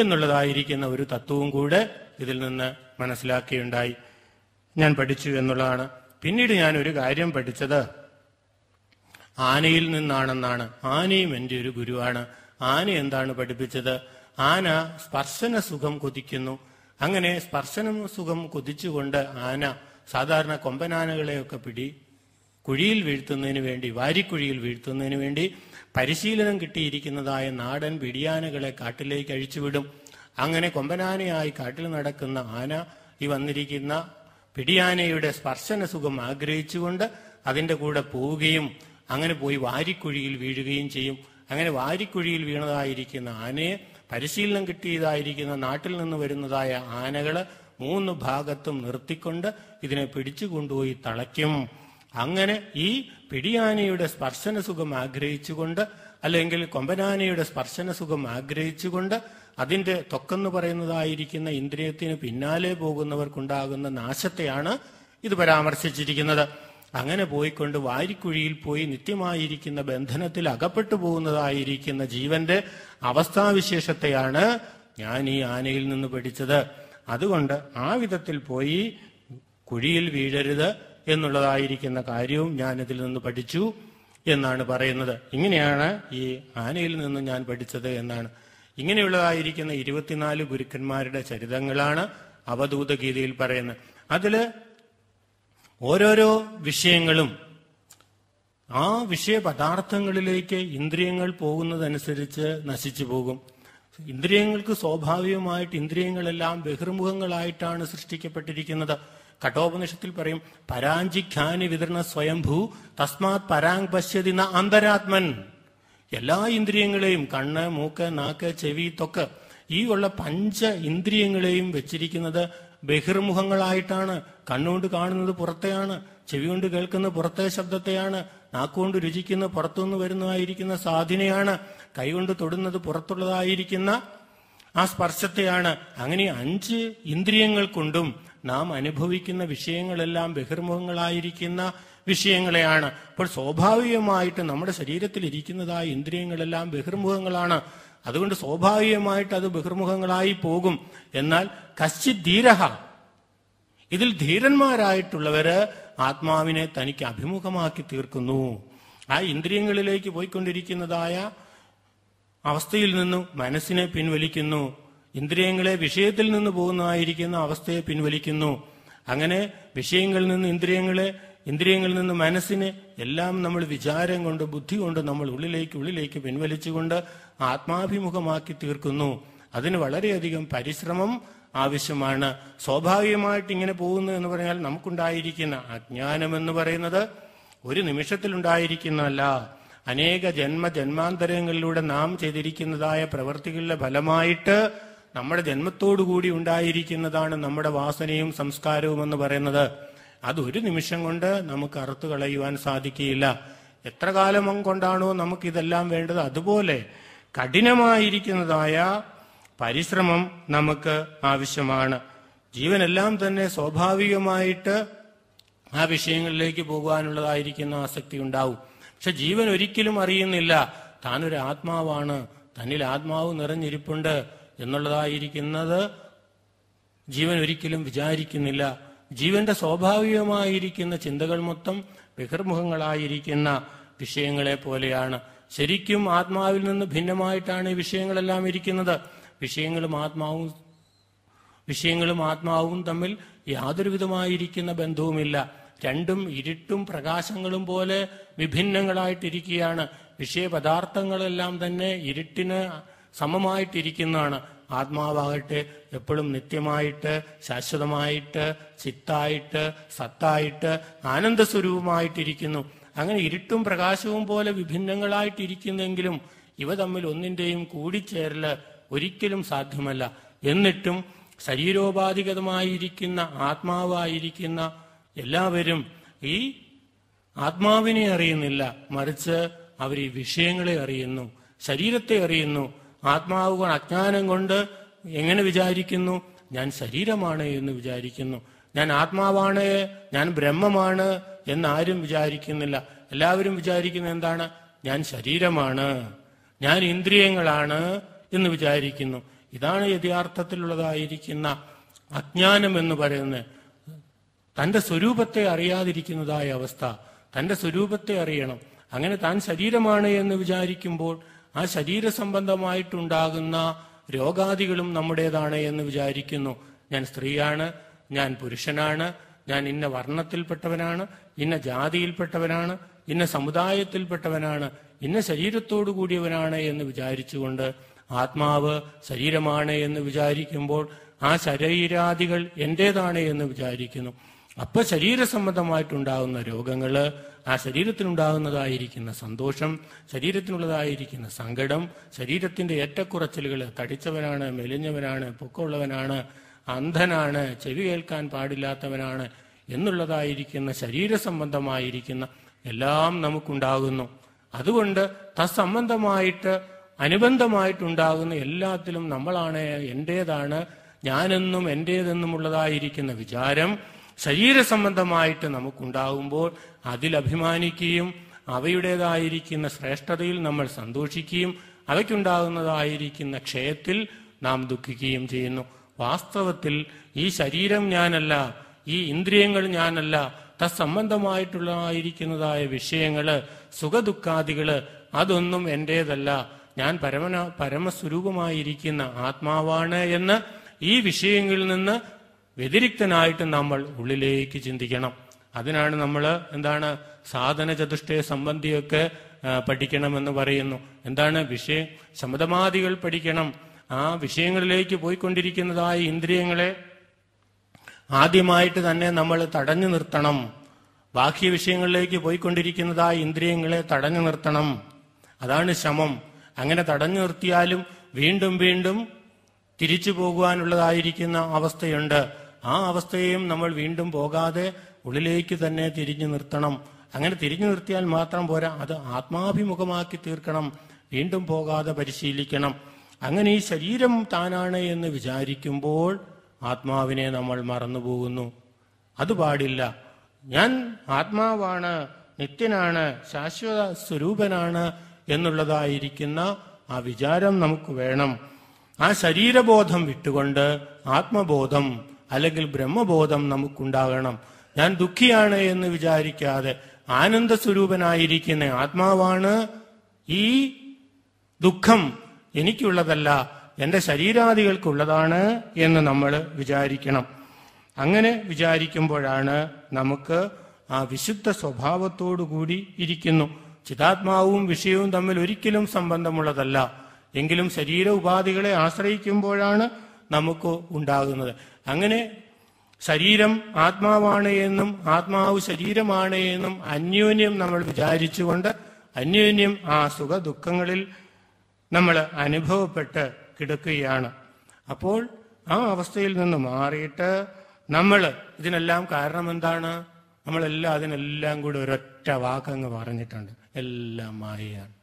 എന്നുള്ളതായിരിക്കുന്ന ഒരു തത്വവും കൂടെ ഇതിൽ നിന്ന് മനസ്സിലാക്കിയുണ്ടായി ഞാൻ പഠിച്ചു എന്നുള്ളതാണ് പിന്നീട് ഞാൻ ഒരു കാര്യം പഠിച്ചത് ആനയിൽ നിന്നാണെന്നാണ് ആനയും എൻ്റെ ഒരു ഗുരുവാണ് ആന എന്താണ് പഠിപ്പിച്ചത് ആന സ്പർശന സുഖം കൊതിക്കുന്നു അങ്ങനെ സ്പർശനം സുഖം കൊതിച്ചുകൊണ്ട് ആന സാധാരണ കൊമ്പനാനകളെയൊക്കെ പിടി കുഴിയിൽ വീഴ്ത്തുന്നതിന് വേണ്ടി വാരിക്കുഴിയിൽ വീഴ്ത്തുന്നതിന് വേണ്ടി പരിശീലനം കിട്ടിയിരിക്കുന്നതായ നാടൻ പിടിയാനകളെ കാട്ടിലേക്ക് അഴിച്ചുവിടും അങ്ങനെ കൊമ്പനാനയായി കാട്ടിൽ നടക്കുന്ന ആന ഈ വന്നിരിക്കുന്ന പിടിയാനയുടെ സ്പർശന സുഖം ആഗ്രഹിച്ചുകൊണ്ട് അതിൻ്റെ കൂടെ പോവുകയും അങ്ങനെ പോയി വാരിക്കുഴിയിൽ വീഴുകയും ചെയ്യും അങ്ങനെ വാരിക്കുഴിയിൽ വീണതായിരിക്കുന്ന ആനയെ പരിശീലനം കിട്ടിയതായിരിക്കുന്ന നാട്ടിൽ നിന്ന് വരുന്നതായ ആനകൾ മൂന്ന് ഭാഗത്തും നിർത്തിക്കൊണ്ട് ഇതിനെ പിടിച്ചു കൊണ്ടുപോയി തളയ്ക്കും അങ്ങനെ ഈ പിടിയാനയുടെ സ്പർശന സുഖം ആഗ്രഹിച്ചുകൊണ്ട് അല്ലെങ്കിൽ കൊമ്പനാനയുടെ സ്പർശന സുഖം ആഗ്രഹിച്ചുകൊണ്ട് അതിന്റെ തൊക്കെന്ന് പറയുന്നതായിരിക്കുന്ന ഇന്ദ്രിയത്തിന് പിന്നാലെ പോകുന്നവർക്കുണ്ടാകുന്ന നാശത്തെയാണ് ഇത് പരാമർശിച്ചിരിക്കുന്നത് അങ്ങനെ പോയിക്കൊണ്ട് വാരിക്കുഴിയിൽ പോയി നിത്യമായിരിക്കുന്ന ബന്ധനത്തിൽ അകപ്പെട്ടു പോകുന്നതായിരിക്കുന്ന ജീവന്റെ അവസ്ഥാവിശേഷത്തെയാണ് ഞാൻ ഈ ആനയിൽ നിന്ന് പഠിച്ചത് അതുകൊണ്ട് ആ വിധത്തിൽ പോയി കുഴിയിൽ വീഴരുത് എന്നുള്ളതായിരിക്കുന്ന കാര്യവും ഇതിൽ നിന്ന് പഠിച്ചു എന്നാണ് പറയുന്നത് ഇങ്ങനെയാണ് ഈ ആനയിൽ നിന്ന് ഞാൻ പഠിച്ചത് എന്നാണ് ഇങ്ങനെയുള്ളതായിരിക്കുന്ന ഇരുപത്തിനാല് ഗുരുക്കന്മാരുടെ ചരിതങ്ങളാണ് അവധൂത ഗീതയിൽ പറയുന്നത് അതില് ഓരോരോ വിഷയങ്ങളും ആ വിഷയ പദാർത്ഥങ്ങളിലേക്ക് ഇന്ദ്രിയങ്ങൾ പോകുന്നതനുസരിച്ച് നശിച്ചു പോകും ഇന്ദ്രിയങ്ങൾക്ക് സ്വാഭാവികമായിട്ട് ഇന്ദ്രിയങ്ങളെല്ലാം ബഹിർമുഖങ്ങളായിട്ടാണ് സൃഷ്ടിക്കപ്പെട്ടിരിക്കുന്നത് കഠോപനിഷത്തിൽ പറയും പരാഞ്ചിഖ്യാനി വിതരണ സ്വയംഭൂ തസ്മാത് പരാങ് പശ്യതി ന അന്തരാത്മൻ എല്ലാ ഇന്ദ്രിയങ്ങളെയും കണ്ണ് മൂക്ക് നാക്ക് ചെവി തൊക്ക് ഈ ഉള്ള പഞ്ച ഇന്ദ്രിയങ്ങളെയും വെച്ചിരിക്കുന്നത് ബഹിർമുഖങ്ങളായിട്ടാണ് കണ്ണുകൊണ്ട് കാണുന്നത് പുറത്തെയാണ് ചെവി കൊണ്ട് കേൾക്കുന്ന പുറത്തെ ശബ്ദത്തെയാണ് നാക്കുകൊണ്ട് രുചിക്കുന്ന പുറത്തുനിന്ന് വരുന്നതായിരിക്കുന്ന സാധനയാണ് കൈകൊണ്ട് തൊടുന്നത് പുറത്തുള്ളതായിരിക്കുന്ന ആ സ്പർശത്തെയാണ് അങ്ങനെ അഞ്ച് ഇന്ദ്രിയങ്ങൾ കൊണ്ടും നാം അനുഭവിക്കുന്ന വിഷയങ്ങളെല്ലാം ബഹിർമുഖങ്ങളായിരിക്കുന്ന വിഷയങ്ങളെയാണ് അപ്പോൾ സ്വാഭാവികമായിട്ട് നമ്മുടെ ശരീരത്തിൽ ഇരിക്കുന്നതായ ഇന്ദ്രിയങ്ങളെല്ലാം ബഹിർമുഖങ്ങളാണ് അതുകൊണ്ട് സ്വാഭാവികമായിട്ട് അത് ബഹിർമുഖങ്ങളായി പോകും എന്നാൽ കശ്ചിത് ധീരഹ ഇതിൽ ധീരന്മാരായിട്ടുള്ളവര് ആത്മാവിനെ തനിക്ക് അഭിമുഖമാക്കി തീർക്കുന്നു ആ ഇന്ദ്രിയങ്ങളിലേക്ക് പോയിക്കൊണ്ടിരിക്കുന്നതായ അവസ്ഥയിൽ നിന്നും മനസ്സിനെ പിൻവലിക്കുന്നു ഇന്ദ്രിയങ്ങളെ വിഷയത്തിൽ നിന്ന് പോകുന്നതായിരിക്കുന്ന അവസ്ഥയെ പിൻവലിക്കുന്നു അങ്ങനെ വിഷയങ്ങളിൽ നിന്ന് ഇന്ദ്രിയങ്ങളെ ഇന്ദ്രിയങ്ങളിൽ നിന്ന് മനസ്സിനെ എല്ലാം നമ്മൾ വിചാരം കൊണ്ട് ബുദ്ധി കൊണ്ട് നമ്മൾ ഉള്ളിലേക്ക് ഉള്ളിലേക്ക് പിൻവലിച്ചുകൊണ്ട് ആത്മാഭിമുഖമാക്കി തീർക്കുന്നു അതിന് വളരെയധികം പരിശ്രമം ആവശ്യമാണ് സ്വാഭാവികമായിട്ട് ഇങ്ങനെ പോകുന്നു എന്ന് പറഞ്ഞാൽ നമുക്കുണ്ടായിരിക്കുന്ന അജ്ഞാനം എന്ന് പറയുന്നത് ഒരു നിമിഷത്തിലുണ്ടായിരിക്കുന്നതല്ല അനേക ജന്മ ജന്മാന്തരങ്ങളിലൂടെ നാം ചെയ്തിരിക്കുന്നതായ പ്രവൃത്തികളുടെ ഫലമായിട്ട് നമ്മുടെ ജന്മത്തോടുകൂടി ഉണ്ടായിരിക്കുന്നതാണ് നമ്മുടെ വാസനയും സംസ്കാരവും എന്ന് പറയുന്നത് അതൊരു നിമിഷം കൊണ്ട് നമുക്ക് അറുത്തു കളയുവാൻ സാധിക്കുകയില്ല എത്ര കാലം കൊണ്ടാണോ നമുക്ക് ഇതെല്ലാം വേണ്ടത് അതുപോലെ കഠിനമായിരിക്കുന്നതായ പരിശ്രമം നമുക്ക് ആവശ്യമാണ് ജീവനെല്ലാം തന്നെ സ്വാഭാവികമായിട്ട് ആ വിഷയങ്ങളിലേക്ക് പോകുവാനുള്ളതായിരിക്കുന്ന ആസക്തി ഉണ്ടാവും പക്ഷെ ജീവൻ ഒരിക്കലും അറിയുന്നില്ല താനൊരു ആത്മാവാണ് തന്നിൽ ആത്മാവ് നിറഞ്ഞിരിപ്പുണ്ട് എന്നുള്ളതായിരിക്കുന്നത് ജീവൻ ഒരിക്കലും വിചാരിക്കുന്നില്ല ജീവന്റെ സ്വാഭാവികമായിരിക്കുന്ന ചിന്തകൾ മൊത്തം ബഹിർമുഖങ്ങളായിരിക്കുന്ന വിഷയങ്ങളെ പോലെയാണ് ശരിക്കും ആത്മാവിൽ നിന്ന് ഭിന്നമായിട്ടാണ് ഈ വിഷയങ്ങളെല്ലാം ഇരിക്കുന്നത് വിഷയങ്ങളും ആത്മാവും വിഷയങ്ങളും ആത്മാവും തമ്മിൽ യാതൊരുവിധമായിരിക്കുന്ന ബന്ധവുമില്ല രണ്ടും ഇരുട്ടും പ്രകാശങ്ങളും പോലെ വിഭിന്നങ്ങളായിട്ടിരിക്കുകയാണ് വിഷയപദാർത്ഥങ്ങളെല്ലാം തന്നെ ഇരുട്ടിന് സമമായിട്ടിരിക്കുന്നതാണ് ആത്മാവാകട്ടെ എപ്പോഴും നിത്യമായിട്ട് ശാശ്വതമായിട്ട് ചിത്തായിട്ട് സത്തായിട്ട് ആനന്ദ സ്വരൂപമായിട്ടിരിക്കുന്നു അങ്ങനെ ഇരുട്ടും പ്രകാശവും പോലെ വിഭിന്നങ്ങളായിട്ടിരിക്കുന്നെങ്കിലും ഇവ തമ്മിൽ ഒന്നിൻ്റെയും കൂടിച്ചേരല് ഒരിക്കലും സാധ്യമല്ല എന്നിട്ടും ശരീരോപാധിഗതമായിരിക്കുന്ന ആത്മാവായിരിക്കുന്ന എല്ലാവരും ഈ ആത്മാവിനെ അറിയുന്നില്ല മറിച്ച് അവർ ഈ വിഷയങ്ങളെ അറിയുന്നു ശരീരത്തെ അറിയുന്നു ആത്മാവ് കൊണ്ട് അജ്ഞാനം കൊണ്ട് എങ്ങനെ വിചാരിക്കുന്നു ഞാൻ ശരീരമാണ് എന്ന് വിചാരിക്കുന്നു ഞാൻ ആത്മാവാണ് ഞാൻ ബ്രഹ്മമാണ് എന്നാരും വിചാരിക്കുന്നില്ല എല്ലാവരും വിചാരിക്കുന്ന എന്താണ് ഞാൻ ശരീരമാണ് ഞാൻ ഇന്ദ്രിയങ്ങളാണ് എന്ന് വിചാരിക്കുന്നു ഇതാണ് യഥാർത്ഥത്തിലുള്ളതായിരിക്കുന്ന അജ്ഞാനം എന്ന് പറയുന്നത് തന്റെ സ്വരൂപത്തെ അറിയാതിരിക്കുന്നതായ അവസ്ഥ തന്റെ സ്വരൂപത്തെ അറിയണം അങ്ങനെ താൻ ശരീരമാണ് എന്ന് വിചാരിക്കുമ്പോൾ ആ ശരീര സംബന്ധമായിട്ടുണ്ടാകുന്ന രോഗാദികളും നമ്മുടേതാണ് എന്ന് വിചാരിക്കുന്നു ഞാൻ സ്ത്രീയാണ് ഞാൻ പുരുഷനാണ് ഞാൻ ഇന്ന വർണ്ണത്തിൽപ്പെട്ടവനാണ് ഇന്ന ജാതിയിൽപ്പെട്ടവനാണ് ഇന്ന സമുദായത്തിൽപ്പെട്ടവനാണ് ഇന്ന ശരീരത്തോടു കൂടിയവനാണ് എന്ന് വിചാരിച്ചുകൊണ്ട് ആത്മാവ് ശരീരമാണ് എന്ന് വിചാരിക്കുമ്പോൾ ആ ശരീരാദികൾ എൻ്റേതാണ് എന്ന് വിചാരിക്കുന്നു അപ്പൊ ശരീര സംബന്ധമായിട്ടുണ്ടാകുന്ന രോഗങ്ങൾ ആ ശരീരത്തിനുണ്ടാകുന്നതായിരിക്കുന്ന സന്തോഷം ശരീരത്തിനുള്ളതായിരിക്കുന്ന സങ്കടം ശരീരത്തിന്റെ ഏറ്റക്കുറച്ചിലുകൾ തടിച്ചവനാണ് മെലിഞ്ഞവനാണ് പൊക്കമുള്ളവനാണ് അന്ധനാണ് ചെവി കേൾക്കാൻ പാടില്ലാത്തവനാണ് എന്നുള്ളതായിരിക്കുന്ന ശരീര സംബന്ധമായിരിക്കുന്ന എല്ലാം നമുക്കുണ്ടാകുന്നു അതുകൊണ്ട് തത്സംബന്ധമായിട്ട് അനുബന്ധമായിട്ടുണ്ടാകുന്ന എല്ലാത്തിലും നമ്മളാണ് എൻ്റേതാണ് ഞാനെന്നും എൻ്റേതെന്നുമുള്ളതായിരിക്കുന്ന വിചാരം ശരീരസംബന്ധമായിട്ട് നമുക്കുണ്ടാകുമ്പോൾ അതിലഭിമാനിക്കുകയും അവയുടേതായിരിക്കുന്ന ശ്രേഷ്ഠതയിൽ നമ്മൾ സന്തോഷിക്കുകയും അവയ്ക്കുണ്ടാകുന്നതായിരിക്കുന്ന ക്ഷയത്തിൽ നാം ദുഃഖിക്കുകയും ചെയ്യുന്നു വാസ്തവത്തിൽ ഈ ശരീരം ഞാനല്ല ഈ ഇന്ദ്രിയങ്ങൾ ഞാനല്ല തത്സംബന്ധമായിട്ടുള്ളതായിരിക്കുന്നതായ വിഷയങ്ങള് സുഖദുഃഖാദികള് അതൊന്നും എൻ്റേതല്ല ഞാൻ പരമന പരമസ്വരൂപമായിരിക്കുന്ന ആത്മാവാണ് എന്ന് ഈ വിഷയങ്ങളിൽ നിന്ന് വ്യതിരിക്തനായിട്ട് നമ്മൾ ഉള്ളിലേക്ക് ചിന്തിക്കണം അതിനാണ് നമ്മൾ എന്താണ് സാധന ചതുഷ്ടയ സംബന്ധിയൊക്കെ പഠിക്കണമെന്ന് പറയുന്നു എന്താണ് വിഷയം സമതമാദികൾ പഠിക്കണം ആ വിഷയങ്ങളിലേക്ക് പോയിക്കൊണ്ടിരിക്കുന്നതായ ഇന്ദ്രിയങ്ങളെ ആദ്യമായിട്ട് തന്നെ നമ്മൾ തടഞ്ഞു നിർത്തണം ബാഹ്യ വിഷയങ്ങളിലേക്ക് പോയിക്കൊണ്ടിരിക്കുന്നതായ ഇന്ദ്രിയങ്ങളെ തടഞ്ഞു നിർത്തണം അതാണ് ശമം അങ്ങനെ തടഞ്ഞു നിർത്തിയാലും വീണ്ടും വീണ്ടും തിരിച്ചു പോകുവാനുള്ളതായിരിക്കുന്ന അവസ്ഥയുണ്ട് ആ അവസ്ഥയും നമ്മൾ വീണ്ടും പോകാതെ ഉള്ളിലേക്ക് തന്നെ തിരിഞ്ഞു നിർത്തണം അങ്ങനെ തിരിഞ്ഞു നിർത്തിയാൽ മാത്രം പോരാ അത് ആത്മാഭിമുഖമാക്കി തീർക്കണം വീണ്ടും പോകാതെ പരിശീലിക്കണം അങ്ങനെ ഈ ശരീരം താനാണ് എന്ന് വിചാരിക്കുമ്പോൾ ആത്മാവിനെ നമ്മൾ മറന്നുപോകുന്നു അത് പാടില്ല ഞാൻ ആത്മാവാണ് നിത്യനാണ് ശാശ്വത സ്വരൂപനാണ് എന്നുള്ളതായിരിക്കുന്ന ആ വിചാരം നമുക്ക് വേണം ആ ശരീരബോധം വിട്ടുകൊണ്ട് ആത്മബോധം അല്ലെങ്കിൽ ബ്രഹ്മബോധം നമുക്കുണ്ടാകണം ഞാൻ ദുഃഖിയാണ് എന്ന് വിചാരിക്കാതെ ആനന്ദ സ്വരൂപനായിരിക്കുന്ന ആത്മാവാണ് ഈ ദുഃഖം എനിക്കുള്ളതല്ല എൻ്റെ ശരീരാദികൾക്കുള്ളതാണ് എന്ന് നമ്മൾ വിചാരിക്കണം അങ്ങനെ വിചാരിക്കുമ്പോഴാണ് നമുക്ക് ആ വിശുദ്ധ സ്വഭാവത്തോടു കൂടി ഇരിക്കുന്നു ചിതാത്മാവും വിഷയവും തമ്മിൽ ഒരിക്കലും സംബന്ധമുള്ളതല്ല എങ്കിലും ശരീര ഉപാധികളെ ആശ്രയിക്കുമ്പോഴാണ് നമുക്ക് ഉണ്ടാകുന്നത് അങ്ങനെ ശരീരം ആത്മാവാണ് എന്നും ആത്മാവ് ശരീരമാണ് എന്നും അന്യോന്യം നമ്മൾ വിചാരിച്ചുകൊണ്ട് അന്യോന്യം ആ സുഖ ദുഃഖങ്ങളിൽ നമ്മൾ അനുഭവപ്പെട്ട് കിടക്കുകയാണ് അപ്പോൾ ആ അവസ്ഥയിൽ നിന്ന് മാറിയിട്ട് നമ്മൾ ഇതിനെല്ലാം കാരണം എന്താണ് നമ്മളെല്ലാം അതിനെല്ലാം കൂടി ഒരൊറ്റ വാക്കങ്ങ് പറഞ്ഞിട്ടുണ്ട് എല്ലാം മായയാണ്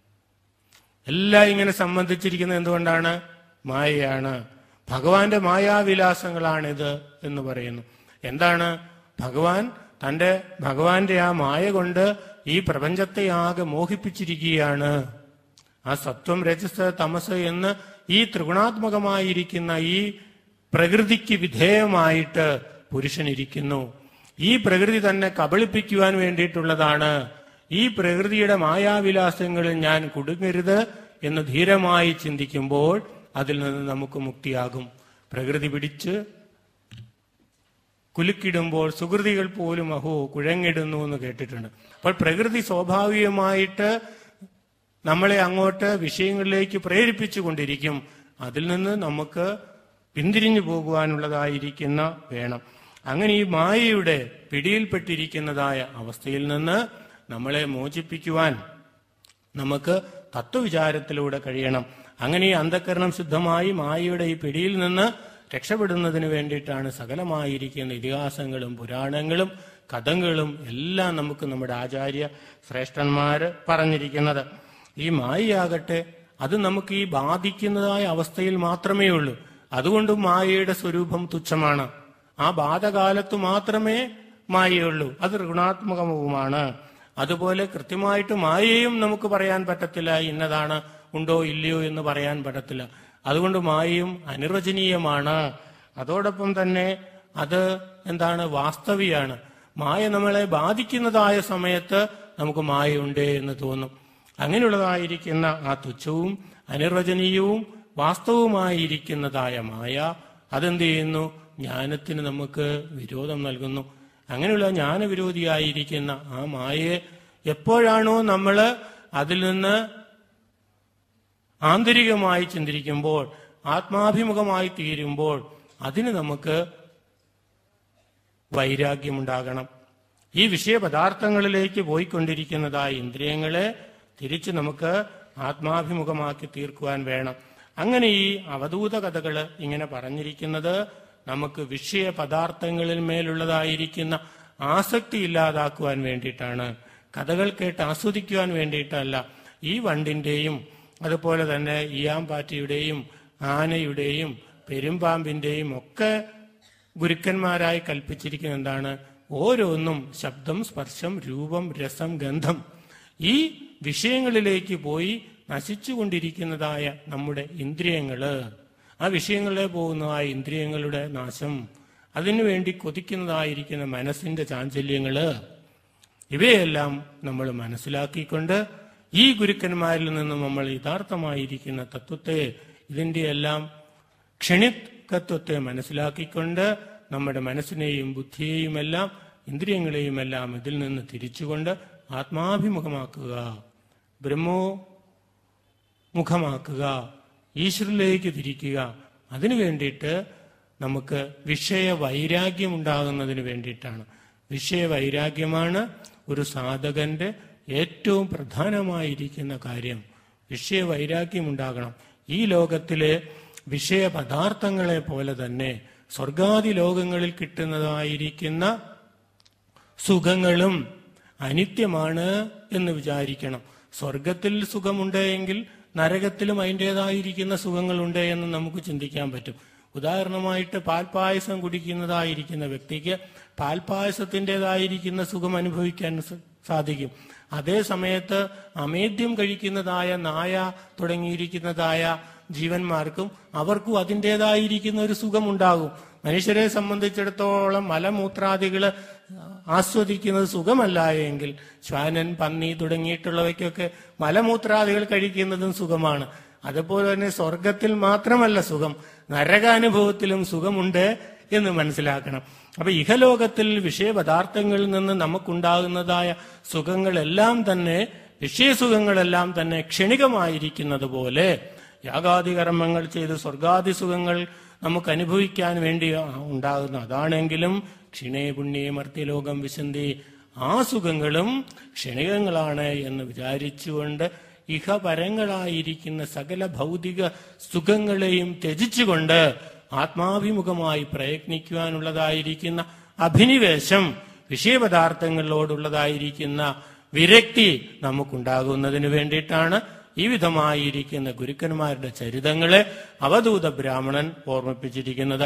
എല്ലാം ഇങ്ങനെ സംബന്ധിച്ചിരിക്കുന്നത് എന്തുകൊണ്ടാണ് മായയാണ് ഭഗവാന്റെ മായാവിലാസങ്ങളാണിത് എന്ന് പറയുന്നു എന്താണ് ഭഗവാൻ തന്റെ ഭഗവാന്റെ ആ മായ കൊണ്ട് ഈ പ്രപഞ്ചത്തെ ആകെ മോഹിപ്പിച്ചിരിക്കുകയാണ് ആ സത്വം രജസ് തമസ് എന്ന് ഈ ത്രിഗുണാത്മകമായിരിക്കുന്ന ഈ പ്രകൃതിക്ക് വിധേയമായിട്ട് പുരുഷനിരിക്കുന്നു ഈ പ്രകൃതി തന്നെ കബളിപ്പിക്കുവാൻ വേണ്ടിയിട്ടുള്ളതാണ് ഈ പ്രകൃതിയുടെ മായാവിലാസങ്ങളിൽ ഞാൻ കുടുങ്ങരുത് എന്ന് ധീരമായി ചിന്തിക്കുമ്പോൾ അതിൽ നിന്ന് നമുക്ക് മുക്തിയാകും പ്രകൃതി പിടിച്ച് കുലുക്കിടുമ്പോൾ സുഹൃതികൾ പോലും അഹോ കുഴങ്ങിടുന്നു എന്ന് കേട്ടിട്ടുണ്ട് അപ്പോൾ പ്രകൃതി സ്വാഭാവികമായിട്ട് നമ്മളെ അങ്ങോട്ട് വിഷയങ്ങളിലേക്ക് പ്രേരിപ്പിച്ചു കൊണ്ടിരിക്കും അതിൽ നിന്ന് നമുക്ക് പിന്തിരിഞ്ഞു പോകുവാനുള്ളതായിരിക്കുന്ന വേണം അങ്ങനെ ഈ മായയുടെ പിടിയിൽപ്പെട്ടിരിക്കുന്നതായ അവസ്ഥയിൽ നിന്ന് നമ്മളെ മോചിപ്പിക്കുവാൻ നമുക്ക് തത്വവിചാരത്തിലൂടെ കഴിയണം അങ്ങനെ ഈ അന്ധക്കരണം ശുദ്ധമായി മായയുടെ ഈ പിടിയിൽ നിന്ന് രക്ഷപ്പെടുന്നതിന് വേണ്ടിയിട്ടാണ് സകലമായിരിക്കുന്ന ഇതിഹാസങ്ങളും പുരാണങ്ങളും കഥകളും എല്ലാം നമുക്ക് നമ്മുടെ ആചാര്യ ശ്രേഷ്ഠന്മാർ പറഞ്ഞിരിക്കുന്നത് ഈ മായയാകട്ടെ അത് നമുക്ക് ഈ ബാധിക്കുന്നതായ അവസ്ഥയിൽ മാത്രമേ ഉള്ളൂ അതുകൊണ്ട് മായയുടെ സ്വരൂപം തുച്ഛമാണ് ആ ബാധകാലത്ത് മാത്രമേ മായയുള്ളൂ അത് ഋണാത്മകവുമാണ് അതുപോലെ കൃത്യമായിട്ട് മായയും നമുക്ക് പറയാൻ പറ്റത്തില്ല ഇന്നതാണ് ഉണ്ടോ ഇല്ലയോ എന്ന് പറയാൻ പറ്റത്തില്ല അതുകൊണ്ട് മായയും അനിർവചനീയമാണ് അതോടൊപ്പം തന്നെ അത് എന്താണ് വാസ്തവിയാണ് മായ നമ്മളെ ബാധിക്കുന്നതായ സമയത്ത് നമുക്ക് മായയുണ്ട് എന്ന് തോന്നും അങ്ങനെയുള്ളതായിരിക്കുന്ന ആ തുച്ഛവും അനിർവചനീയവും വാസ്തവുമായിരിക്കുന്നതായ മായ അതെന്ത് ചെയ്യുന്നു ജ്ഞാനത്തിന് നമുക്ക് വിരോധം നൽകുന്നു അങ്ങനെയുള്ള ജ്ഞാനവിരോധിയായിരിക്കുന്ന ആ മായയെ എപ്പോഴാണോ നമ്മൾ അതിൽ നിന്ന് ആന്തരികമായി ചിന്തിക്കുമ്പോൾ ആത്മാഭിമുഖമായി തീരുമ്പോൾ അതിന് നമുക്ക് വൈരാഗ്യമുണ്ടാകണം ഈ വിഷയപദാർത്ഥങ്ങളിലേക്ക് പോയിക്കൊണ്ടിരിക്കുന്നതായ ഇന്ദ്രിയങ്ങളെ തിരിച്ച് നമുക്ക് ആത്മാഭിമുഖമാക്കി തീർക്കുവാൻ വേണം അങ്ങനെ ഈ അവധൂത കഥകൾ ഇങ്ങനെ പറഞ്ഞിരിക്കുന്നത് നമുക്ക് വിഷയ പദാർത്ഥങ്ങളിൽ മേലുള്ളതായിരിക്കുന്ന ആസക്തി ഇല്ലാതാക്കുവാൻ വേണ്ടിയിട്ടാണ് കഥകൾ കേട്ട് ആസ്വദിക്കുവാൻ വേണ്ടിയിട്ടല്ല ഈ വണ്ടിന്റെയും അതുപോലെ തന്നെ ഇയാമ്പാറ്റിയുടെയും ആനയുടെയും പെരുമ്പാമ്പിൻ്റെയും ഒക്കെ ഗുരുക്കന്മാരായി കൽപ്പിച്ചിരിക്കുന്ന എന്താണ് ഓരോന്നും ശബ്ദം സ്പർശം രൂപം രസം ഗന്ധം ഈ വിഷയങ്ങളിലേക്ക് പോയി നശിച്ചുകൊണ്ടിരിക്കുന്നതായ നമ്മുടെ ഇന്ദ്രിയങ്ങള് ആ വിഷയങ്ങളെ പോകുന്നതായ ഇന്ദ്രിയങ്ങളുടെ നാശം അതിനുവേണ്ടി കൊതിക്കുന്നതായിരിക്കുന്ന മനസ്സിന്റെ ചാഞ്ചല്യങ്ങള് ഇവയെല്ലാം നമ്മൾ മനസ്സിലാക്കിക്കൊണ്ട് ഈ ഗുരുക്കന്മാരിൽ നിന്നും നമ്മൾ യഥാർത്ഥമായിരിക്കുന്ന തത്വത്തെ ഇതിൻ്റെ എല്ലാം ക്ഷണികത്വത്തെ മനസ്സിലാക്കിക്കൊണ്ട് നമ്മുടെ മനസ്സിനെയും ബുദ്ധിയെയും എല്ലാം ഇന്ദ്രിയങ്ങളെയും എല്ലാം ഇതിൽ നിന്ന് തിരിച്ചുകൊണ്ട് ആത്മാഭിമുഖമാക്കുക ബ്രഹ്മോ മുഖമാക്കുക ഈശ്വരിലേക്ക് തിരിക്കുക അതിനു വേണ്ടിയിട്ട് നമുക്ക് വിഷയ വൈരാഗ്യം ഉണ്ടാകുന്നതിന് വേണ്ടിയിട്ടാണ് വിഷയ വൈരാഗ്യമാണ് ഒരു സാധകന്റെ ഏറ്റവും പ്രധാനമായിരിക്കുന്ന കാര്യം വിഷയവൈരാഗ്യമുണ്ടാകണം ഈ ലോകത്തിലെ വിഷയപദാർത്ഥങ്ങളെ പോലെ തന്നെ സ്വർഗാദി ലോകങ്ങളിൽ കിട്ടുന്നതായിരിക്കുന്ന സുഖങ്ങളും അനിത്യമാണ് എന്ന് വിചാരിക്കണം സ്വർഗത്തിൽ സുഖമുണ്ടെങ്കിൽ നരകത്തിലും അതിൻ്റെതായിരിക്കുന്ന സുഖങ്ങളുണ്ട് എന്ന് നമുക്ക് ചിന്തിക്കാൻ പറ്റും ഉദാഹരണമായിട്ട് പാൽപായസം കുടിക്കുന്നതായിരിക്കുന്ന വ്യക്തിക്ക് പാൽപായസത്തിൻ്റെതായിരിക്കുന്ന സുഖം അനുഭവിക്കാൻ സാധിക്കും അതേ സമയത്ത് അമേദ്യം കഴിക്കുന്നതായ നായ തുടങ്ങിയിരിക്കുന്നതായ ജീവന്മാർക്കും അവർക്കും അതിൻ്റെതായിരിക്കുന്ന ഒരു സുഖമുണ്ടാകും മനുഷ്യരെ സംബന്ധിച്ചിടത്തോളം മലമൂത്രാദികള് ആസ്വദിക്കുന്നത് സുഖമല്ല എങ്കിൽ ശ്വാനൻ പന്നി തുടങ്ങിയിട്ടുള്ളവയ്ക്കൊക്കെ മലമൂത്രാദികൾ കഴിക്കുന്നതും സുഖമാണ് അതുപോലെ തന്നെ സ്വർഗത്തിൽ മാത്രമല്ല സുഖം നരകാനുഭവത്തിലും സുഖമുണ്ട് എന്ന് മനസ്സിലാക്കണം അപ്പൊ ഇഹലോകത്തിൽ വിഷയപദാർത്ഥങ്ങളിൽ നിന്ന് നമുക്കുണ്ടാകുന്നതായ സുഖങ്ങളെല്ലാം തന്നെ വിഷയസുഖങ്ങളെല്ലാം തന്നെ ക്ഷണികമായിരിക്കുന്നത് പോലെ യാഗാദി കർമ്മങ്ങൾ ചെയ്ത് സ്വർഗാദി സുഖങ്ങൾ നമുക്ക് അനുഭവിക്കാൻ വേണ്ടി ഉണ്ടാകുന്ന അതാണെങ്കിലും ക്ഷീണേ പുണ്യേ മർത്യലോകം വിശന്തി ആ സുഖങ്ങളും ക്ഷണികങ്ങളാണ് എന്ന് വിചാരിച്ചുകൊണ്ട് ഇഹപരങ്ങളായിരിക്കുന്ന സകല ഭൗതിക സുഖങ്ങളെയും ത്യജിച്ചുകൊണ്ട് ആത്മാഭിമുഖമായി പ്രയത്നിക്കുവാനുള്ളതായിരിക്കുന്ന അഭിനിവേശം വിഷയപദാർത്ഥങ്ങളോടുള്ളതായിരിക്കുന്ന വിരക്തി നമുക്കുണ്ടാകുന്നതിന് വേണ്ടിയിട്ടാണ് ഈ വിധമായിരിക്കുന്ന ഗുരുക്കന്മാരുടെ ചരിതങ്ങളെ അവധൂത ബ്രാഹ്മണൻ ഓർമ്മിപ്പിച്ചിരിക്കുന്നത്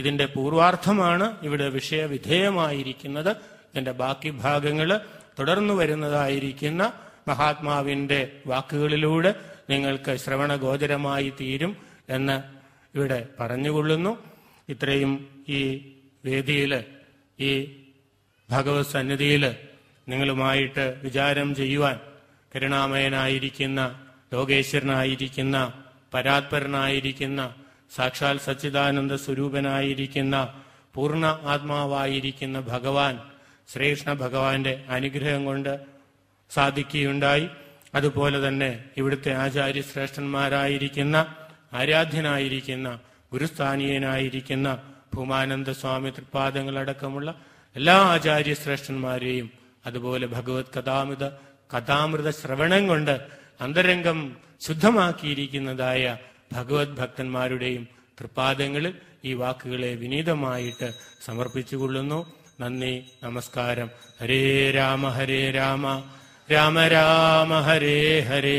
ഇതിന്റെ പൂർവാർത്ഥമാണ് ഇവിടെ വിഷയവിധേയമായിരിക്കുന്നത് ഇതിന്റെ ബാക്കി ഭാഗങ്ങൾ തുടർന്നു വരുന്നതായിരിക്കുന്ന മഹാത്മാവിന്റെ വാക്കുകളിലൂടെ നിങ്ങൾക്ക് ഗോചരമായി തീരും എന്ന് ഇവിടെ പറഞ്ഞുകൊള്ളുന്നു ഇത്രയും ഈ വേദിയിൽ ഈ ഭഗവത് സന്നിധിയിൽ നിങ്ങളുമായിട്ട് വിചാരം ചെയ്യുവാൻ കരുണാമയനായിരിക്കുന്ന ലോകേശ്വരനായിരിക്കുന്ന പരാത്പരനായിരിക്കുന്ന സാക്ഷാൽ സച്ചിദാനന്ദ സ്വരൂപനായിരിക്കുന്ന പൂർണ്ണ ആത്മാവായിരിക്കുന്ന ഭഗവാൻ ശ്രീകൃഷ്ണ ഭഗവാന്റെ അനുഗ്രഹം കൊണ്ട് സാധിക്കുകയുണ്ടായി അതുപോലെ തന്നെ ഇവിടുത്തെ ആചാര്യശ്രേഷ്ഠന്മാരായിരിക്കുന്ന ആരാധ്യനായിരിക്കുന്ന ഗുരുസ്ഥാനീയനായിരിക്കുന്ന ഭൂമാനന്ദ സ്വാമി തൃപാദങ്ങളടക്കമുള്ള എല്ലാ ആചാര്യ ശ്രേഷ്ഠന്മാരെയും അതുപോലെ ഭഗവത് കഥാമൃത കഥാമൃത ശ്രവണം കൊണ്ട് അന്തരംഗം ശുദ്ധമാക്കിയിരിക്കുന്നതായ ഭഗവത് ഭക്തന്മാരുടെയും തൃപാദങ്ങളിൽ ഈ വാക്കുകളെ വിനീതമായിട്ട് സമർപ്പിച്ചുകൊള്ളുന്നു നന്ദി നമസ്കാരം ഹരേ രാമ ഹരേ രാമ രാമ രാമ ഹരേ ഹരേ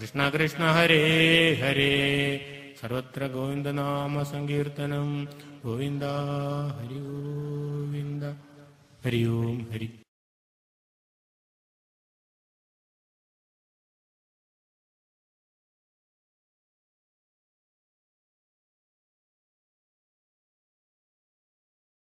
कृष्ण कृष्ण हरे हरे सर्वत्र गोविन्दनामसङ्कीर्तनम् गोविन्द हरि गोविन्द हरि ओम् हरि